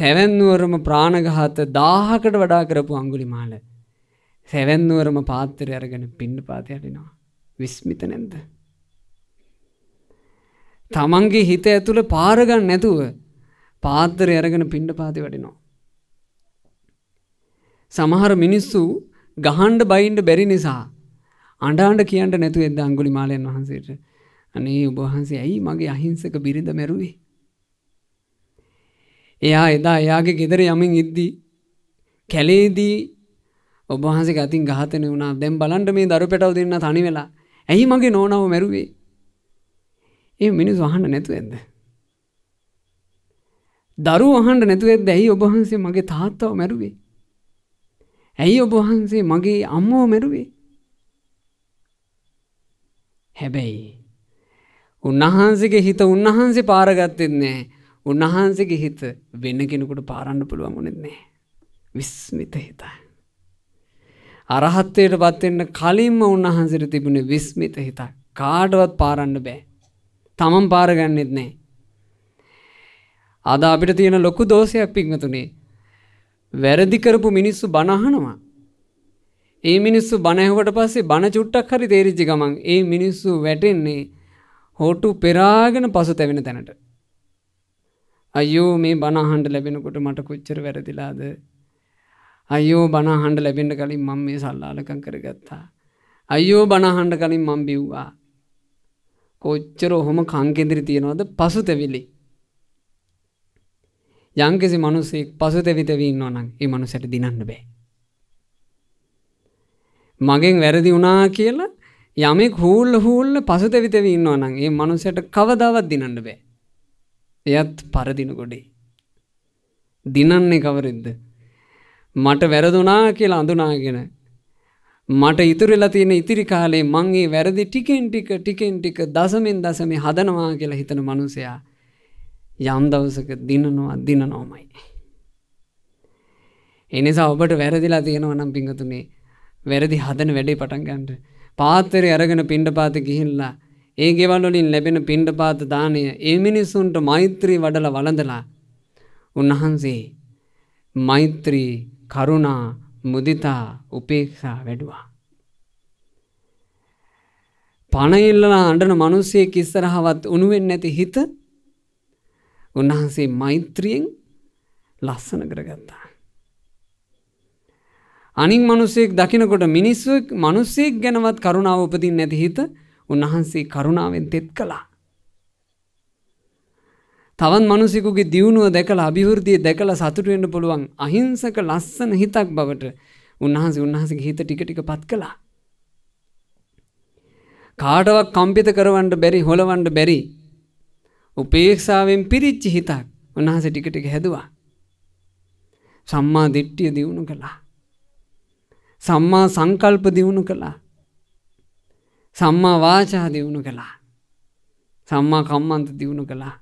සැවැන්නුවරම ප්‍රාණගහත දාහකට වඩා කරපු අංගුලි මාල සැවැන්නුවරම පාත්තර අරගෙන පිණ්ඩ පාතියටිනවා විස්මිත නැද්ද? තමන්ගේ හිත ඇතුළ පාරගන්න නැතුව පාත්තරය අරගෙන පිණ්ඩ පාති වඩිනවා. සමහර මිනිස්සු ගහන්ඩ බයින්ඩ බැරි නිසා අඩාන්ඩ කියන්න නැතු එද අංගුලි මාලයන් වහන්සේට අනේ උබහන්සේ ඇයි මගේ අහිංසක බිරිඳ මැරුවේ. එයා එදා එයාගේ ගෙදර යමින් ඉද්දී කැලේදී ඔබහන්සේ ගතින් ගාතන වුණා දැම් බලන්ට මේ දරු පැටව දෙන්න තනි වෙලා ඇයි මගේ නෝනාව මැරුවේ ඒ මිනිස් වහන්න නැතු ඇද දරු වහන්ට නැතු ඇද ඇයි ඔබහන්සේ මගේ තාත්තාව මැරුවේ ඇයි ඔබහන්සේ මගේ අම්මෝ මැරුවේ හැබැයි උන්වහන්සේගේ හිත උන්වහන්සේ පාරගත්තෙත් නෑ උන්වහන්සේගේ හිත වෙන්න කෙනෙකුට පාරන්න පුළුවන් උනෙත් නෑ විස්මිත හිතයි අරහත්වයට පත්වෙන්න කලින්ම උන්වහන්සේට තිබුණ විස්මිත හිතක්. කාටවත් පාරන්න බෑ. තමන් පාරගන්නෙත් නෑ. අද අපිට තියෙන ලොකු දෝෂයක් පික්මතුනේ. වැරදි කරපු මිනිස්සු බනහනවා. ඒ මිනිස්සු බණැහුවට පස්සේ බණ චුට්ටක් හරි තේරිච්චි ගමන් ඒ මිනිස්සු වැටෙන්නේ හෝටු පෙරාගෙන පසු තැවෙන තැනට. අයෝ මේ බණහන්ඩ ලැබෙනකොට මට කොච්චර වැරදිලාද අයෝ බණහන්ඩ ලැබෙන්ට කලින් මං මේ සල්ලාලකං කරගත්තා. අයෝ බණහන්ඩ කලින් මං බිව්වා. කොච්චර ඔහොම කංකෙදිරි තියෙනවද පසු තැවිලි. යංකිසි මනුස්සෙක් පසු තැවිතවීන්න නම් ඒ මනුසැට දිනන්න බෑ. මගෙන් වැරදි වනා කියලා යමෙක් හූල්ල හූල්ල පසු තැවිතවීන්න නම් ඒ මනුසැට කවදාවත් දිනන්න බෑ. එයත් පරදින ගොඩේ. දිනන්නේ කවරෙද්ද මට වැරදුනා කියලා අඳුනාගෙන. මට ඉතුරලා තියෙන ඉතිරි කාලේ මං ඒ වැරදි ටිකෙන් ටික ටිකෙන් ටික දසමෙන් දසමේ හදනවා කියලා හිතන මනුසයා යම් දවසක දිනනවා දින නෝමයි. එනිසා ඔබට වැරදිලා තියෙනවා නම් පිංහතුනේ වැරදි හදන වැඩේ පටන්ගන්නට පාත්තරය අරගෙන පින්ඩ පාත ගිහිල්ලා ඒ ගෙවල්ලොලින් ලැබෙන පින්ඩ පාත දානය ඒ මිනිස්සුන්ට මෛත්‍රී වඩල වලඳලා උන්වහන්සේ මෛත්‍රී කරුණා මුදිතා උපේක්ෂා වැඩුවා. පණ ඉල්ලලා අඬන මිනිස්සෙක් ඉස්සරහවත් උණු වෙන්නේ නැති හිත උන්වහන්සේ මෛත්‍රියෙන් ලස්සන කරගත්තා. අනික් මිනිසෙක් දකිනකොට මිනිස්සෙක් මිනිස්සෙක් ගැනවත් කරුණාව උපදින්නේ නැති හිත උන්වහන්සේ කරුණාවෙන් තෙත් කළා. තවන් මනුසිකුගේ දියුණුව දැකළ අභිවෘතිය දැකළ සතුටුවෙන්ට පුළුවන් අහිංසක ලස්සන හිතක් බවට උන්හන්සේ උන්හසගේ හිත ටිකටික පත් කළා. කාටවක් කම්පිත කරවන්ට බැරි හොලවන්ඩ බැරි. උපේක්ෂාවෙන් පිරිච්චි හිතක් උන්හස ටිකටික හැදවා. සම්මා දිට්ටිය දියුණු කළා. සම්මා සංකල්ප දියුණු කළා. සම්මා වාචා දියුණු කළා. සම්මා කම්මන්ත දියුණු කළා.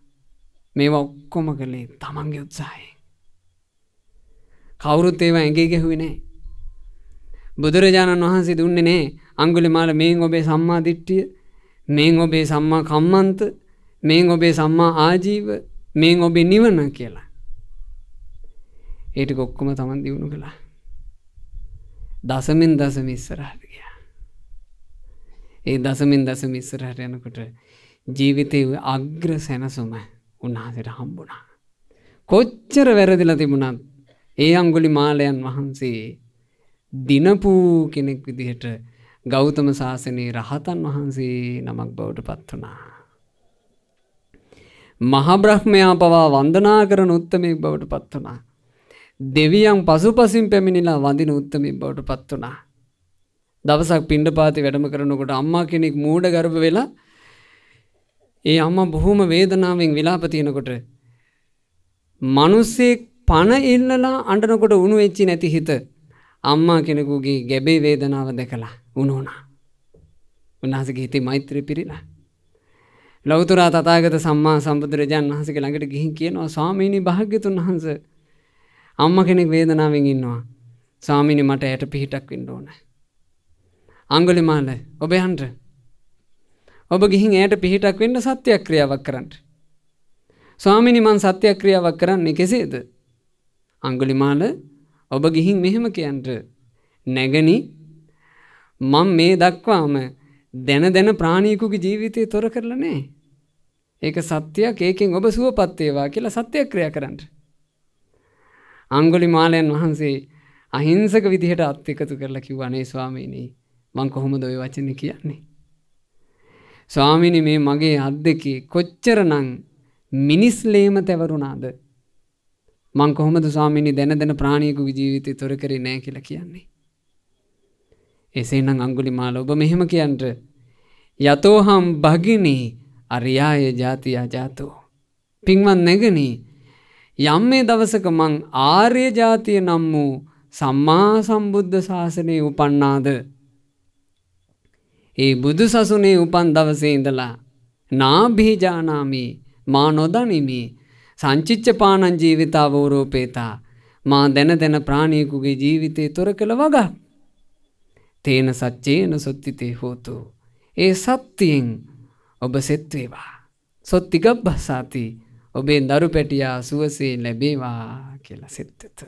මේවා ඔක්කොම කළේ තමන්ගේ උත්සාහයෙන්. කවුරුත් ඒවා ඇගේ ගැහුවේ නෑ. බුදුරජාණන් වහන්සේ දුන්නේ නෑ අංගුලි මාල මේන් ඔබේ සම්මා දිට්ටිය මේන් ඔබේ සම්මා කම්මන්ත මේන් ඔබේ සම්මා ආජීව මේන් ඔබේ නිවන කියලා. ඒට කොක්කොම තමන් දියුණු කළා. දසමෙන් දසම ඉස්සරහට ගිය. ඒ දසමෙන් දසම ඉස්සරහට යනකොට ජීවිතය අග්‍ර සැනසුමයි. උන්වහන්සේට හම්බුණා. කොච්චර වැරදිලා තිබුණත් ඒ අංගුලි මාලයන් වහන්සේ දිනපූ කෙනෙක් විදිහට ගෞතම ශාසනයේ රහතන් වහන්සේ නමක් බවට පත් වනා. මහබ්‍රහ්මයා පවා වන්දනා කරන උත්තමෙක් බවට පත් වනා. දෙවියන් පසු පසින් පැමිණිලා වඳින උත්තමෙක් බවට පත් වනා. දවසක් පිණ්ඩපාති වැඩම කරනකොට අම්මා කෙනෙක් මූඩ ගර්භ වෙලා ඒ අම්මා බොහොම වේදනාවෙන් විලාප තියෙනකොට මිනිස්සෙක් පණ ඉල්ලලා අඬනකොට උණු වෙච්චි නැති හිත අම්මා කෙනෙකුගේ ගැබේ වේදනාව දැකලා උණු වුණා. උන්වහන්සේගේ හිතේ මෛත්‍රිය පිරීලා. ලෞතර තථාගත සම්මා සම්බුදුරජාණන් වහන්සේ ළඟට ගිහින් කියනවා ස්වාමීනි භාග්‍යතුන් වහන්සේ අම්මා කෙනෙක් වේදනාවෙන් ඉන්නවා. ස්වාමීනි මට ඇට පිහිටක් වෙන්න ඕන. අඟුලිමාල ඔබ යන්න ඔබ ගිහින් එයට පිහිටක් වෙන්න සත්‍යයක් ක්‍රියාවක් කරන්න. ස්වාමිනිමන් සත්‍යයක් ක්‍රියාවක් කරන්නේ කෙසේද. අංගුලිමාල ඔබ ගිහින් මෙහෙම කියන්ට නැගනි මං මේ දක්වාම දැන දැන ප්‍රාණීකුගේ ජීවිතය තොර කරලනේ. ඒක සත්‍යයක් ඒකෙන් ඔබ සුවපත්තේවා කියලා සත්‍යයක් ක්‍රිය කරන්න. අංගුලි මාලයන් වහන්සේ අහිංසක විදිහට අත් එකතු කරලා කිව්වනේ ස්වාමීනී මං කොහොමද ඔය වචන කියන්නේ. ස්වාමිනි මේ මගේ අත් දෙකේ කොච්චරනම් මිනිස් ලේම තැවරුණාද මං කොහොමද ස්වාමිනි දැන දැන ප්‍රාණියකුගේ ජීවිතය තොර කරේ නෑ කියලා කියන්නේ. එසේනම් අංගුලි මාල ඔබ මෙහෙම කියන්ට යතෝහම් භගිනී අරියාය ජාතියා ජාතෝ. පින්වන් නැගනි යම් මේ දවසක මං ආර්ය ජාතිය නම් වූ සම්මා සම්බුද්ධ ශාසනය උපන්නාද ඒ බුදු සසුනේ උපන් දවසේ ඉඳලා නාභීජානාමි මා නොදනිමි සංචිච්ච පානන් ජීවිතාවෝරෝපේතා මා දැන දැන ප්‍රාණියකුගේ ජීවිතය තොර කළ වගා. තේන සච්චේන සොත්තිතේ හෝතු. ඒ සත්තියෙන් ඔබ සෙත්වේවා. සොත්තිගබ් බස්සාති ඔබේ දරු පැටියා සුවසේ ලැබේවා කියලා සෙත්තත.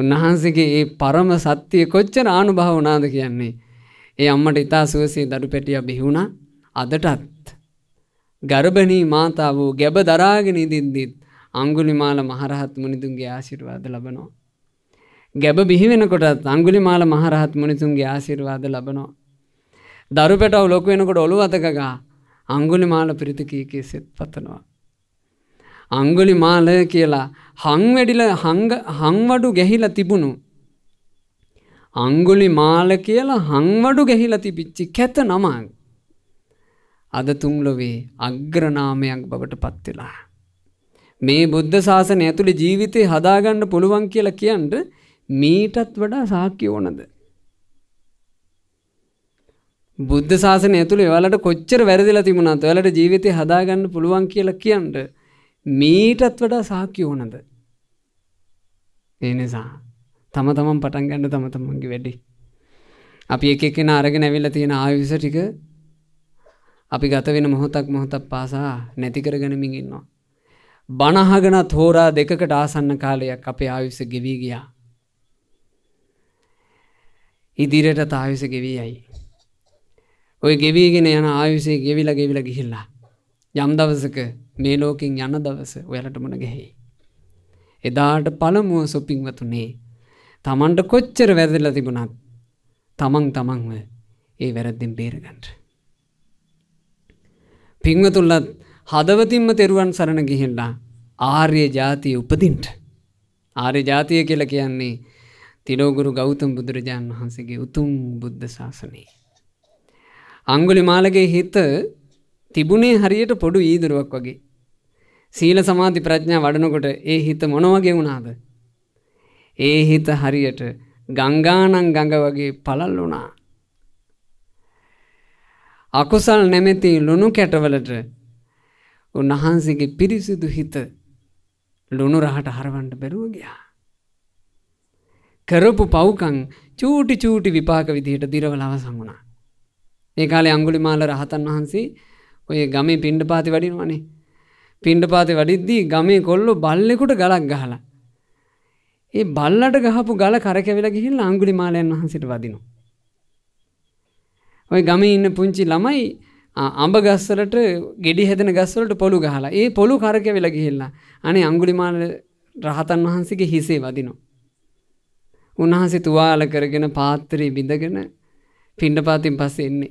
උන්වහන්සේගේ ඒ පරම සත්‍යය කොච්චර ආනුභාව වනාද කියන්නේ ඒ අම්මට ඉතා සුවසේ දඩු පැටිය බිහිවුණා අදටත්. ගර්භණී මාතා වූ ගැබ දරාගෙන ඉදින්දිත් අංගුලිමාල මහරහත් මුනිතුන්ගේ ආශිර්වාද ලබනවා. ගැබ බිහිවෙනකොටත් අංගුලිමාල මහරහත් මුනිතුන්ගේ ආශිර්වාද ලබනවා. දරු පැටව ලොක වෙනකොට ඔළු අතකගා අංගුලිමාල පිරිතිකීකී සෙත් පතනවා. අංගුලිමාලය කියලා හංවැඩිල හංවඩු ගැහිලා තිබුණු අංගුලි මාල කියලා හංවඩු ගැහිලා තිබිච්චි කැත නමක්. අද තුංලොවේ අග්‍රනාමයක් බවට පත්වෙලා. මේ බුද්ධ ශාසන ඇතුළි ජීවිතය හදාගන්න පුළුවන් කියලා කියන්ට මීටත් වඩා සාක්කි ඕනද. බුද්ධ ශාසන ඇතුළ වලට කොච්චර වැරදිලා තිබුණත් ඔලට ජීවිතය හදාගන්න පුළුවන් කියලා කියන්ට මීටත් වඩා සාක්කි ඕනද. එනිසා තම තමන් පටන් ගන්න තම තමන්ගේ වැඩි. අපි එක එකෙන අරගෙන ඇවිල්ලා තියෙන ආයුෂ ටික අපි ගත වෙන මොහොතක් මොහොතක් පාසා නැති කරගෙනමින් ඉන්නවා. බණහගනත් හෝරා දෙකකට ආසන්න කාලයක් අපේ ආයුෂ ගෙවී ගියා. ඉදිරියට තායුෂ ගෙවී යයි. ඔය ගෙවීගෙන යන ආයුසේ ගෙවිල ගෙවිල ගිහිල්ලා. යම් දවසක මේ ලෝකින් යන දවස ඔයාලට මොන ගැහෙයි. එදාට පළමුුව සොපින්වතුනේ තමන්ට කොච්චර වැදල තිබුණත් තමන් තමන්ව ඒ වැරද්දෙන් බේරගන්ට. පිංවතුල්ලත් හදවතින්ම තෙරුවන් සරණ ගිහිල්ලා ආර්ය ජාතිය උපදින්ට. ආර්ය ජාතිය කියල කියන්නේ තිරෝගුරු ගෞතම් බුදුරජාණන් වහන්සේගේ උතුම් බුද්ධ ශාසනයේ. අංගුලි මාලගේ හිත තිබුණේ හරියට පොඩු ඊදුරුවක් වගේ. සීල සමාධි ප්‍රඥා වඩනකොට ඒ හිත මොනවගේ වුණාද ඒ හිත හරියට ගංගානං ගඟ වගේ පළල් වුණා. අකුසල් නැමැති ලුණු කැටවලට උන්වහන්සේගේ පිරිසිදු හිත ලුණු රහට හරවන්න බැරුව ගියා. කරපු පව්කං චූටි චූටි විපාක විදිහට දිරවල අවසන් වුණා. ඒ කාලේ අඟුලිමාල රහතන් වහන්සේ ඔය ගමේ පිණ්ඩපාති වඩිනවනේ. පිණ්ඩපාති වඩිද්දී ගමේ කොල්ලෝ බල්ලෙකුට ගලක් ගහලා ඒ බල්ලට ගහපු ගල කරකැවෙලා ගිහිල්ලා අඟුලිමාලයන් වහන්සේට වදිනවා. ওই ගමේ ඉන්න පුංචි ළමයි අඹ ගස්වලට ගෙඩි හැදෙන ගස්වලට පොළු ගහලා ඒ පොළු කරකැවෙලා ගිහිල්ලා අනේ අඟුලිමාල රහතන් වහන්සේගේ හිසේ වදිනවා. උන්වහන්සේ තුවාල කරගෙන පාත්‍රය බිඳගෙන පිණ්ඩපාතින් පස්සේ එන්නේ.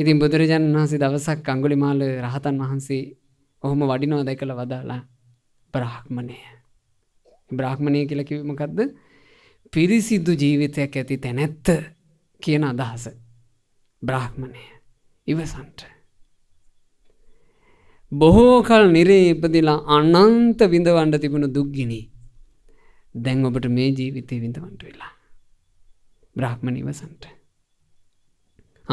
ඉතින් බුදුරජාණන් වහන්සේ දවසක් අඟුලිමාල රහතන් වහන්සේ ඔහොම වඩිනවා දැකලා වදාලා බ්‍රාහ්මණය බ්‍රාහ්මණය කියලකිවමකක්ද පිරිසිදු ජීවිතයක් ඇති තැනැත්ත කියන අදහස බ්‍රාහ්මණය ඉවසන්ට. බොහෝකල් නිරේ ඉපදිලා අනන්ත විඳවන්ඩ තිබුණු දුක්ගිනි දැන් ඔබට මේ ජීවිතය විඳවන්ට වෙලා. බ්‍රාහ්මණ ඉවසන්ට.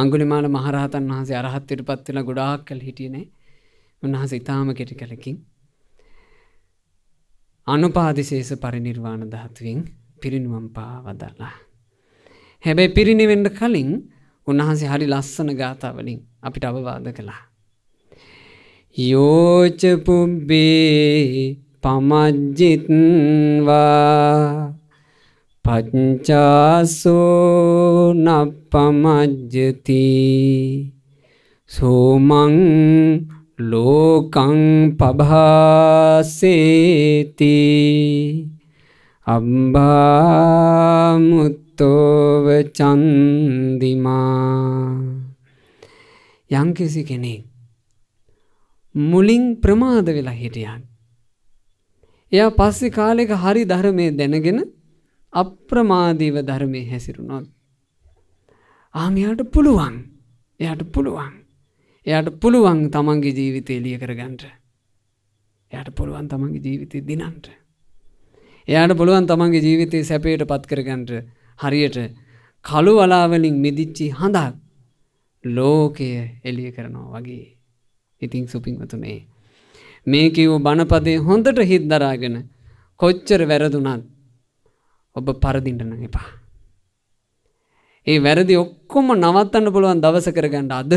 අංගුලිමාල මහරහතන් වහසේ අරහත්වයට පත්වෙලා ගොඩාක් කල් හිටියනේ උන්හස ඉතාම කෙටි කලකින් අනුපාදිශේෂ පරිනිර්වාණ ධාතුවෙන් පිරිනුවම් පාවදලා. හැබැයි පිරිනිවෙන්ඩ කලින් උන්වහන්සේ හරි ලස්සන ගාථාවලින් අපිට අවවාද කළා. යෝචපුබ්බේ පමජ්ජිත්වා පච්චාසෝ නප්පමජ්ජති සෝමං ලෝකං පභාසේති අම්බාමුත්තෝව චන්දිමා යංකිසි කෙනෙක් මුලින් ප්‍රමාද වෙලා හිටියන්. එයා පස්සෙ කාලෙක හරි ධර්මය දැනගෙන අප්‍රමාදීව ධර්මය හැසිරුණොත්. ආමයාට පුළුවන් එයට පුළුවන්. එයට පුළුවන් තමන්ගේ ජීවිතය එලිය කරගන්ට. එයට පුළුවන් තමන්ගේ ජීවිතය දිනන්ට. එයට පුළුවන් තමන්ගේ ජීවිතය සැපයට පත් කරගන්ට හරියට කළු වලාවලින් මිදිච්චි හඳක් ලෝකය එලිය කරනවා වගේ. ඉතිං සුපින්වතුනේ. මේ කිව් බණපදේ හොඳට හිත් දරාගෙන කොච්චර වැරදුනත් ඔබ පරදිින්ටන එපා. ඒ වැරදි ඔක්කොම නවත්තන්න පුළුවන් දවස කරගන්නට අද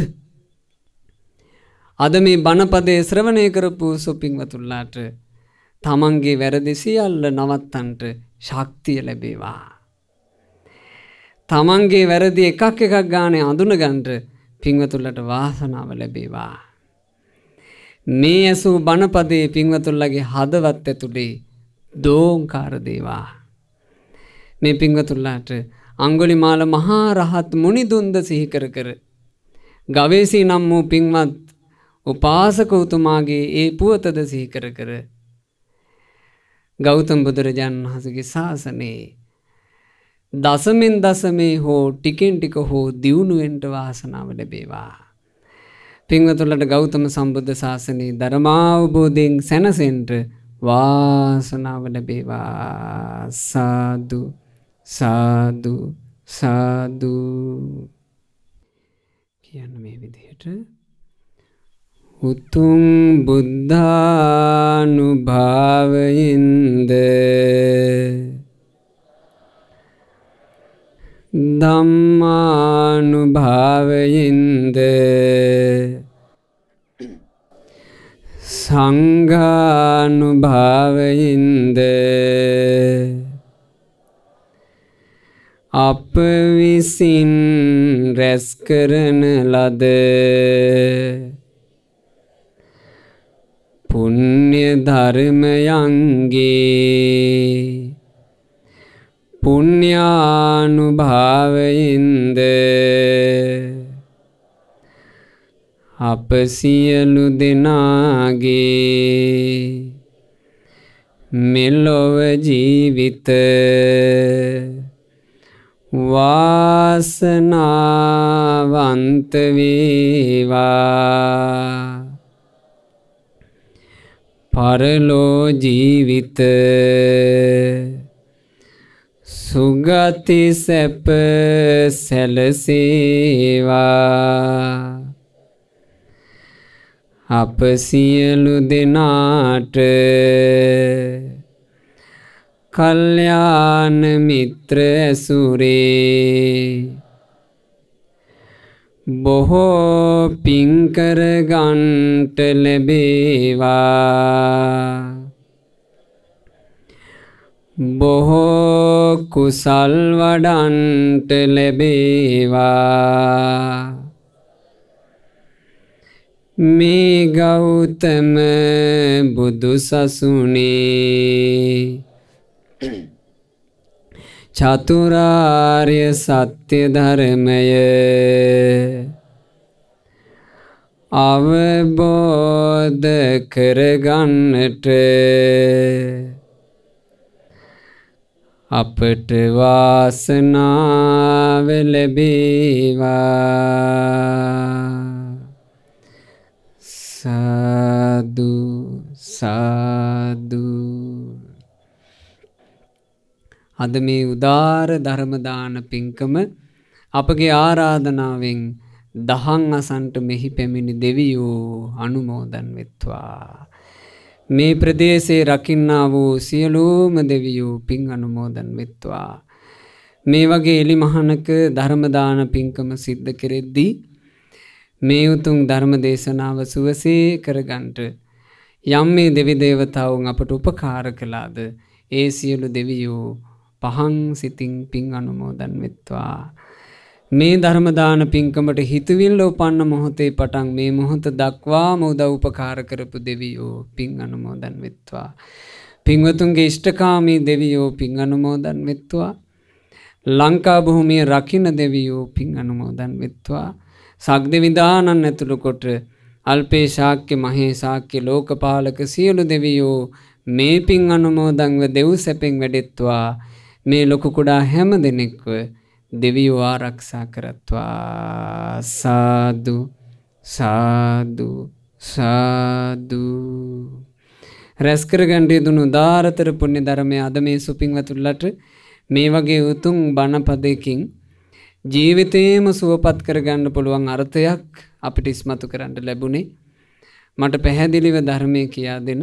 අද මේ බණපදේ ශ්‍රවණය කරපු සුපින්වතුල්ලාට තමන්ගේ වැරදි සියල්ල නවත්තන්ට ශක්තිය ලැබේවා. තමන්ගේ වැරදි එකක් එකක් ගානේ අඳුනගන්ට පින්වතුල්ලට වාසනාව ලැබේවා. මේ ඇසූ බණපදේ පින්වතුල්ලගේ හදවත් ඇතුළේ දෝංකාරදේවා. මේ පින්වතුල්ලාට අංගොලි මාල මහා රහත් මුනිදුන්ද සිහිකර කර. ගවේසී නම් වූ පින්වත් උපාසකවතුමාගේ ඒ පුවතද සීකර කර ගෞතම් බුදුරජාණන් වහසගේ ශාසනයේ දසමෙන් දසමේ හෝ ටිකෙන් ටික හෝ දියුණුවෙන්ට වාසනාව ලැබේවා. පිංවතුලට ගෞතම සම්බුද්ධ ශාසනයේ ධර්මාවබෝධයෙන් සැනසෙන්ට වාසනාව ලැබේවා සාදු සාදු සාදු කියන්න මේ විදිහට උතුම් බුද්ධානුභාවයින්ද ධම්මානුභාවයින්ද සංඝානුභාවයින්ද අප විසින් රැස් කරන ලද ධර්මයන්ගේ පුුණ්‍යානුභාවයින්ද අප සියලු දෙනාගේ මෙල්ලොව ජීවිත වාසනාවන්තවේවා පරලෝ ජීවිත සුගති සැප සැලසේවා අප සියලු දෙනාට කල්යාන මිත්‍ර ඇසුරේ බොහෝ පින්කරගන්ට ලැබේවා බොහෝ කුසල් වඩන්ට ලැබේවා මේ ගෞතම බුදු සසුනේ චතුරාර්ය සත්‍ය ධර්මය අවබෝධ කරගන්නට අපට වාසනාව ලැබේවා සාදු සාදු අද මේ උදාර ධර්මදාන පින්කම අපගේ ආරාධනාවෙන් දහං අසන්ට මෙහි පැමිණි දෙවියූ අනුමෝදන් වෙත්වා. මේ ප්‍රදේශේ රකින්නා වූ සියලූම දෙවියූ පින් අනුමෝදන් වෙත්වා. මේ වගේ එලි මහනක ධර්මදාන පින්කම සිද්ධ කෙරෙද්දී. මේ උතුම් ධර්ම දේශනාව සුවසේ කරගන්ට. යම් මේ දෙවිදේවතාවුන් අපට උපකාර කලාද ඒ සියලු දෙවියූ පහන් සිතින් පින් අනුමෝදන් වෙත්වා. මේ ධර්මදාන පින්කමට හිතවිල්ල උපන්න මොහොතේ පටන් මේ මොහොත දක්වාම උදව් උපකාර කරපු දෙවියෝ පින් අනුමෝදන් වෙත්වා. පින්වතුන්ගේ ඉෂ්ඨකාමී දෙවියෝ පින් අනුමෝදන් වෙත්වා. ලංකා බොහොමිය රකින දෙවියෝ පින් අනුමෝදන් වෙත්වා. සක්දවිධානන් ඇතුළු කොට අල්පේශාක්‍ය මහේසාක්‍ය ලෝකපාලක සියලු දෙවියෝ මේ පින් අනුමෝදංව දෙව් සැපෙන් වැඩෙත්වා මේ ලොකුකුඩා හැම දෙනෙක්ව දෙවියෝ ආරක්ෂා කරත්වා සාදු සාදු සාදු රැස්කර ගණ්ඩේ දුුණු ධාරතර පුුණ්‍ය ධරමය අද මේ සුපින්වතුල්ලට මේ වගේ උතුන් බණපදයකින් ජීවිතයේම සුවපත් කරගන්න පුළුවන් අර්ථයක් අපිට ඉස්මතු කරන්න ලැබුණේ මට පැහැදිලිව ධර්මය කියා දෙන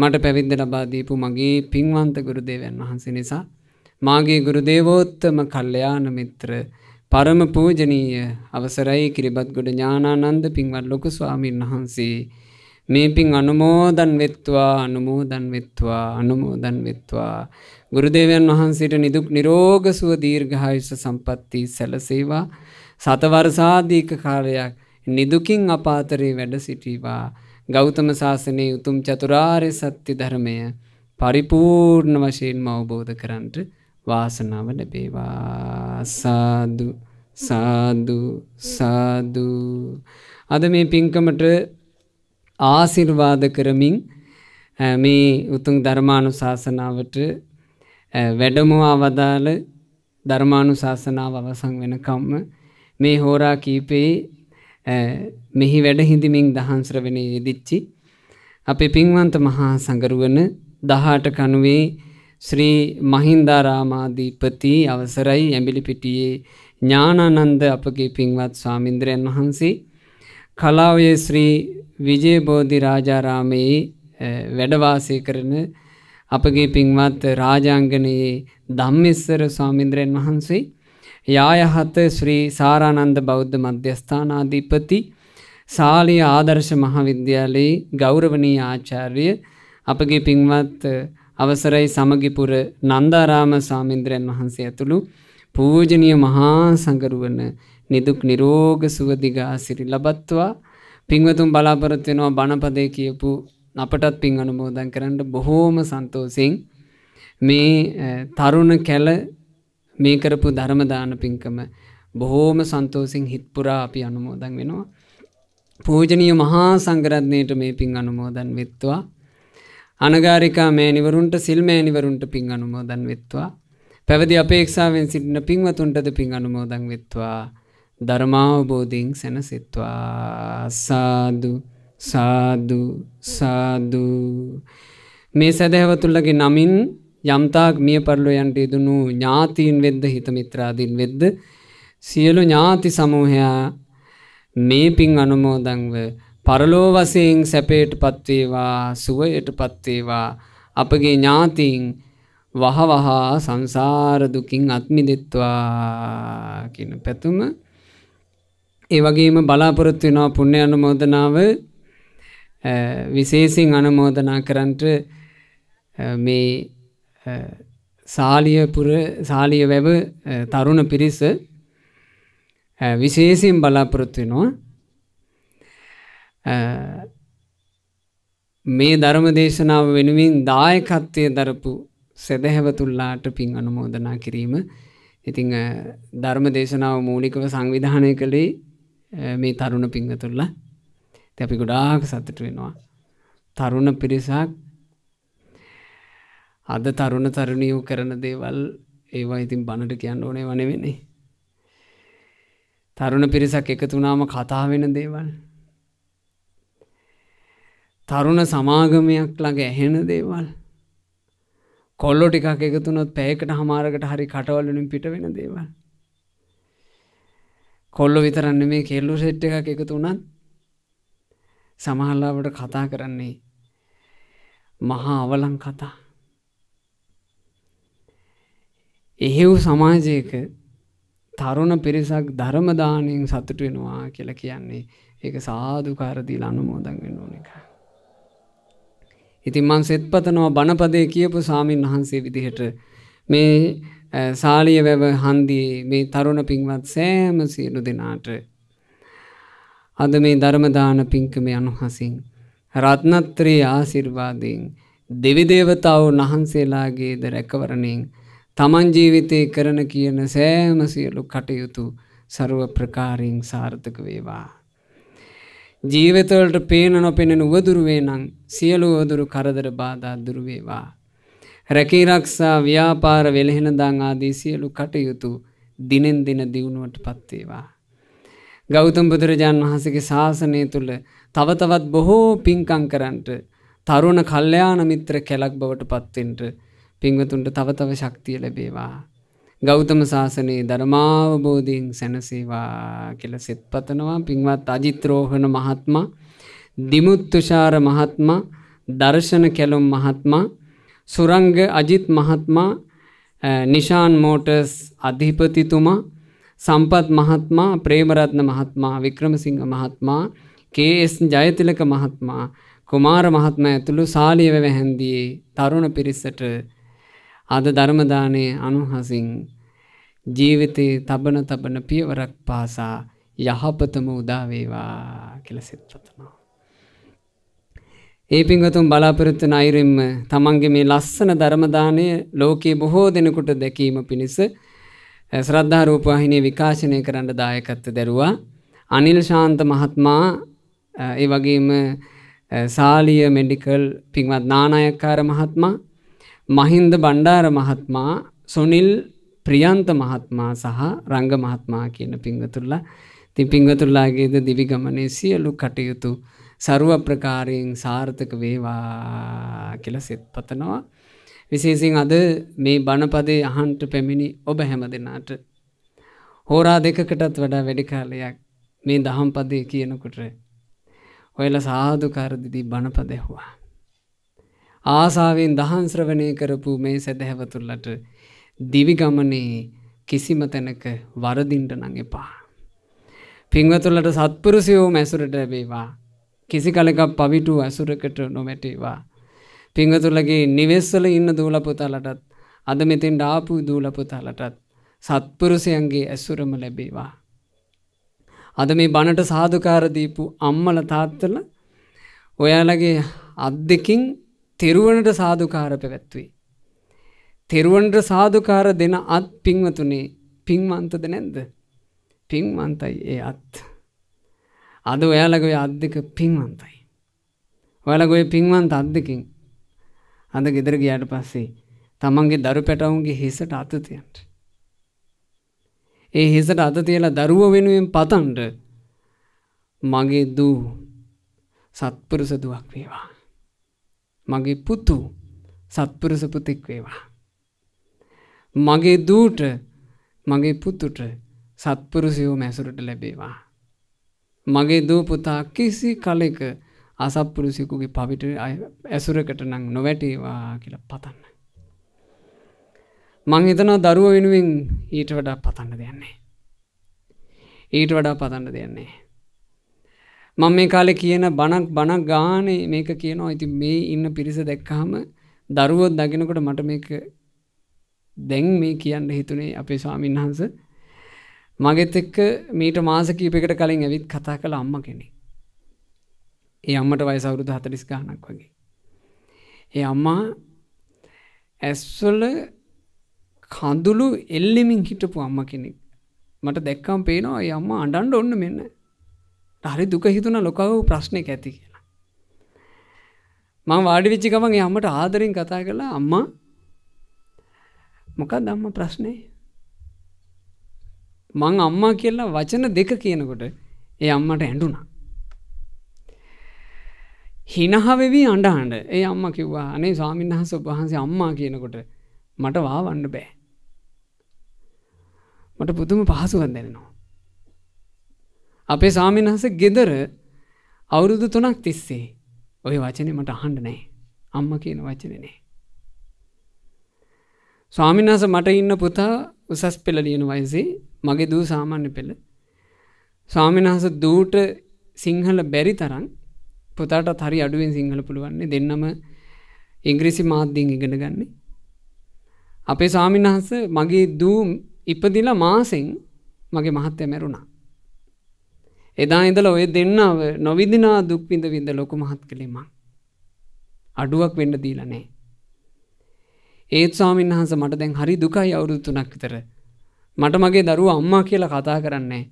මට පැවිද්ද ලබාදීපු මගේ පින්වන්ත ගුරුදේවයන් වහන්සේ නිසා මාගේ ගුරුදේවෝත්තම කල්්‍යයාන මිත්‍ර පරම පූජනීය අවසරයි කිරිබත්ගොඩ ඥානානන්ද පින්වත් ලොකු ස්වාමීන් වහන්සේ මේ පින් අනුමෝදන් වෙත්වා අනුමෝදන් වෙත්වා අනුමෝදන් වෙත්වා ගුරුදේවයන් වහන්සේට නිදුක් නිරෝග සුව දීර්ඝායුෂ සම්පatti සැලසේවා සතවර්සාධීක කාලයක් නිදුකින් අපාතරේ වැඩ සිටීවා ගෞතම ශාසනයේ උතුම් චතුරාර්ය සත්‍ය ධර්මය පරිපූර්ණ වශයෙන්ම අවබෝධ කරන්ට වාසනාව ලැබේවා සාදු සාදු සාදු අද මේ පින්කමට ආසිර්වාද කරමින් මේ උතුම් ධර්මාණු ශාසනාවට වැඩමවා වදාළ ධර්මාණු ශාසනාව අවසං වෙනකම්ම මේ හෝරා කීපේ මෙහි වැඩහිඳමින් දහන්ශ්‍රවනය යෙදිච්චි අපේ පින්වන්ත මහා සඟරුවන දහාට කනුවේ ශ්‍රී මහින්දාරාමාධීපති අවසරයි ඇඹිලිපිටියේ ඥානනන්ද අපගේ පින්වත් ස්වාමින්ද්‍රයන් වහන්සේ කලාවේ ශ්‍රී විජයබෝධි රාජාරාමයේ වැඩවාසය කරන අපගේ පින්වත් රාජාංගනයේ ධම්මිස්සර ස්වාමින්ද්‍රයන් වහන්සේ යායහත ශ්‍රී සාරානන්ද බෞද්ධ මධ්‍යස්ථානාධීපති සාලිය ආදර්ශ මහාවිද්‍යාලයේ ගෞරවනී ආචාර්ය අපගේ පින්වත් අවසරයි සමගිපුර නන්දාරාම සාමින්ද්‍රයන් වහන්සේ ඇතුළු පූජනය මහා සඟරුවන නිදුක් නිරෝග සුවදිගාසිරි ලබත්වා පින්වතුම් බලාපොරොත් වෙනවා බණපදය කියපු අපටත් පින් අනුමෝදන් කරන්න බොහෝම සන්තෝසින් මේ තරුණ කැල මේ කරපු ධර්මදාන පින්කම බොහෝම සන්තෝසින් හිත්පුරා අපි අනුමෝදන් වෙනවා. පූජනීය මහා සංගරත්නයට මේ පින් අනුමෝදන් වෙත්වා අනගාරිකා මේනිවරුන්ට සිල්මෑනිවරුන්ට පින් අනුමෝදන් වෙත්වා. පැවදි අපේක්ෂාවෙන් සිටින පින්වතුන්ටද පින් අනුමෝදන් වෙත්වා. ධර්මාවබෝධීන් සැනසිත්වා සාදු සාදු සාදු. මේ සැදැහවතුල්ලගේ නමින් යම්තාක් මිය පරලොයන්ට යුදුණු ඥාතීන් වෙද්ද හිතමිත්‍රාදීන් වෙද්ද. සියලු ඥාති සමූහයා මේ පින් අනුමෝදංව පරලෝ වශයෙන් සැපයටපත් වේවා සුවයටපත් වේවා අපගේ ඥාතීන් වහවහ සංසාර දුකින් අත් මිදෙත්වා කියන පැතුම ඒ වගේම බලාපොරොත්තු වෙනවා පුණ්‍ය අනුමෝදනාව විශේෂයෙන් අනුමෝදනා කරන්නට මේ සාලියපුර සාලිය වැව තරුණ පිරිස විශේෂයෙන් බලාපොරොත්තු වෙනවා මේ ධර්ම දේශනාව වෙනුවෙන් දායකත්වය දරපු සැදැහැවතුල්ලාට පින් අනුමෝදනා කිරීම ඉතිං ධර්ම දේශනාව මූලිකව සංවිධානය කළේ මේ තරුණ පිංහතුල්ල තැපි ගොඩාක සතුට වෙනවා. තරුණ පිරිසක් අද තරුණ තරුණියෝ කරන දේවල් ඒවා ඉතින් බණට කියන්න ඕනේ වනවෙන්නේ. තරුණ පිරිසක් එකතුනාම කතා වෙන දේවල් තරුණ සමාගමයක් ළඟ ඇහෙන දේවල් කොල්ලො ටිකක් එකතුනොත් පැයකට හමාරකට හරි කටවල්ලනින් පිට වෙන දේවල් කොල්ලො විතරන්න මේ කෙල්ලු සෙට් එකක් එකතුනත් සමහල්ලාවට කතා කරන්නේ මහා අවලං කතා එහෙව් සමාජයක තරුණ පිරිසක් ධර්මදානයෙන් සතුට වෙනවා කියලා කියන්නේ ඒක සාධකාරදී ලනුමෝදන් වෙන ඕන එකයි ඉතින් මං සෙත්පතනවා බණපදේ කියපු සාමීන් වහන්සේ විදිහට මේ සාලිය වැව හන්දියේ මේ තරුණ පින්වත් සෑම සියලු දෙනාට අද මේ ධර්මදාන පින්කම අනුහසින් රත්නත්‍රයේ ආශිර්වාදයෙන් දෙවිදේවතාවුන් වහන්සේලාගේද රැකවරණින් තමන් ජීවිතේ කරන කියන සෑම සියලු කටයුතු ਸਰව ප්‍රකාරයෙන් සාර්ථක වේවා ජීවිතවලට පේන නොපෙනෙන උවදුරුවේ නං සියලු ෝදුරු කරදර බාධා දුරුවේවා. රැකීරක්ෂා ව්‍යාපාර වෙළහෙන දං ආදී සියලු කටයුතු දිනෙන් දින දියුණුවට පත්වේවා. ගෞතම් බුදුරජාණන් වහන්සගේ ශාසනය තුළ තවතවත් බොහෝ පින්කං කරන්ට තරුණ කල්්‍යයාන මිත්‍ර කැලක් බවට පත්වෙන්ට පින්වතුන්ට තවතව ශක්තිය ලැබේවා. ගෞතම ශාසනයේ ධර්මාවබෝධීන් සැනසේවා කියල සෙත්පතනවා පින්වත් අජිත්‍රෝහණ මහත්ම දිමුත්තුෂාර මහත්ම දර්ශන කැලුම් මහත්ම සුරංග අජිත් මහත්මා නිශාන් මෝටර්ස් අධිපතිතුමා සම්පත් මහත්මා ප්‍රේමරත්න මහත්මා වික්‍රමසිංහ මහත්මා කේස් ජයතිලක මහත්මා කුමාර මහත්ම ඇතුළු සාලියව වැහැන්දියේ තරුණ පිරිසට අද ධර්මදානයේ අනුහසින් ජීවිතයේ තබන තබන පියවරක් පාසා යහපතම උදාවේවා කලසිත්වතනවා. ඒ පිංගතුම් බලාපොරොත්තු නයිරෙම්ම තමන්ගේ මේ ලස්සන ධර්මදානය ලෝකයේ බොහෝ දෙනකුට දැකීම පිණිස ශ්‍රද්ධා රූපවාහිනය විකාශනය කරන්න දායකත්ත දැරුවා. අනිල් ශාන්ත මහත්මා ඒ වගේම සාලිය මෙඩිකල් පින්වත් නානායක්කාර මහත්මා මහින්ද බණ්ඩාර මහත්මා සොනිල් ප්‍රියන්ත මහත්මා සහ රංග මහත්මා කියන පිංගතුල්ලා තින් පිංගතුල්ලාගේද දිවිගමනේ සියලු කටයුතු සරුව ප්‍රකාරයෙන් සාර්ථක වේවා කියල සිත්පතනවා. විශේසින් අද මේ බණපදේ අහන්ට පැමිණි ඔබ හැම දෙනාට. හෝරා දෙකකටත් වඩා වැඩිකාලයක් මේ දහම්පදේ කියනකුට. ඔයල සාධකාරදිදී බණපදැහවා. ආසාාවෙන් දහන්ශ්‍රවනය කරපු මේ සැදැහැවතුල්ලට දිවිගමනේ කිසිම තැනක වරදින්ට නඟ එපා. පිංවතුලට සත්පුරුසියෝ මැසුරට ලැබේවා. කිසි කලක පවිටු ඇසුරකට නොමැටේවා. පිංහතුලගේ නිවෙස්සල ඉන්න දූලපුතාලටත් අද මෙතෙන් ඩාපු දූලපුතාලටත් සත්පුරුසයන්ගේ ඇසුරම ලැබේවා. අද මේ බණට සාධකාරදීපු අම්මල තාත්තල ඔයාලගේ අත් දෙකින් තෙරුවනට සාධකාර පැවැත්වේ. තෙරුවන්ට සාධකාර දෙන අත් පින්වතුනේ පින්වන්තද නැද්ද. පින්වන්තයි ඒ අත්. අද ඔයාලගොය අත් දෙක පින්වන්තයි. ඔයාලගොය පින්වන්ත අත් දෙකින් අඳ ගෙදර ගියාට පස්සේ තමන්ගේ දරු පැටවුන්ගේ හිසට අතතියන්ට. ඒ හිසට අත තියලා දරුව වෙනුවෙන් පතන්ට මගේ දූ සත්පුරුස දුවක් වේවා. මගේ පුතු සත්පුරුස පුතෙක් වේවා. මගේ දූට මගේ පුතුට සත්පුරුසියෝ මැසුරට ලැබේවා. මගේ දූපුතා කිසි කලෙක අසප්පුරුසිකුගේ පවිට ඇසුරකට නං නොවැටේවා කියලා පතන්න. මං හිතනවා දරුව වෙනුවෙන් ඊට වඩා පතන්න දෙයන්නේ. ඊට වඩා පතන්න දෙයන්නේ. මම මේ කාලෙ කියන බණක් බණක් ගානේ මේක කියනවා ඉති මේ ඉන්න පිරිස දැක්කහම දරුවොත් දගෙනකොට මට මේක දැන් මේ කියන්න හිතුනේ අපේ ස්වාමීන් වහන්ස මගෙත් එක්ක මීට මාස කීපකට කලින් ඇවිත් කතා කළ අම්ම කෙනෙ ඒ අම්මට වයසවුරුදු හතරිස් ගානක් වගේ ඒ අම්මා ඇස්වල කඳුළු එල්ලෙමින් හිටපු අම්ම කෙනෙක් මට දැක්කම් පේනවා ඒ අම්මා අඩන්ඩ ඔන්න මෙන්න හරි දුක හිතුන ලොකව ප්‍රශ්නයක් ඇති කියලා. මං වාඩි විච්චිකමගේ අම්මට ආදරෙන් කතා කලා අම්මා මොකක් දම්ම ප්‍රශ්නය මං අම්මා කියලා වචන දෙක කියනකොට ඒ අම්මට ඇඩුනා. හිනහවෙවී අන්ඩහන්ඩ ඒ අම්ම කිව්වා අනේ ස්වාමින් වහස උපහන්සේ අම්මා කියනකොට මට වා වන්න බෑ. මට පුදුම පහසුවන් දෙනවා. අපේ සාමීන්හස ගෙදර අවුරුදු තුනක් තිස්සේ ඔය වචනය මට අහන්ඩ නෑ අම්ම කියන වචනනේ. ස්වාමින්හස මට ඉන්න පුතා උසස් පෙළ ලියන වයසේ මගේ දූ සාමාන්‍ය පෙළ ස්වාමින්හස දූට සිංහල බැරි තරන් පුතාට හරි අඩුවෙන් සිංහල පුළුවන්නේ දෙන්නම ඉංග්‍රීසි මාධ්‍යෙන් ඉගෙන ගන්නේ. අපේ ස්වාමින්හස මගේ දූම් ඉපදිලා මාසෙන් මගේ මහත්තය මැරුණා. එදා ඉඳල ඔය දෙන්නාව නොවිදිනා දුක්විඳ විඳ ලොකු මහත් කළෙම. අඩුවක් වෙන්න දීලනේ. ඒත් ස්වාමීන් වහස මට දැන් හරි දුකයි අවුරුත්තුනක් විතර. මට මගේ දරුව අම්මා කියලා කතා කරන්නේ.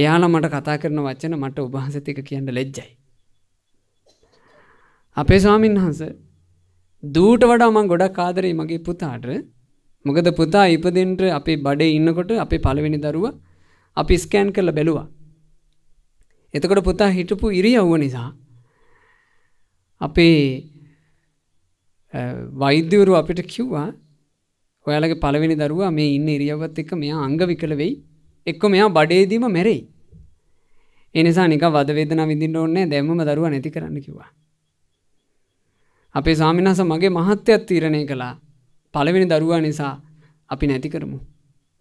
එයාලා මට කතා කරන වචන මට උභහසතික කියන්න ලෙජ්ජයි. අපේ ස්වාමීන් වහස දූට වඩාමන් ගොඩක් ආදරේ මගේ පුතාට මොකද පුතා ඉපදෙන්ට අපේ බඩේ ඉන්නකොට අපේ පළවෙනි දරුව අපි ස්කෑන් කරල බැලවා එතකොට පුතා හිටපු ඉරියව්ව නිසා අපේ වෛද්‍යවරු අපිට කිව්වා ඔයාලගේ පළවෙනි දරුවා මේ ඉන්න ඉරියව්වත් එක්ක මෙයා අංගවිකල වෙයි එක්ක මෙයා බඩේදීම මැරෙයි. එනිසා නික වදවේදනා විඳින්න ඕන්නේ දැම්මම දරුවා නැති කරන්න කිව්වා. අපේ සාමිනාස මගේ මහත්‍යයක් තීරණය කළා පළවෙනි දරුවා නිසා අපි නැති කරමු.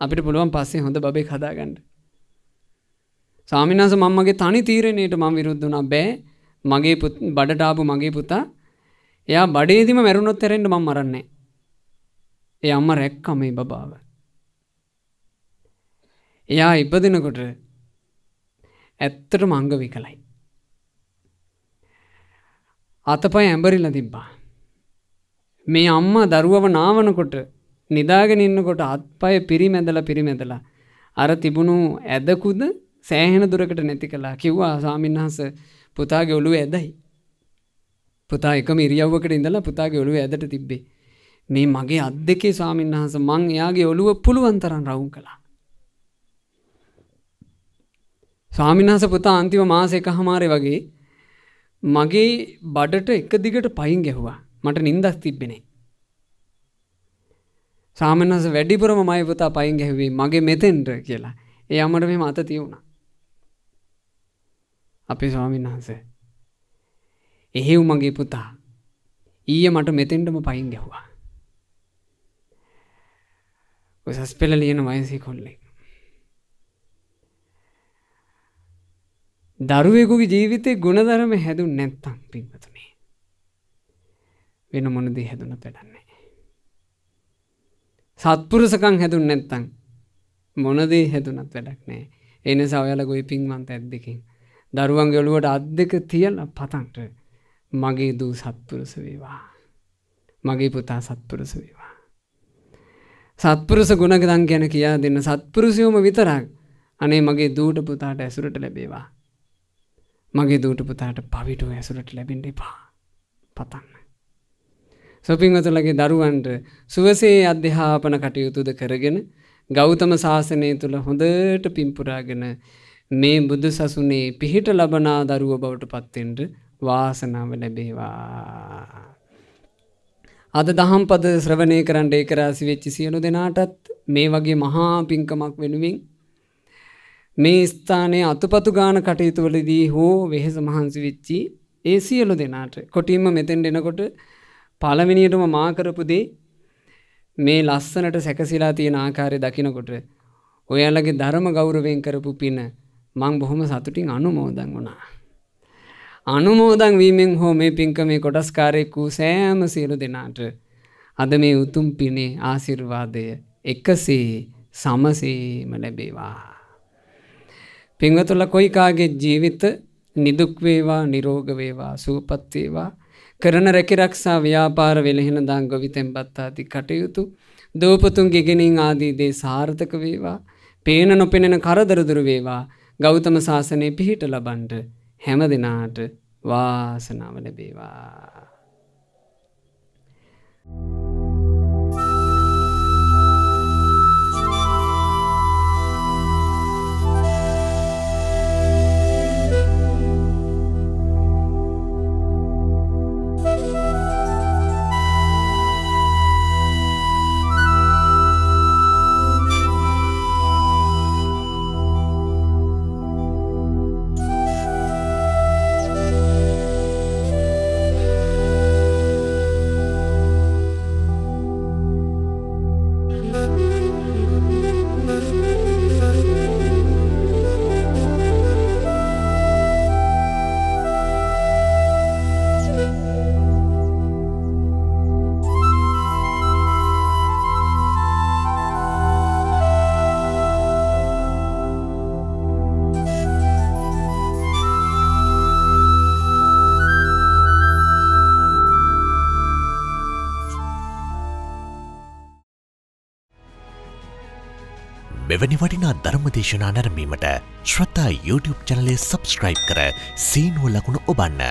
අපිට පුළුවන් පස්සේ හොඳ බබෙක් හදාගන්න. සාමිනාස මංමගේ තනි තීරණයට මං විරුද්ධනා බෑ මගේ බඩටාපු මගේ පුතා එයා බඩේදිම මැරුණොත් තෙරෙන්ට මං මරන්නේ. ඒ අම්ම රැක්කමයි බබාව. එයා ඉපදිනකොට ඇත්තට මංගවි කලයි. අතපයි ඇඹරිල තිබ්බා. මේ අම්මා දරුවව නාවනකොට නිදාගෙන ඉන්නකොට අත්පය පිරිමැදල පිරිමැදලා අර තිබුණු ඇදකුද සෑහෙන දුරකට නැති කලා කිව්වා සාමින්හස පුතාගේ ඔලු ඇදයි. පුතා එක මිරියව්වකට ඉඳලා පුතාගේ ඔලු ඇදට තිබ්බේ. මේ මගේ අත් දෙකේ සාමින්හස මං එයාගේ ඔලුව පුළුවන් තරන් රවුම් කළා. සාමින්හස පුතා අන්තිම මාස එක හමාරය වගේ මගේ බඩට එක දිගට පයින් ගැහුවා මට නින්දස් තිබ්බෙනේ. සාමනස වැඩිපුරම මයපුතා පයින් ගැහවේ මගේ මෙතෙන්ට කියලා ඒ අමට මේ මත තියවුණා අපේ ස්වාමීන් වහන්සේ. එහෙව් මගේ පුතා ඊය මට මෙතෙන්ටම පයින් ගැහ්වා. උසස් පෙළ ලියන වයසි කොල්ලෙක්. දරුවෙකුගේ ජීවිතය ගුණධරම හැදු නැත්තම් පින්වතුනේ. වෙන මොනදී හැදුන පෙඩන්නේ. සත්පුරුසකං හැදුන් නැත්තං මොනදේ හැදුනත් වැඩක් නෑ එන සවයාල ගොයි පින්මන්ත ඇද්දකින් දරුවන් ගොලුවට අත් දෙක තියල පතන්ට මගේ දූ සත්පුරුස වේවා. මගේ පුතා සත්පුරුස වේවා. සත්පුරුස ගුණගදන් ගැන කියා දෙන්න සත්පුරුසියෝම විතරක් අනේ මගේ දූට පුතාට ඇසුරට ලැබේවා. මගේ දූට පුතාට පවිටුව ඇසුරට ලැබින්ට එපා පතන්න. සොපින්වතුලගේ දරුවන්ට සුවසේ අධ්‍යාපන කටයුතුද කරගෙන ගෞතම ශාසනය තුළ හොඳට පිම්පුරාගෙන මේ බුදු සසුනේ පිහිට ලබනා දරුව බවට පත්තෙන්ට වාසනාව ලැබේවා. අද දහම් පද ශ්‍රවණය කරන්ට ඒකරාසි වෙච්චි සියලු දෙනාටත් මේ වගේ මහා පිංකමක් වෙනුවෙන් මේ ස්ථානයේ අතුපතු ගාන කටයුතුවලදී හෝ වෙහෙස මහන්සි වෙච්චි ඒ සියලු දෙනාට කොටීම මෙතෙන් දෙනකොට පළමිනියටම මාකරපුදේ මේ ලස්සනට සැකසිලා තියෙන ආකාරය දකිනකොට ඔයාලගේ ධර්ම ගෞරවෙන් කරපු පින මං බොහොම සතුටින් අනුමෝදන් වුණා. අනුමෝදන් වීමෙන් හෝ මේ පින්ක මේ කොටස්කාරයෙක්කූ සෑම සියලු දෙනාට අද මේ උතුම් පිනේ ආසිර්වාදය එකසේ සමසේම ලැබේවා. පිංවතුල කොයිකාගේ ජීවිත නිදුක්වේවා නිරෝගවේවා සූපත්වේවා කරන රැකිරක්ෂා ව්‍යාපාර වෙළහෙන දංගොවි තැම්බත්තාති කටයුතු දෝපතුන් ගෙගෙනින් ආදීදේ සාර්ථක වේවා පේන නොපෙනෙන කරදරදුර වේවා ගෞතම ශාසනය පිහිට ලබන්ට හැම දෙනාට වාසනාව ලැබේවා. Thank you. මෙවැනි වටිනා ධර්ම දේශනා නැරමීමට ශ්‍රතා YouTube චැනලේ සබස්ක්‍රයිබ් කර සීනුව ලකුණ ඔබන්න.